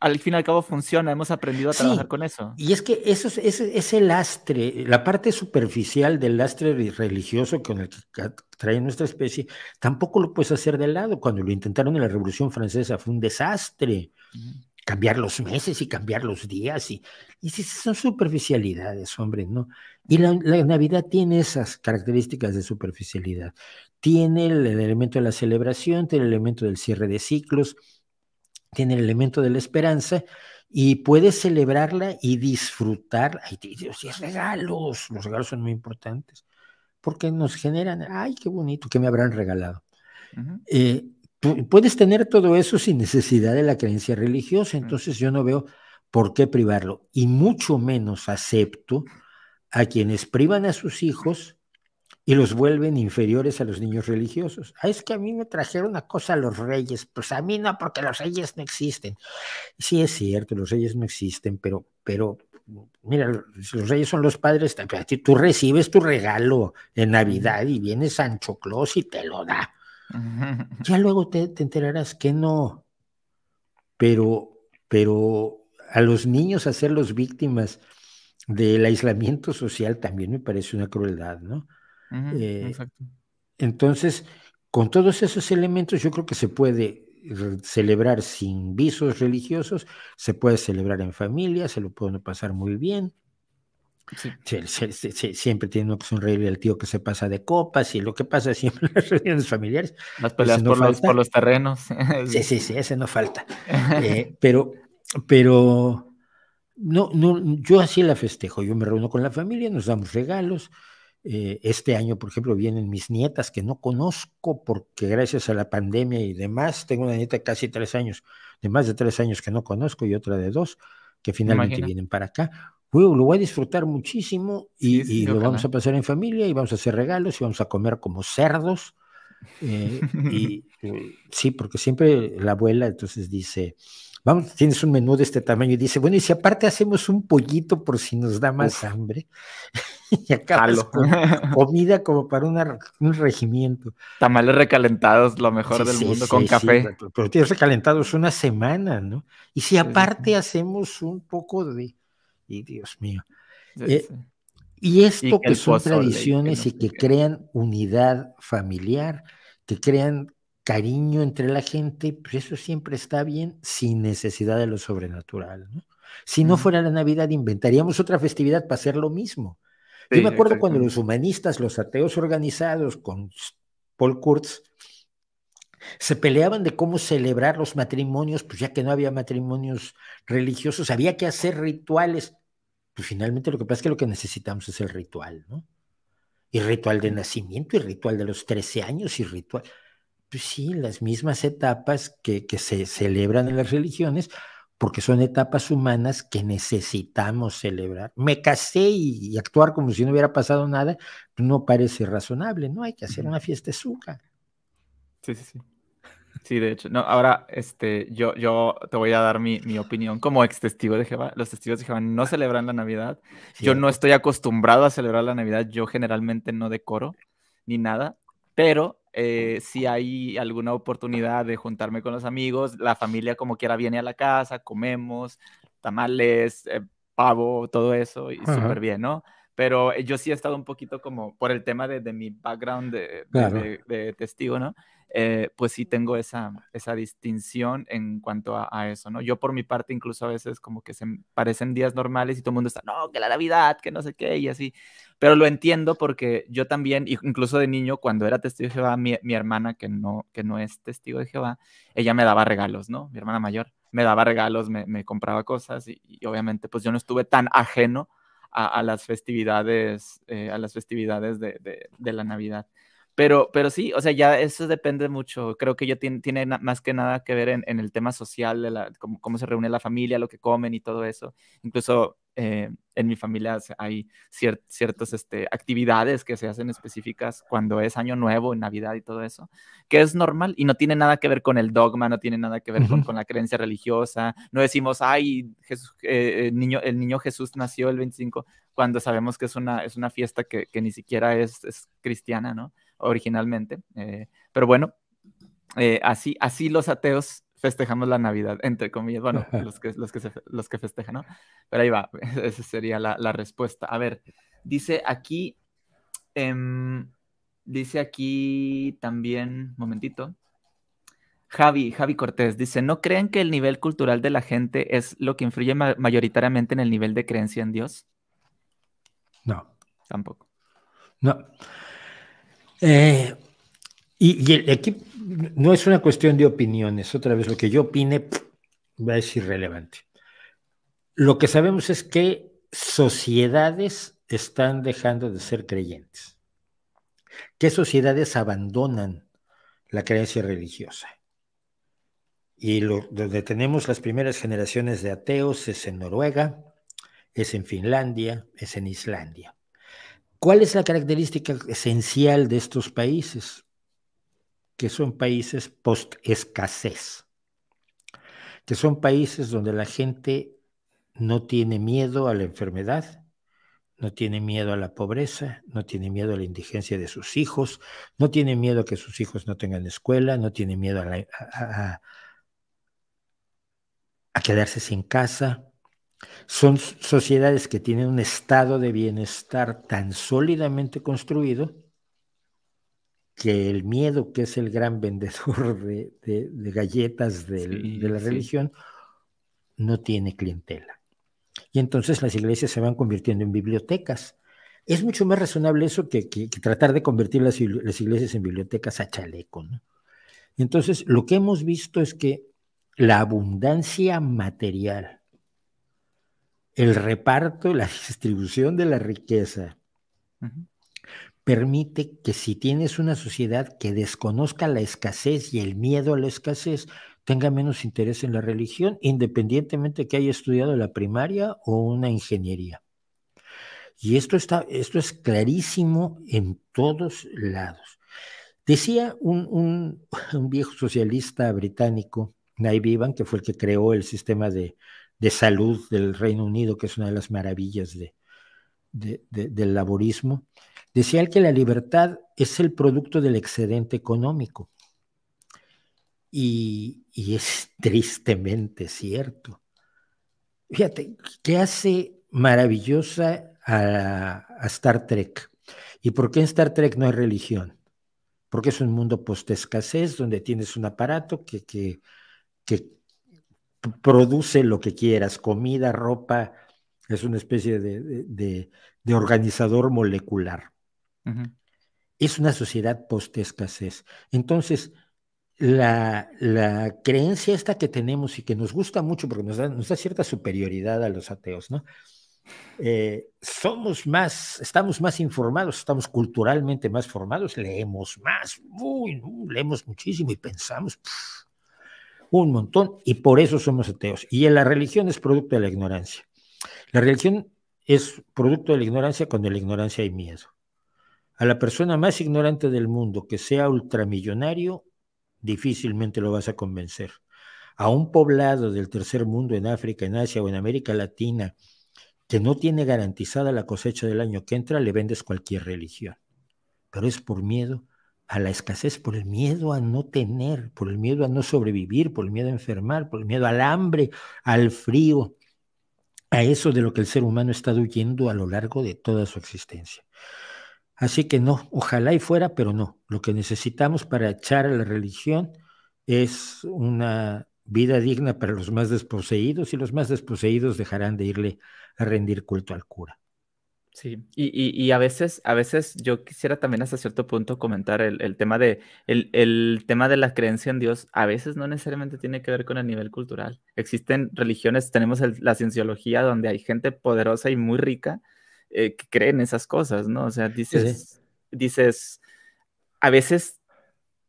al fin y al cabo funciona, hemos aprendido a trabajar con eso. Y es que eso es, el lastre, la parte superficial del lastre religioso con el que trae nuestra especie, tampoco lo puedes hacer de lado. Cuando lo intentaron en la Revolución Francesa fue un desastre. Cambiar los meses y cambiar los días. Y, y son superficialidades, hombre, ¿no? Y la, Navidad tiene esas características de superficialidad. Tiene el elemento de la celebración, tiene el elemento del cierre de ciclos tiene el elemento de la esperanza y puedes celebrarla y disfrutar. Ay, Dios, y regalos, los regalos son muy importantes porque nos generan, ay, qué bonito, ¿qué me habrán regalado. Eh, puedes tener todo eso sin necesidad de la creencia religiosa, entonces yo no veo por qué privarlo y mucho menos acepto a quienes privan a sus hijos y los vuelven inferiores a los niños religiosos. Ah, es que a mí me trajeron una cosa a los reyes, pues a mí no, porque los reyes no existen. Sí, es cierto, los reyes no existen, pero, pero mira, los reyes son los padres, tú recibes tu regalo en Navidad y viene Sancho Claus y te lo da. Ya luego te, te enterarás que no, pero, pero a los niños hacerlos víctimas del aislamiento social también me parece una crueldad, ¿no? Eh, entonces, con todos esos elementos yo creo que se puede eh, celebrar sin visos religiosos, se puede celebrar en familia, se lo puede pasar muy bien. siempre tiene que sonreírle al tío que se pasa de copas y lo que pasa siempre en las reuniones familiares. Las pues, peleas por, los, terrenos. sí, sí, sí, ese no falta. Eh, pero, pero no, no, yo así la festejo. Yo me reúno con la familia, nos damos regalos, eh, este año, por ejemplo, vienen mis nietas que no conozco porque gracias a la pandemia y demás, tengo una nieta de casi tres años, de más de tres años que no conozco y otra de dos, que finalmente vienen para acá. lo voy a disfrutar muchísimo y, lo vamos a pasar en familia y vamos a hacer regalos y vamos a comer como cerdos. Eh, y eh, sí, porque siempre la abuela entonces dice, vamos, tienes un menú de este tamaño y dice, bueno, y si aparte hacemos un pollito por si nos da más hambre. y acabas pues, comida como para un regimiento. Tamales recalentados, lo mejor del mundo, con café. pero, tienes recalentados una semana, ¿no? Y si aparte hacemos un poco de... Y Dios mío. Eh, y esto que, son tradiciones y que, crean unidad familiar, que crean cariño entre la gente, pues eso siempre está bien sin necesidad de lo sobrenatural. ¿no? Si no fuera la Navidad, inventaríamos otra festividad para hacer lo mismo. Yo me acuerdo cuando los humanistas, los ateos organizados con Paul Kurtz, se peleaban de cómo celebrar los matrimonios, pues ya que no había matrimonios religiosos, había que hacer rituales. Pues finalmente lo que pasa es que lo que necesitamos es el ritual, ¿no? Y ritual de nacimiento, y ritual de los 13 años, y ritual. Pues sí, las mismas etapas que se celebran en las religiones, porque son etapas humanas que necesitamos celebrar. Me casé y, actuar como si no hubiera pasado nada no parece razonable, ¿no? Hay que hacer una fiesta suca. Sí, sí, sí. Sí, de hecho. No, ahora este, yo, yo te voy a dar mi, mi opinión como ex testigo de Jehová. Los testigos de Jehová no ah. celebran la Navidad. Yo no estoy acostumbrado a celebrar la Navidad. Yo generalmente no decoro ni nada, pero eh, si hay alguna oportunidad de juntarme con los amigos, la familia como quiera viene a la casa, comemos tamales, eh, pavo, todo eso, y súper bien, ¿no? Pero eh, yo sí he estado un poquito como por el tema de, mi background de, de testigo, ¿no? Eh, pues sí tengo esa, distinción en cuanto a, eso, ¿no? Yo por mi parte incluso a veces como que se parecen días normales y todo el mundo está, no, que la Navidad, que no sé qué y así, pero lo entiendo porque yo también, incluso de niño, cuando era testigo de Jehová, mi, hermana que no, que no es testigo de Jehová, ella me daba regalos, ¿no? Mi hermana mayor me daba regalos, me, compraba cosas y, obviamente pues yo no estuve tan ajeno a, las festividades, eh, a las festividades de la Navidad. Pero, pero sí, o sea, ya eso depende mucho. Creo que ya tiene, más que nada que ver en, el tema social, de cómo, se reúne la familia, lo que comen y todo eso. Incluso eh, en mi familia hay ciertas este, actividades que se hacen específicas cuando es Año Nuevo, Navidad y todo eso, que es normal y no tiene nada que ver con el dogma, no tiene nada que ver con, la creencia religiosa. No decimos, ay, Jesús, el, eh, eh, niño, el niño Jesús nació el 25, cuando sabemos que es una, es una fiesta que, ni siquiera es cristiana, ¿no? originalmente. Eh, pero bueno, eh, así, así los ateos festejamos la Navidad, entre comillas, bueno, los que, los que, los que festejan, ¿no? Pero ahí va, esa sería la, respuesta. A ver, dice aquí, em, dice aquí también, momentito, Javi, Javi Cortés dice, ¿no creen que el nivel cultural de la gente es lo que influye mayoritariamente en el nivel de creencia en Dios? No. Tampoco. No. Eh, y, aquí no es una cuestión de opiniones. Otra vez, lo que yo opine es irrelevante. Lo que sabemos es que sociedades están dejando de ser creyentes. ¿Qué sociedades abandonan la creencia religiosa? Y lo, donde tenemos las primeras generaciones de ateos es en Noruega, es en Finlandia, es en Islandia. ¿Cuál es la característica esencial de estos países? Que son países post-escasez, que son países donde la gente no tiene miedo a la enfermedad, no tiene miedo a la pobreza, no tiene miedo a la indigencia de sus hijos, no tiene miedo a que sus hijos no tengan escuela, no tiene miedo a, a quedarse sin casa, son sociedades que tienen un estado de bienestar tan sólidamente construido que el miedo, que es el gran vendedor de, galletas de la religión, no tiene clientela. Y entonces las iglesias se van convirtiendo en bibliotecas. Es mucho más razonable eso que, tratar de convertir las, iglesias en bibliotecas a chaleco. Entonces, lo que hemos visto es que la abundancia material el reparto, la distribución de la riqueza, permite que si tienes una sociedad que desconozca la escasez y el miedo a la escasez, tenga menos interés en la religión, independientemente que haya estudiado la primaria o una ingeniería. Y esto, está, esto es clarísimo en todos lados. Decía un, viejo socialista británico, Nay Vivan, que fue el que creó el sistema de de salud del Reino Unido, que es una de las maravillas de, del laborismo, decía él que la libertad es el producto del excedente económico. Y, es tristemente cierto. Fíjate, ¿qué hace maravillosa a, Star Trek? ¿Y por qué en Star Trek no hay religión? Porque es un mundo post-escasez donde tienes un aparato que, que produce lo que quieras, comida, ropa, es una especie de, de, organizador molecular. Es una sociedad post-escasez. Entonces, la, creencia esta que tenemos y que nos gusta mucho porque nos da, nos cierta superioridad a los ateos, ¿no? Eh, somos más, estamos más informados, estamos culturalmente más formados, leemos más, leemos muchísimo y pensamos, un montón y por eso somos ateos. Y la religión es producto de la ignorancia. La religión es producto de la ignorancia cuando en la ignorancia hay miedo. A la persona más ignorante del mundo que sea ultramillonario, difícilmente lo vas a convencer. A un poblado del tercer mundo en África, en Asia o en América Latina que no tiene garantizada la cosecha del año que entra, le vendes cualquier religión. Pero es por miedo a la escasez, por el miedo a no tener, por el miedo a no sobrevivir, por el miedo a enfermar, por el miedo al hambre, al frío, a eso de lo que el ser humano ha estado huyendo a lo largo de toda su existencia. Así que no, ojalá y fuera, pero no. Lo que necesitamos para echar a la religión es una vida digna para los más desposeídos y los más desposeídos dejarán de irle a rendir culto al cura. Sí, y, y, y, a veces, a veces yo quisiera también hasta cierto punto comentar el, el tema de el, el, tema de la creencia en Dios, a veces no necesariamente tiene que ver con el nivel cultural. Existen religiones, tenemos la cienciología donde hay gente poderosa y muy rica eh, que cree en esas cosas, ¿no? O sea, dices, dices, a veces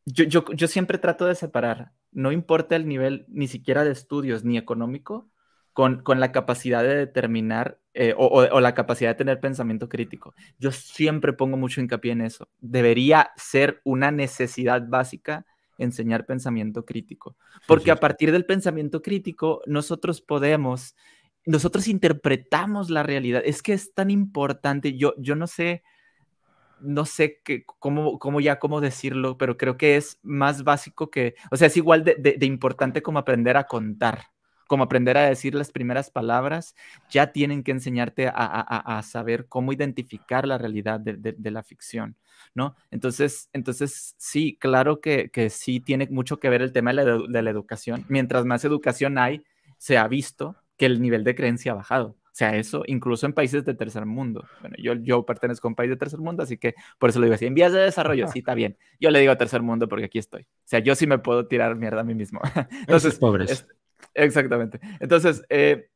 yo, yo, yo siempre trato de separar, no importa el nivel ni siquiera de estudios ni económico, con, con la capacidad de determinar eh, o, la capacidad de tener pensamiento crítico. Yo siempre pongo mucho hincapié en eso. Debería ser una necesidad básica enseñar pensamiento crítico, porque a partir del pensamiento crítico nosotros podemos, nosotros interpretamos la realidad. Es que es tan importante, yo, yo no sé, no sé cómo, ya cómo decirlo, pero creo que es más básico que, o sea, es igual de importante como aprender a contar como aprender a decir las primeras palabras, ya tienen que enseñarte a, saber cómo identificar la realidad de, la ficción, ¿no? Entonces, entonces sí, claro que, sí tiene mucho que ver el tema de la, educación. Mientras más educación hay, se ha visto que el nivel de creencia ha bajado. O sea, eso incluso en países de tercer mundo. Bueno, yo, yo pertenezco a un país de tercer mundo, así que por eso lo digo así. En vías de desarrollo, sí, está bien. Yo le digo tercer mundo porque aquí estoy. O sea, yo sí me puedo tirar mierda a mí mismo. Entonces, pobres. Exactamente. Entonces, eh,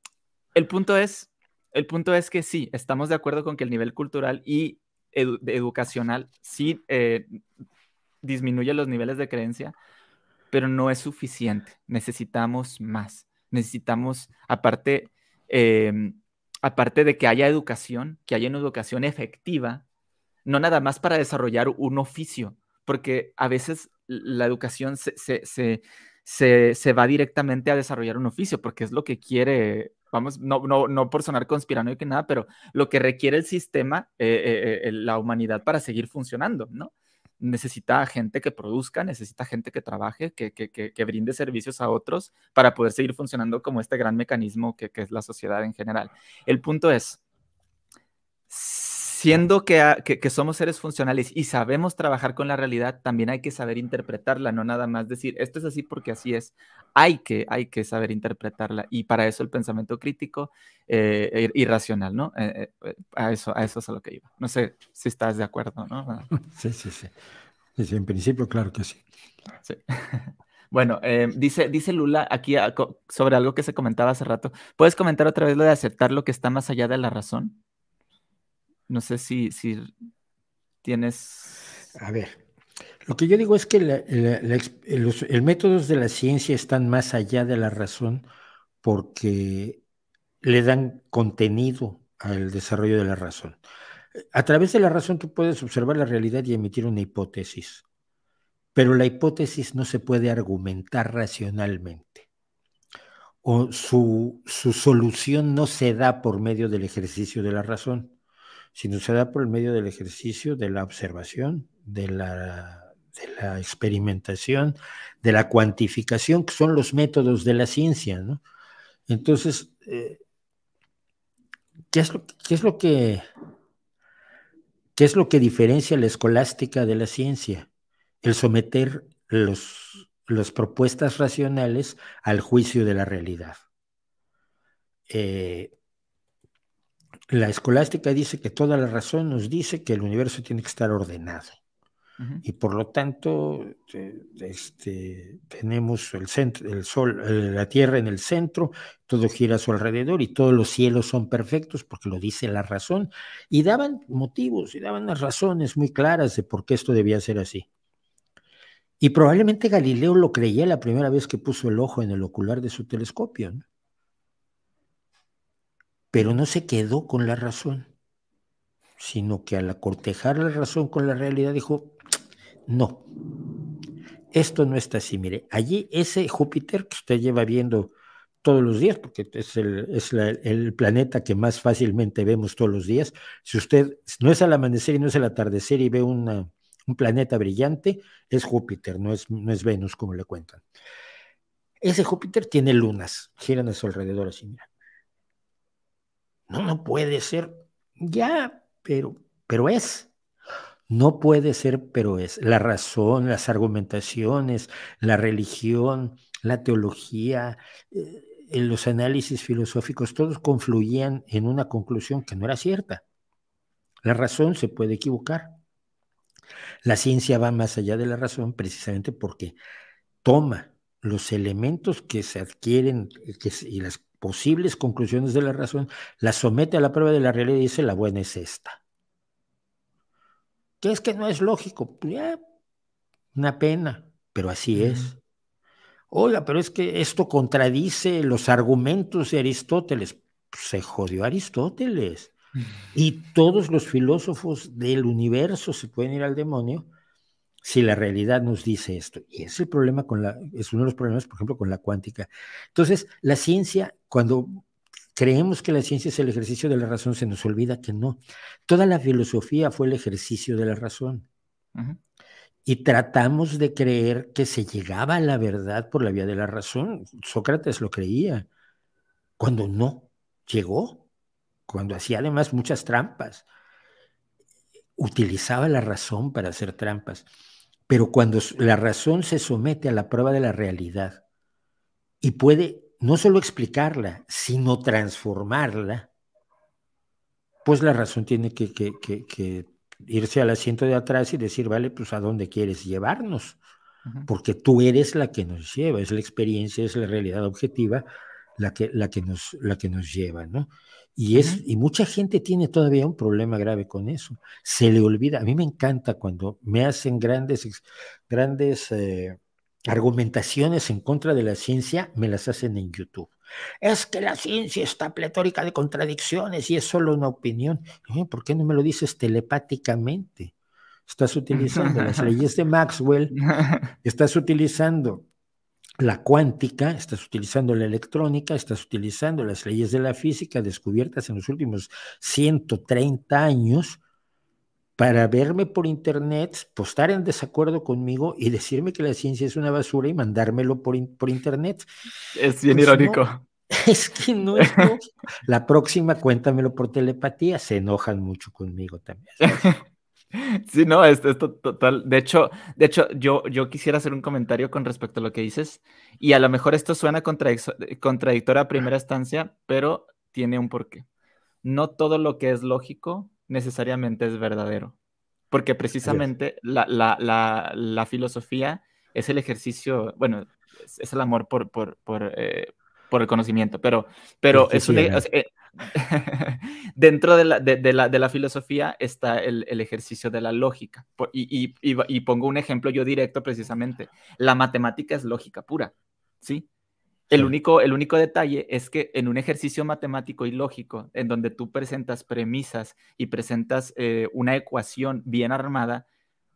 el punto es, el punto es que sí, estamos de acuerdo con que el nivel cultural y educacional sí eh, disminuye los niveles de creencia, pero no es suficiente. Necesitamos más. Necesitamos, aparte, em, aparte de que haya educación, que haya una educación efectiva, no nada más para desarrollar un oficio, porque a veces la educación se, se, se, va directamente a desarrollar un oficio, porque es lo que quiere, vamos, no, por sonar y que nada, pero lo que requiere el sistema, eh, eh, eh, la humanidad para seguir funcionando, ¿no? Necesita gente que produzca, necesita gente que trabaje, que, que brinde servicios a otros para poder seguir funcionando como este gran mecanismo que, es la sociedad en general. El punto es, siendo que, somos seres funcionales y sabemos trabajar con la realidad, también hay que saber interpretarla, no nada más decir, esto es así porque así es. Hay que, hay que saber interpretarla y para eso el pensamiento crítico eh, y irracional, ¿no? Eh, eh, a, eso, a eso es a lo que iba. No sé si estás de acuerdo, ¿no? Ah. Sí, sí, sí. en principio, claro que sí. Bueno, dice, dice Lula aquí sobre algo que se comentaba hace rato. ¿Puedes comentar otra vez lo de aceptar lo que está más allá de la razón? No sé si, si tienes... A ver, lo que yo digo es que los, métodos de la ciencia están más allá de la razón porque le dan contenido al desarrollo de la razón. A través de la razón tú puedes observar la realidad y emitir una hipótesis, pero la hipótesis no se puede argumentar racionalmente. O su solución no se da por medio del ejercicio de la razón sino da por el medio del ejercicio, de la observación, de la, experimentación, de la cuantificación, que son los métodos de la ciencia. Entonces, eh, ¿qué, es lo, que... ¿Qué es lo que diferencia la escolástica de la ciencia? El someter los, las propuestas racionales al juicio de la realidad. Eh, la escolástica dice que toda la razón nos dice que el universo tiene que estar ordenado. Y por lo tanto, este, tenemos el, centro, sol, la Tierra en el centro, todo gira a su alrededor y todos los cielos son perfectos porque lo dice la razón. Y daban motivos y daban las razones muy claras de por qué esto debía ser así. Y probablemente Galileo lo creía la primera vez que puso el ojo en el ocular de su telescopio. ¿no? pero no se quedó con la razón, sino que al acortejar la razón con la realidad dijo, no, esto no está así. Mire, allí ese Júpiter que usted lleva viendo todos los días, porque es, el, es el, planeta que más fácilmente vemos todos los días, si usted no es al amanecer y no es al atardecer y ve un planeta brillante, es Júpiter, no es, no es Venus como le cuentan. Ese Júpiter tiene lunas, giran a su alrededor así, mira. No, no puede ser. Ya, pero, pero es. No puede ser, pero es. La razón, las argumentaciones, la religión, la teología, eh, en los análisis filosóficos, todos confluían en una conclusión que no era cierta. La razón se puede equivocar. La ciencia va más allá de la razón precisamente porque toma los elementos que se adquieren y las posibles conclusiones de la razón, la somete a la prueba de la realidad y dice la buena es esta. ¿Qué es que no es lógico? Pues, una pena, pero así es. Oiga, pero es que esto contradice los argumentos de Aristóteles. Pues, se jodió Aristóteles. Y todos los filósofos del universo se pueden ir al demonio si la realidad nos dice esto. Y es el problema con la, es uno de los problemas, por ejemplo, con la cuántica. Entonces, la ciencia, cuando creemos que la ciencia es el ejercicio de la razón, se nos olvida que no. Toda la filosofía fue el ejercicio de la razón. Y tratamos de creer que se llegaba a la verdad por la vía de la razón. Sócrates lo creía, cuando no llegó, cuando hacía además muchas trampas utilizaba la razón para hacer trampas. Pero cuando la razón se somete a la prueba de la realidad y puede no solo explicarla, sino transformarla, pues la razón tiene que, irse al asiento de atrás y decir, vale, pues a dónde quieres llevarnos, porque tú eres la que nos lleva, es la experiencia, es la realidad objetiva la que, nos, la que nos lleva, ¿no? Y, es, y mucha gente tiene todavía un problema grave con eso. Se le olvida. A mí me encanta cuando me hacen grandes, grandes eh, argumentaciones en contra de la ciencia, me las hacen en YouTube. Es que la ciencia está pletórica de contradicciones y es solo una opinión. ¿Por qué no me lo dices telepáticamente? Estás utilizando las leyes de Maxwell, estás utilizando la cuántica, estás utilizando la electrónica, estás utilizando las leyes de la física descubiertas en los últimos 130 años para verme por internet, postar pues, en desacuerdo conmigo y decirme que la ciencia es una basura y mandármelo por, por internet. Es bien pues irónico. es que no es La próxima cuéntamelo por telepatía, se enojan mucho conmigo también. Sí, no, es, es total. De hecho, de hecho yo, yo quisiera hacer un comentario con respecto a lo que dices. Y a lo mejor esto suena eh, contradictorio a primera instancia, pero tiene un porqué. No todo lo que es lógico necesariamente es verdadero. Porque precisamente la, filosofía es el ejercicio, bueno, es, el amor por, por, por, eh, el conocimiento, pero, pero es, e, dentro de la, de, la, filosofía está el, ejercicio de la lógica. Y, pongo un ejemplo yo directo precisamente. La matemática es lógica pura, ¿sí? El único, el único detalle es que en un ejercicio matemático y lógico, en donde tú presentas premisas y presentas eh, una ecuación bien armada,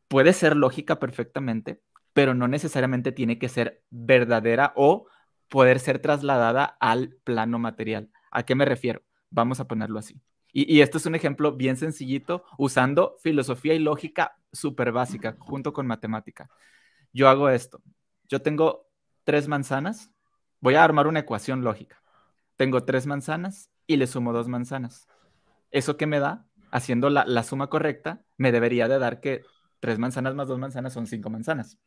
puede ser lógica perfectamente, pero no necesariamente tiene que ser verdadera o poder ser trasladada al plano material. ¿A qué me refiero? Vamos a ponerlo así. Y, y este es un ejemplo bien sencillito, usando filosofía y lógica súper básica, junto con matemática. Yo hago esto. Yo tengo tres manzanas. Voy a armar una ecuación lógica. Tengo tres manzanas y le sumo dos manzanas. ¿Eso que me da? Haciendo la, la suma correcta, me debería de dar que tres manzanas más dos manzanas son cinco manzanas.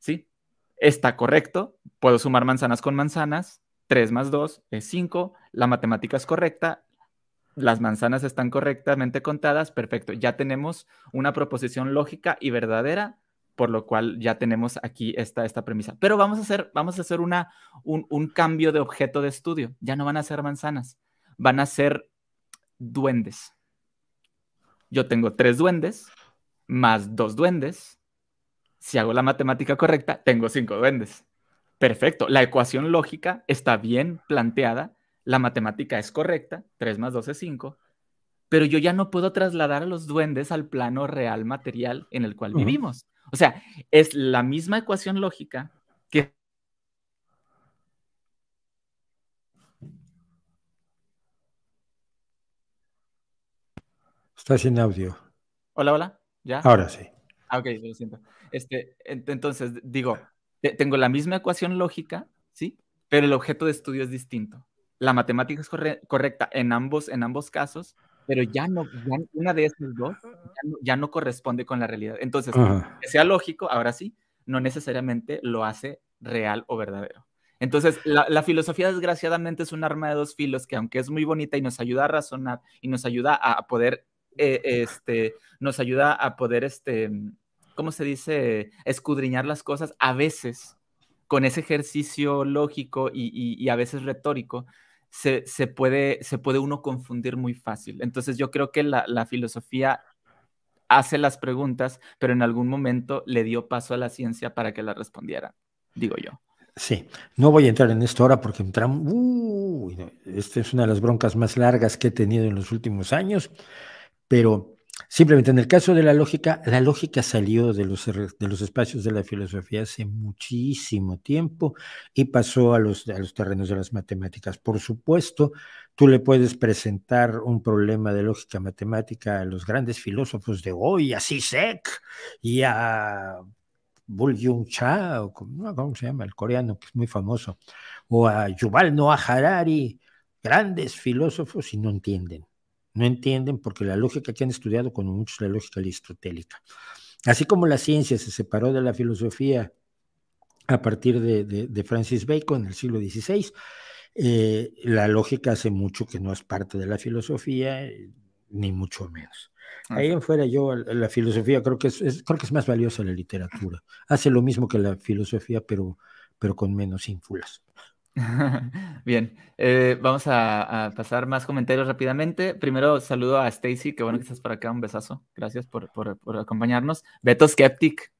¿Sí? Está correcto. Puedo sumar manzanas con manzanas, 3 más 2 es 5, la matemática es correcta, las manzanas están correctamente contadas, perfecto, ya tenemos una proposición lógica y verdadera, por lo cual ya tenemos aquí esta, esta premisa. Pero vamos a hacer, vamos a hacer una, un, un cambio de objeto de estudio, ya no van a ser manzanas, van a ser duendes. Yo tengo tres duendes más dos duendes. Si hago la matemática correcta, tengo cinco duendes. Perfecto, la ecuación lógica está bien planteada, la matemática es correcta, 3 más 2 es 5, pero yo ya no puedo trasladar a los duendes al plano real material en el cual vivimos. O sea, es la misma ecuación lógica que... Está sin audio. Hola, hola. ¿Ya? Ahora sí. Ah, ok, lo siento. Este, entonces, digo, tengo la misma ecuación lógica, ¿sí? Pero el objeto de estudio es distinto. La matemática es correcta en ambos, en ambos casos, pero ya no, ya una de esas dos ya no, corresponde con la realidad. Entonces, sea lógico, ahora sí, no necesariamente lo hace real o verdadero. Entonces, la, filosofía desgraciadamente es un arma de dos filos que aunque es muy bonita y nos ayuda a razonar y nos ayuda a poder, eh, este, nos ayuda a poder, este, ¿cómo se dice? Escudriñar las cosas a veces con ese ejercicio lógico y, a veces retórico, se, puede, se puede uno confundir muy fácil. Entonces yo creo que la, filosofía hace las preguntas, pero en algún momento le dio paso a la ciencia para que la respondiera, digo yo. Sí, no voy a entrar en esto ahora porque entramos... esta es una de las broncas más largas que he tenido en los últimos años, pero Simplemente en el caso de la lógica, la lógica salió de los, er, de los espacios de la filosofía hace muchísimo tiempo y pasó a los, a los terrenos de las matemáticas. Por supuesto, tú le puedes presentar un problema de lógica matemática a los grandes filósofos de hoy, a Sisek y a Bul Cha, o como, ¿cómo se llama? El coreano, que es muy famoso, o a Yuval Noah Harari, grandes filósofos y no entienden. No entienden porque la lógica que han estudiado, mucho muchos, la lógica aristotélica. Así como la ciencia se separó de la filosofía a partir de, Francis Bacon en el siglo XVI, eh, la lógica hace mucho que no es parte de la filosofía, eh, ni mucho menos. Ah. Ahí en fuera yo la filosofía creo que es, creo que es más valiosa la literatura. Hace lo mismo que la filosofía, pero, pero con menos ínfulas. Bien, eh, vamos a, pasar más comentarios rápidamente. Primero saludo a Stacy, qué bueno que estás por acá, un besazo. Gracias por, acompañarnos. Beto Skeptic,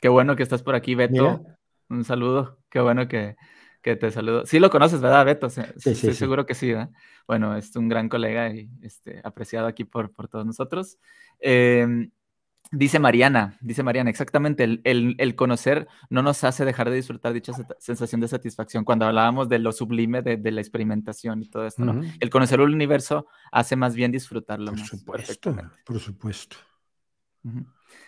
qué bueno que estás por aquí, Beto. Un saludo, qué bueno que, que, te saludo. Sí lo conoces, ¿verdad, Beto? Sí, Estoy seguro que sí, ¿verdad? Bueno, es un gran colega y este, apreciado aquí por, por todos nosotros. Em, Dice Mariana, dice Mariana, exactamente, el, el, conocer no nos hace dejar de disfrutar dicha sensación de satisfacción. Cuando hablábamos de lo sublime de, la experimentación y todo esto, el conocer el universo hace más bien disfrutarlo. Por supuesto, por supuesto.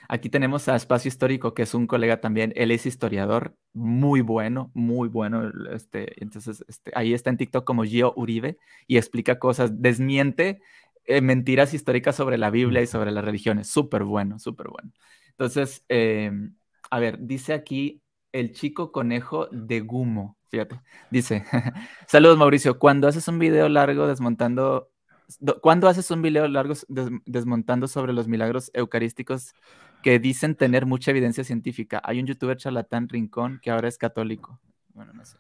Aquí tenemos a Espacio Histórico, que es un colega también, él es historiador, muy bueno, muy bueno. Este, entonces, este, ahí está en TikTok como Gio Uribe y explica cosas, desmiente eh, mentiras históricas sobre la Biblia y sobre las religiones. Súper bueno, súper bueno. Entonces, em, a ver, dice aquí el chico conejo de Gumo. Fíjate, dice, saludos Mauricio, cuando haces un video largo desmontando, cuando haces un video largo desmontando sobre los milagros eucarísticos que dicen tener mucha evidencia científica, hay un youtuber charlatán Rincón que ahora es católico. Bueno, no sé.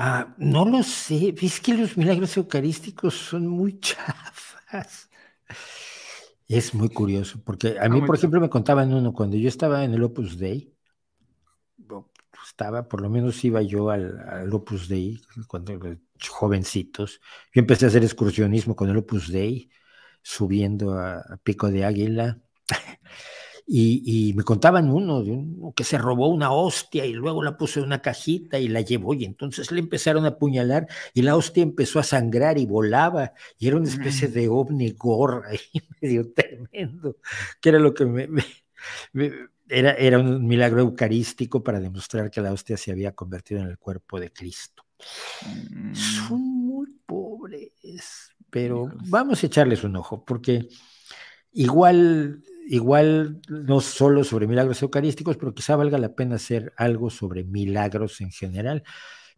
Ah, no lo sé, es que los milagros eucarísticos son muy chafas. Es muy curioso, porque a mí, por ejemplo, me contaban uno, cuando yo estaba en el Opus Dei, estaba, por lo menos iba yo al, Opus Dei, cuando jovencitos, yo empecé a hacer excursionismo con el Opus Dei, subiendo a Pico de Águila, y, me contaban uno, que se robó una hostia y luego la puso en una cajita y la llevó y entonces le empezaron a apuñalar y la hostia empezó a sangrar y volaba y era una especie de ovni gorra y medio tremendo, que era lo que era, era un milagro eucarístico para demostrar que la hostia se había convertido en el cuerpo de Cristo. Mm. Son muy pobres, pero vamos a echarles un ojo porque igual igual no solo sobre milagros eucarísticos, pero quizá valga la pena hacer algo sobre milagros en general,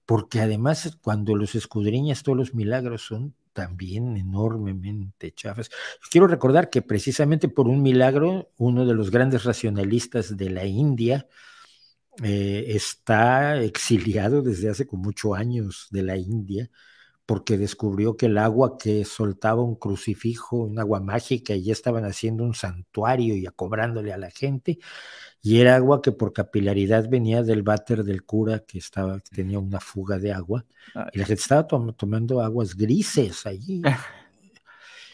porque además cuando los escudriñas todos los milagros son también enormemente chafas. Quiero recordar que precisamente por un milagro, uno de los grandes racionalistas de la India eh, está exiliado desde hace como muchos años de la India porque descubrió que el agua que soltaba un crucifijo, un agua mágica, y ya estaban haciendo un santuario y acobrándole a la gente, y era agua que por capilaridad venía del váter del cura que estaba tenía una fuga de agua, y la gente estaba tomando aguas grises allí.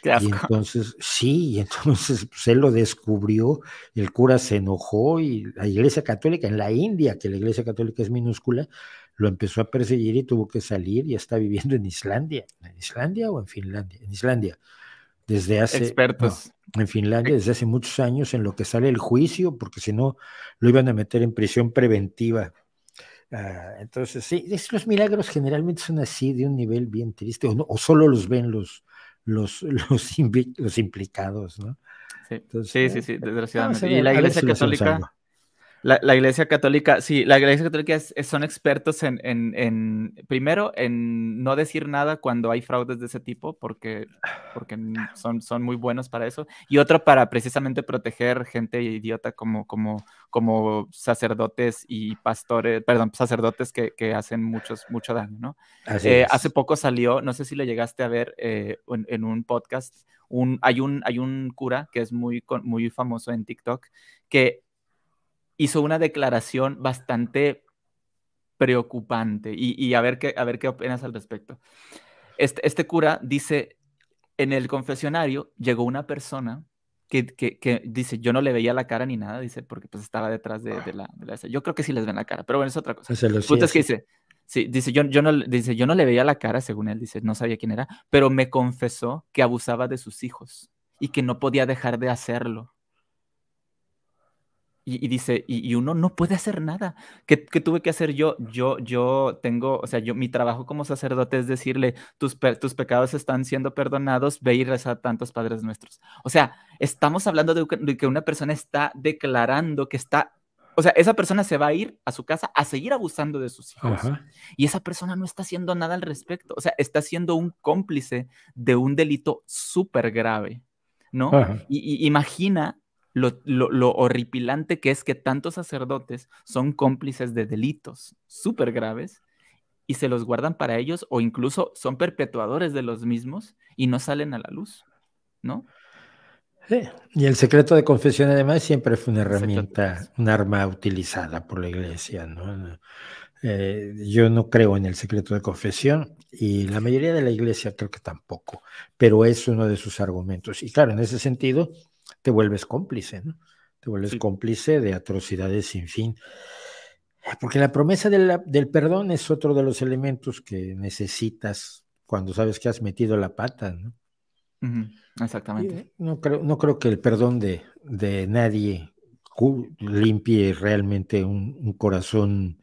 Y entonces, sí, entonces se lo descubrió, el cura se enojó y la Iglesia Católica, en la India, que la Iglesia Católica es minúscula, lo empezó a perseguir y tuvo que salir y está viviendo en Islandia. ¿En Islandia o en Finlandia? En Islandia. Desde hace. Expertos. en Finlandia, desde hace muchos años, en lo que sale el juicio, porque si no, lo iban a meter en prisión preventiva. Ah, entonces, sí, los milagros generalmente son así, de un nivel bien triste, o, solo los ven los, los, los, implicados, ¿no? Sí, sí, sí, eh, eh, desgraciadamente. y la Iglesia Católica la, Iglesia Católica, sí, la Iglesia Católica es, son expertos en, en, en, primero, en no decir nada cuando hay fraudes de ese tipo, porque, porque son, son muy buenos para eso, y otro para precisamente proteger gente idiota como, como, como sacerdotes y pastores, perdón, sacerdotes que, que hacen muchos, mucho daño, ¿no? Eh, hace poco salió, no sé si le llegaste a ver eh, en, un podcast, un, hay, un, hay un cura que es muy, muy famoso en TikTok, que hizo una declaración bastante preocupante y, a, ver qué, a ver qué opinas al respecto. Este, este cura dice, en el confesionario llegó una persona que, dice, yo no le veía la cara ni nada, dice, porque pues estaba detrás de, la, de la, Yo creo que sí les ven la cara, pero bueno, es otra cosa. Se es que dice, dice yo, yo no, dice, yo no le veía la cara, según él, dice, no sabía quién era, pero me confesó que abusaba de sus hijos y que no podía dejar de hacerlo y, dice, y, uno no puede hacer nada. ¿Qué, ¿Qué, tuve que hacer yo? Yo, yo tengo, o sea, yo, mi trabajo como sacerdote es decirle, tus, tus pecados están siendo perdonados, ve y reza a tantos padres nuestros. O sea, estamos hablando de, que una persona está declarando que está o sea, esa persona se va a ir a su casa a seguir abusando de sus hijos. Y esa persona no está haciendo nada al respecto. O sea, está siendo un cómplice de un delito súper grave, ¿no? Y, y, imagina lo, horripilante que es que tantos sacerdotes son cómplices de delitos súper graves y se los guardan para ellos o incluso son perpetuadores de los mismos y no salen a la luz, ¿no? Sí. Y el secreto de confesión además siempre fue una herramienta, un arma utilizada por la iglesia, ¿no? Eh, yo no creo en el secreto de confesión y la mayoría de la iglesia creo que tampoco, pero es uno de sus argumentos. Y claro, en ese sentido, te vuelves cómplice, ¿no? Te vuelves cómplice de atrocidades sin fin. Porque la promesa del perdón es otro de los elementos que necesitas cuando sabes que has metido la pata, ¿no? Exactamente. no creo, no creo que el perdón de, de nadie limpie realmente un, corazón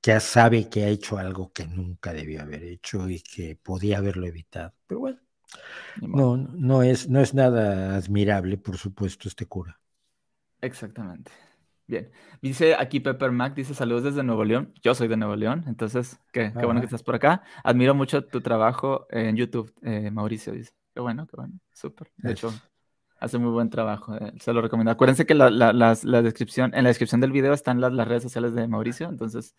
que ya sabe que ha hecho algo que nunca debió haber hecho y que podía haberlo evitado. Pero bueno, no, no es, no es nada admirable, por supuesto, este cura. Exactamente. Bien. Dice aquí Pepper Mac, dice saludos desde Nuevo León. Yo soy de Nuevo León, entonces qué, bueno que estás por acá. Admiro mucho tu trabajo en YouTube, eh, Mauricio dice. Qué bueno, qué bueno, súper. De hecho, hace muy buen trabajo, eh, se lo recomiendo. Acuérdense que la, descripción, en la descripción del video están las, las redes sociales de Mauricio, entonces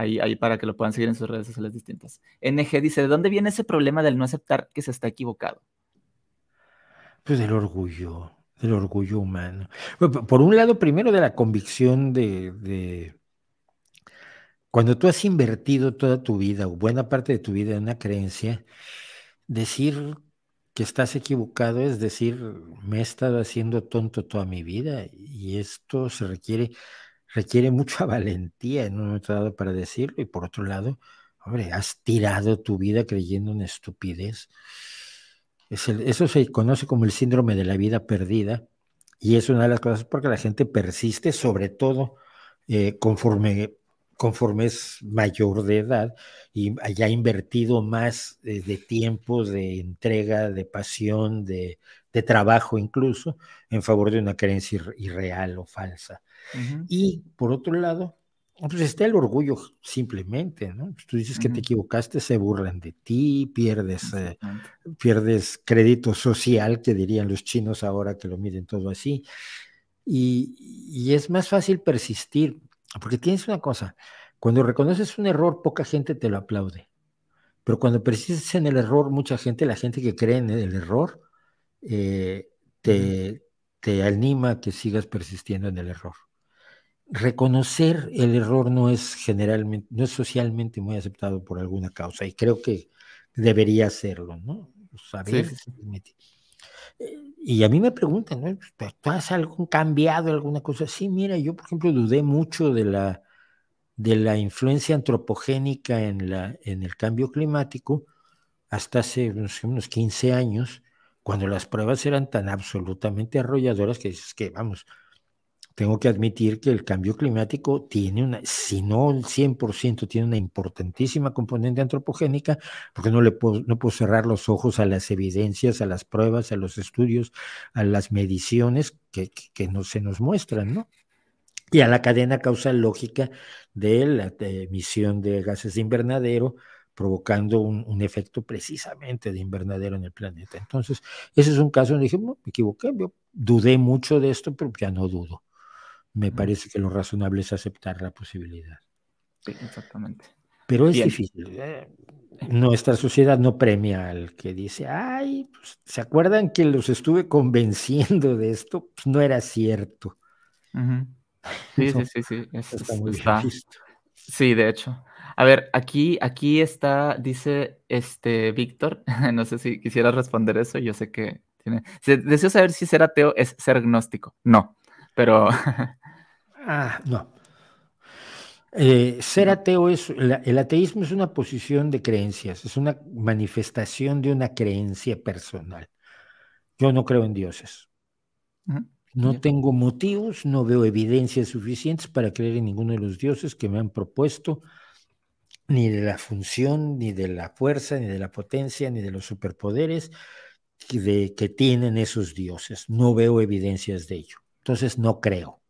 Ahí, ahí, para que lo puedan seguir en sus redes sociales distintas. NG dice, ¿de dónde viene ese problema del no aceptar que se está equivocado? Pues del orgullo, del orgullo humano. Por un lado, primero de la convicción de, de cuando tú has invertido toda tu vida o buena parte de tu vida en una creencia, decir que estás equivocado es decir, me he estado haciendo tonto toda mi vida y esto se requiere requiere mucha valentía en un otro lado, para decirlo y por otro lado, hombre, has tirado tu vida creyendo en estupidez. eso se conoce como el síndrome de la vida perdida y es una de las cosas porque la gente persiste, sobre todo eh, conforme, conforme es mayor de edad y haya invertido más eh, de tiempo, de entrega, de pasión, de, trabajo incluso, en favor de una creencia irreal o falsa. Y por otro lado, pues, está el orgullo simplemente, ¿no? Pues, tú dices que te equivocaste, se burlan de ti, pierdes, eh, pierdes crédito social, que dirían los chinos ahora que lo miden todo así. Y, es más fácil persistir, porque tienes una cosa, cuando reconoces un error, poca gente te lo aplaude, pero cuando persistes en el error, mucha gente, la gente que cree en el error, eh, te, te anima a que sigas persistiendo en el error reconocer el error no es generalmente, no es socialmente muy aceptado por alguna causa y creo que debería serlo, ¿no? Eh, y a mí me preguntan, ¿no? Pues, pues, ¿Tú has cambiado, alguna cosa? Sí, mira, yo por ejemplo dudé mucho de la, de la influencia antropogénica en, la, en el cambio climático hasta hace unos, unos 15 años, cuando las pruebas eran tan absolutamente arrolladoras que dices que, vamos, tengo que admitir que el cambio climático tiene una, si no el 100%, tiene una importantísima componente antropogénica, porque no, le puedo, no puedo cerrar los ojos a las evidencias, a las pruebas, a los estudios, a las mediciones que, que, no, se nos muestran, ¿no? Y a la cadena causal lógica de la emisión de gases de invernadero, provocando un, efecto precisamente de invernadero en el planeta. Entonces, ese es un caso donde dije, me equivoqué, yo dudé mucho de esto, pero ya no dudo me parece que lo razonable es aceptar la posibilidad. exactamente. Pero es difícil. Eh, nuestra sociedad no premia al que dice, ay, pues, ¿se acuerdan que los estuve convenciendo de esto? Pues no era cierto. sí, sí, sí, sí, Sí, de hecho. A ver, aquí, aquí está, dice este Víctor, no sé si quisieras responder eso, yo sé que tiene. Deseo saber si ser ateo es ser gnóstico. No pero... ah, no. Eh, ser ateo es, el ateísmo es una posición de creencias, es una manifestación de una creencia personal. Yo no creo en dioses. No tengo motivos, no veo evidencias suficientes para creer en ninguno de los dioses que me han propuesto, ni de la función, ni de la fuerza, ni de la potencia, ni de los superpoderes que tienen esos dioses. No veo evidencias de ello. Entonces, no creo.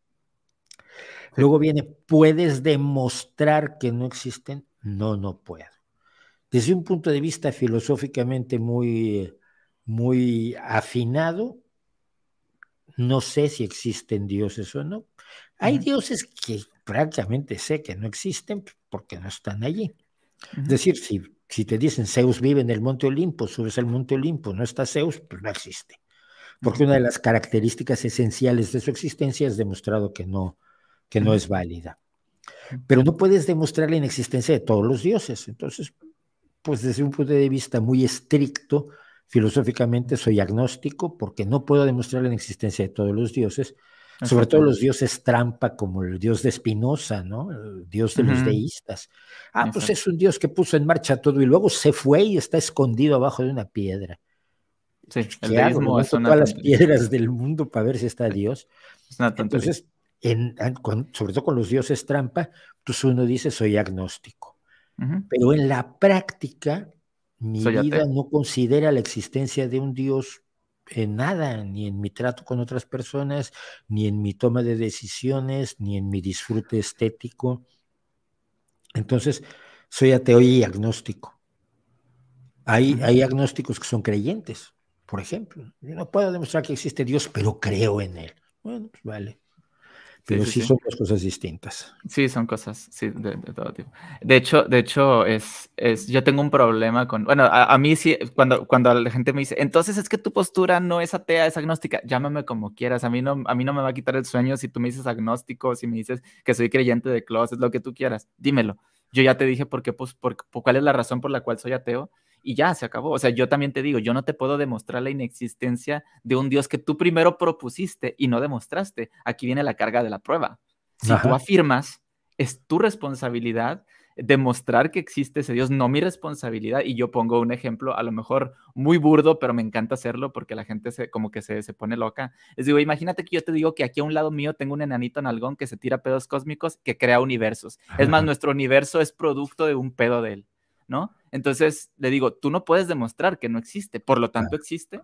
Luego viene, ¿puedes demostrar que no existen? No, no puedo. Desde un punto de vista filosóficamente muy, muy afinado, no sé si existen dioses o no. Hay dioses que prácticamente sé que no existen porque no están allí. Es decir, si, si te dicen Zeus vive en el monte Olimpo, subes al monte Olimpo, no está Zeus, pues no existe porque una de las características esenciales de su existencia es demostrado que no, que no es válida. Pero no puedes demostrar la inexistencia de todos los dioses. Entonces, pues desde un punto de vista muy estricto, filosóficamente soy agnóstico porque no puedo demostrar la inexistencia de todos los dioses, sobre todo los dioses trampa como el dios de Spinoza, ¿no? El dios de los deístas. Ah, pues es un dios que puso en marcha todo y luego se fue y está escondido abajo de una piedra. Sí, pues, todas las piedras del mundo para ver si está Dios. Entonces, sobre todo con los dioses trampa, pues uno dice soy agnóstico. Pero en la práctica, mi vida no considera la existencia de un Dios en nada, ni en mi trato con otras personas, ni en mi toma de decisiones, ni en mi disfrute estético. Entonces, soy ateo y agnóstico. Hay, hay agnósticos que son creyentes por ejemplo. Yo no puedo demostrar que existe Dios, pero creo en Él. Bueno, pues vale. Pero sí, son dos cosas distintas. Sí, son cosas, sí, de, todo tipo. De hecho, de hecho es, es, yo tengo un problema con, bueno, a, mí sí, cuando, cuando la gente me dice, entonces es que tu postura no es atea, es agnóstica, llámame como quieras, a mí no, a mí no me va a quitar el sueño si tú me dices agnóstico, si me dices que soy creyente de es lo que tú quieras, dímelo. Yo ya te dije por qué, pues, por, cuál es la razón por la cual soy ateo, y ya se acabó. O sea, yo también te digo, yo no te puedo demostrar la inexistencia de un Dios que tú primero propusiste y no demostraste. Aquí viene la carga de la prueba. Si tú afirmas, es tu responsabilidad demostrar que existe ese Dios, no mi responsabilidad. Y yo pongo un ejemplo, a lo mejor muy burdo, pero me encanta hacerlo porque la gente se, como que se, se pone loca. Les digo, imagínate que yo te digo que aquí a un lado mío tengo un enanito nalgón que se tira pedos cósmicos que crea universos. Es más, nuestro universo es producto de un pedo de él. ¿no? Entonces le digo, tú no puedes demostrar que no existe, por lo tanto existe.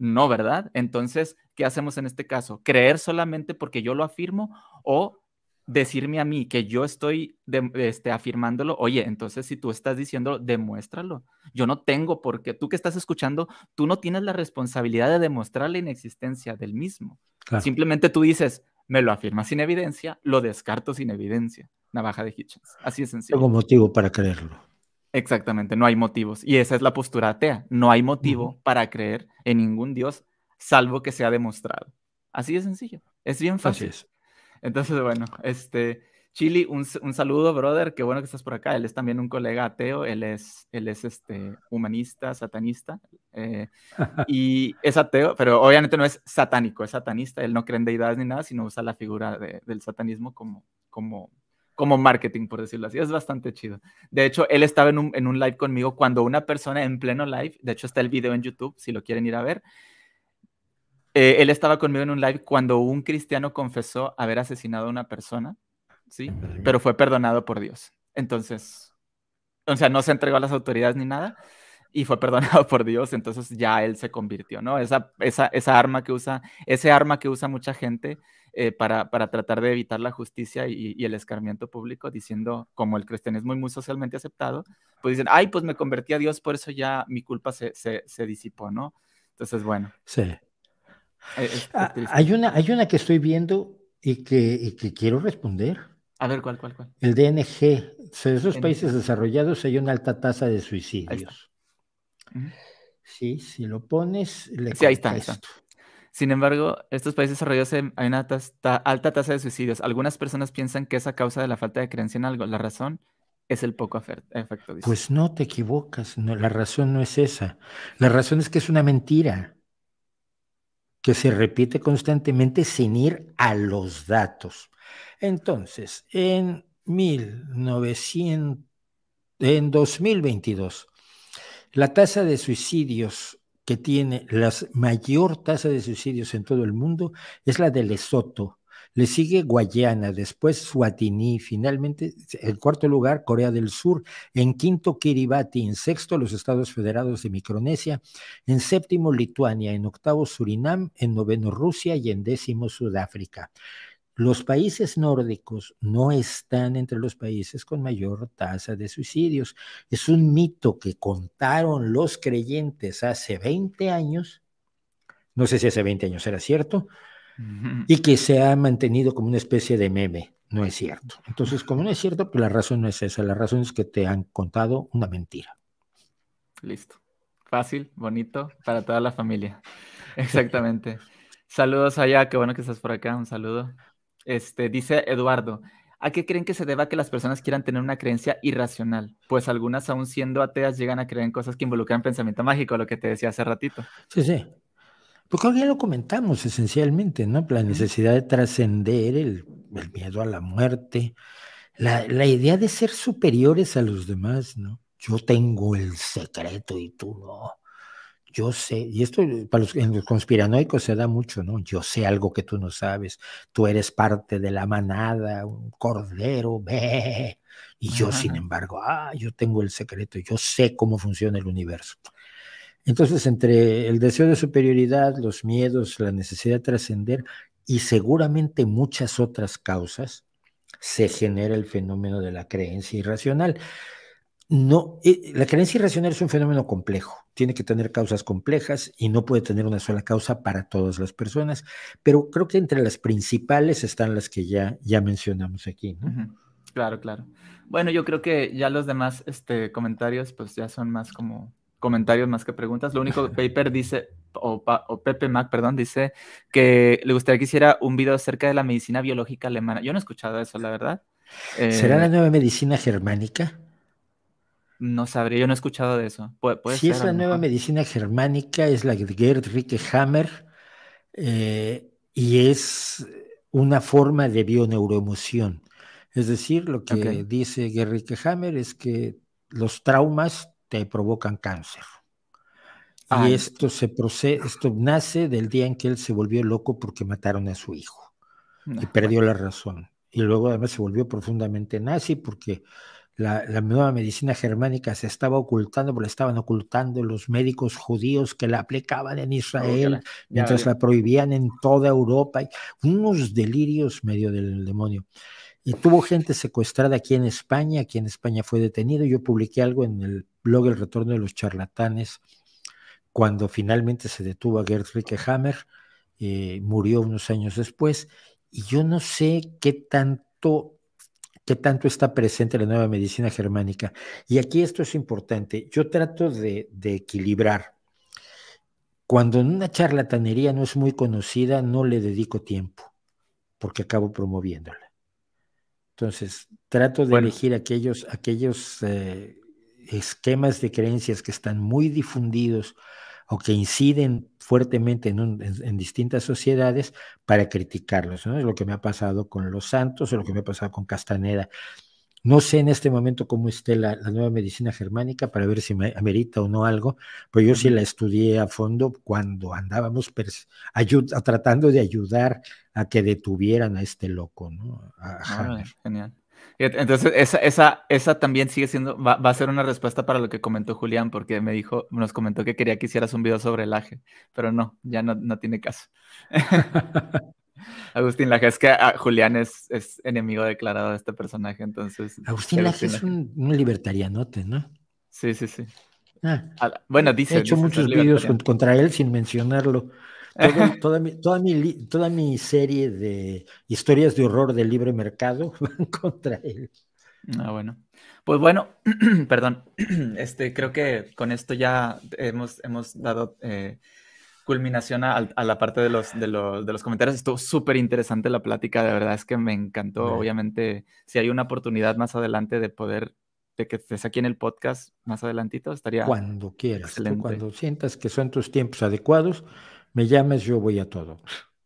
No, ¿verdad? Entonces, ¿qué hacemos en este caso? ¿Creer solamente porque yo lo afirmo o decirme a mí que yo estoy este, afirmándolo? Oye, entonces si tú estás diciendo, demuéstralo. Yo no tengo porque tú que estás escuchando, tú no tienes la responsabilidad de demostrar la inexistencia del mismo. Simplemente tú dices, me lo afirma sin evidencia, lo descarto sin evidencia. Navaja de Hitchens. Así es sencillo. Tengo motivo para creerlo. Exactamente, no hay motivos. Y esa es la postura atea. No hay motivo para creer en ningún Dios, salvo que sea demostrado. Así de sencillo. Es bien fácil. Así es. Entonces, bueno, este, Chili, un, saludo, brother. Qué bueno que estás por acá. Él es también un colega ateo. Él es, él es este, humanista, satanista. Eh, y es ateo, pero obviamente no es satánico, es satanista. Él no cree en deidades ni nada, sino usa la figura del satanismo como, como como marketing, por decirlo así. Es bastante chido. De hecho, él estaba en un, en un live conmigo cuando una persona en pleno live, de hecho está el video en YouTube, si lo quieren ir a ver, eh, él estaba conmigo en un live cuando un cristiano confesó haber asesinado a una persona, ¿sí? Ah, Pero fue perdonado por Dios. Entonces, o sea, no se entregó a las autoridades ni nada y fue perdonado por Dios, entonces ya él se convirtió, ¿no? Esa, esa, esa arma que usa, ese arma que usa mucha gente eh, para, tratar de evitar la justicia y, el escarmiento público, diciendo, como el cristianismo es muy socialmente aceptado, pues dicen, ay, pues me convertí a Dios, por eso ya mi culpa se, se, disipó, ¿no? Entonces, bueno. Sí. E, ah, hay, una, hay una que estoy viendo y que, quiero responder. A ver, ¿cuál, cuál, cuál? El DNG. En esos países desarrollados hay una alta tasa de suicidios. Sí, si lo pones, le sí, ahí ahí está. Sin embargo, estos países desarrollados hay una alta tasa de suicidios. Algunas personas piensan que es a causa de la falta de creencia en algo. La razón es el poco efecto. Pues no te equivocas, la razón no es esa. La razón es que es una mentira que se repite constantemente sin ir a los datos. Entonces, en 1900, en 2022, la tasa de suicidios que tiene la mayor tasa de suicidios en todo el mundo es la de Lesoto. Le sigue Guayana, después Suatini, finalmente en cuarto lugar Corea del Sur, en quinto Kiribati, en sexto los Estados Federados de Micronesia, en séptimo Lituania, en octavo Surinam, en noveno Rusia y en décimo Sudáfrica. Los países nórdicos no están entre los países con mayor tasa de suicidios. Es un mito que contaron los creyentes hace 20 años. No sé si hace 20 años era cierto. Y que se ha mantenido como una especie de meme. No es cierto. Entonces, como no es cierto, pues la razón no es esa. La razón es que te han contado una mentira. Listo. Fácil, bonito, para toda la familia. Exactamente. Saludos allá, qué bueno que estás por acá. Un saludo. Este, dice Eduardo, ¿a qué creen que se deba que las personas quieran tener una creencia irracional? Pues algunas, aún siendo ateas, llegan a creer en cosas que involucran pensamiento mágico, lo que te decía hace ratito. Sí, sí. Porque hoy ya lo comentamos esencialmente, ¿no? La necesidad de trascender el, miedo a la muerte, la idea de ser superiores a los demás, ¿no? Yo tengo el secreto y tú no yo sé, y esto para los, en los conspiranoicos se da mucho, ¿no? Yo sé algo que tú no sabes, tú eres parte de la manada, un cordero, Y yo, sin embargo, ah, yo tengo el secreto, yo sé cómo funciona el universo. Entonces, entre el deseo de superioridad, los miedos, la necesidad de trascender y seguramente muchas otras causas, se genera el fenómeno de la creencia irracional no, eh, la creencia irracional es un fenómeno complejo, tiene que tener causas complejas y no puede tener una sola causa para todas las personas, pero creo que entre las principales están las que ya, ya mencionamos aquí. Claro, claro. Bueno, yo creo que ya los demás este, comentarios pues ya son más como comentarios más que preguntas. Lo único que Paper dice, o, Pepe Mac, perdón, dice que le gustaría que hiciera un video acerca de la medicina biológica alemana. Yo no he escuchado eso, la verdad. ¿Será eh, la nueva medicina germánica? No sabría, yo no he escuchado de eso. Si es la nueva medicina germánica, es la de Gerd Hammer, eh, y es una forma de bioneuroemoción. Es decir, lo que dice Gerrike Hammer es que los traumas te provocan cáncer. y ah, esto, se procede, esto nace del día en que él se volvió loco porque mataron a su hijo y perdió la razón. Y luego además se volvió profundamente nazi porque la, nueva medicina germánica se estaba ocultando, porque la estaban ocultando los médicos judíos que la aplicaban en oh, Israel, mientras la prohibían en toda Europa. Unos delirios medio del demonio. Y tuvo gente secuestrada aquí en España, aquí en España fue detenido. Yo publiqué algo en el blog El Retorno de los Charlatanes, cuando finalmente se detuvo a Gerd Hammer, eh, murió unos años después, y yo no sé qué tanto qué tanto está presente la nueva medicina germánica. Y aquí esto es importante. Yo trato de, equilibrar. Cuando una charlatanería no es muy conocida, no le dedico tiempo, porque acabo promoviéndola. Entonces, trato de elegir aquellos, aquellos eh, esquemas de creencias que están muy difundidos, o que inciden fuertemente en, distintas sociedades para criticarlos. ¿no? Es lo que me ha pasado con los santos, es lo que me ha pasado con Castaneda. No sé en este momento cómo esté la, nueva medicina germánica para ver si me amerita o no algo, pero yo sí la estudié a fondo cuando andábamos tratando de ayudar a que detuvieran a este loco, ¿no? Genial. Entonces, esa, esa, también sigue siendo, va, a ser una respuesta para lo que comentó Julián, porque me dijo, nos comentó que quería que hicieras un video sobre el aje, pero no, ya no, no tiene caso. Agustín Laje, es que ah, Julián es, es, enemigo declarado de este personaje, entonces. Agustín, Laje es un, libertarianote, ¿no? Sí, sí, sí. Ah, ah, bueno, dice. He hecho muchos videos contra él sin mencionarlo. toda, mi, toda, mi, toda mi serie de historias de horror del libre mercado van contra él. Ah, bueno. Pues bueno, perdón, este, creo que con esto ya hemos, hemos dado eh, culminación a, la parte de los, de los, de los comentarios. Estuvo súper interesante la plática, de verdad es que me encantó. Obviamente, si hay una oportunidad más adelante de poder, de que estés aquí en el podcast más adelantito, estaría... Cuando quieras, cuando sientas que son tus tiempos adecuados, me llames, yo voy a todo.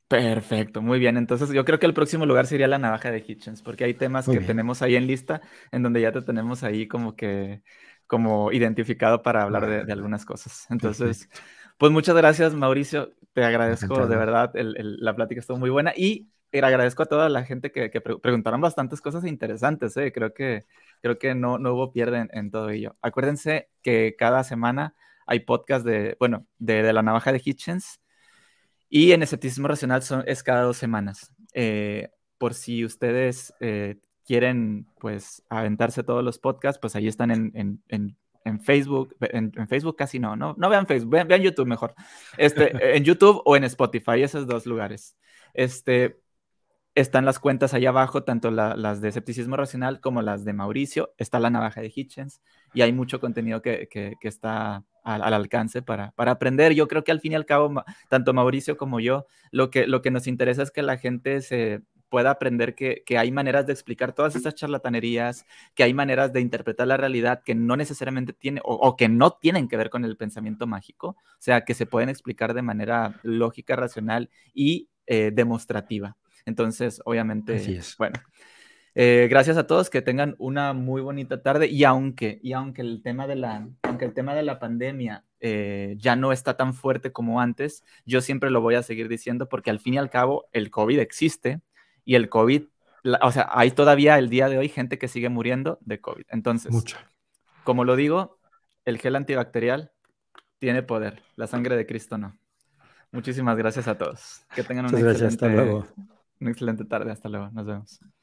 Perfecto, muy bien. Entonces yo creo que el próximo lugar sería la navaja de Hitchens, porque hay temas que tenemos ahí en lista, en donde ya te tenemos ahí como que, como identificado para hablar de, algunas cosas. Entonces, pues muchas gracias Mauricio, te agradezco de verdad, la plática estuvo muy buena y eh, agradezco a toda la gente que, preguntaron bastantes cosas interesantes, eh. creo que, creo que no, no hubo pierden en, todo ello. Acuérdense que cada semana hay podcast de, bueno, de, de la navaja de Hitchens y en escepticismo racional son, es cada dos semanas. Eh, por si ustedes eh, quieren pues aventarse todos los podcasts, pues ahí están en, Facebook. En, Facebook casi no, no, no vean Facebook, vean, vean YouTube mejor. Este, en YouTube o en Spotify, esos dos lugares. Este, están las cuentas allá abajo, tanto las de escepticismo racional como las de Mauricio. Está la navaja de Hitchens y hay mucho contenido que, está al, alcance para, aprender. Yo creo que al fin y al cabo, tanto Mauricio como yo, lo que, lo que nos interesa es que la gente se pueda aprender que, hay maneras de explicar todas esas charlatanerías, que hay maneras de interpretar la realidad que no necesariamente tiene o, que no tienen que ver con el pensamiento mágico, o sea, que se pueden explicar de manera lógica, racional y eh, demostrativa. Entonces, obviamente, es. bueno. Eh, gracias a todos, que tengan una muy bonita tarde y aunque, y aunque el tema de la, aunque el tema de la pandemia eh, ya no está tan fuerte como antes, yo siempre lo voy a seguir diciendo porque al fin y al cabo el COVID existe y el COVID, o sea, hay todavía el día de hoy gente que sigue muriendo de COVID. Entonces, Mucha. como lo digo, el gel antibacterial tiene poder, la sangre de Cristo no. Muchísimas gracias a todos. Que tengan un excelente gracias, hasta luego una excelente tarde. Hasta luego. Nos vemos.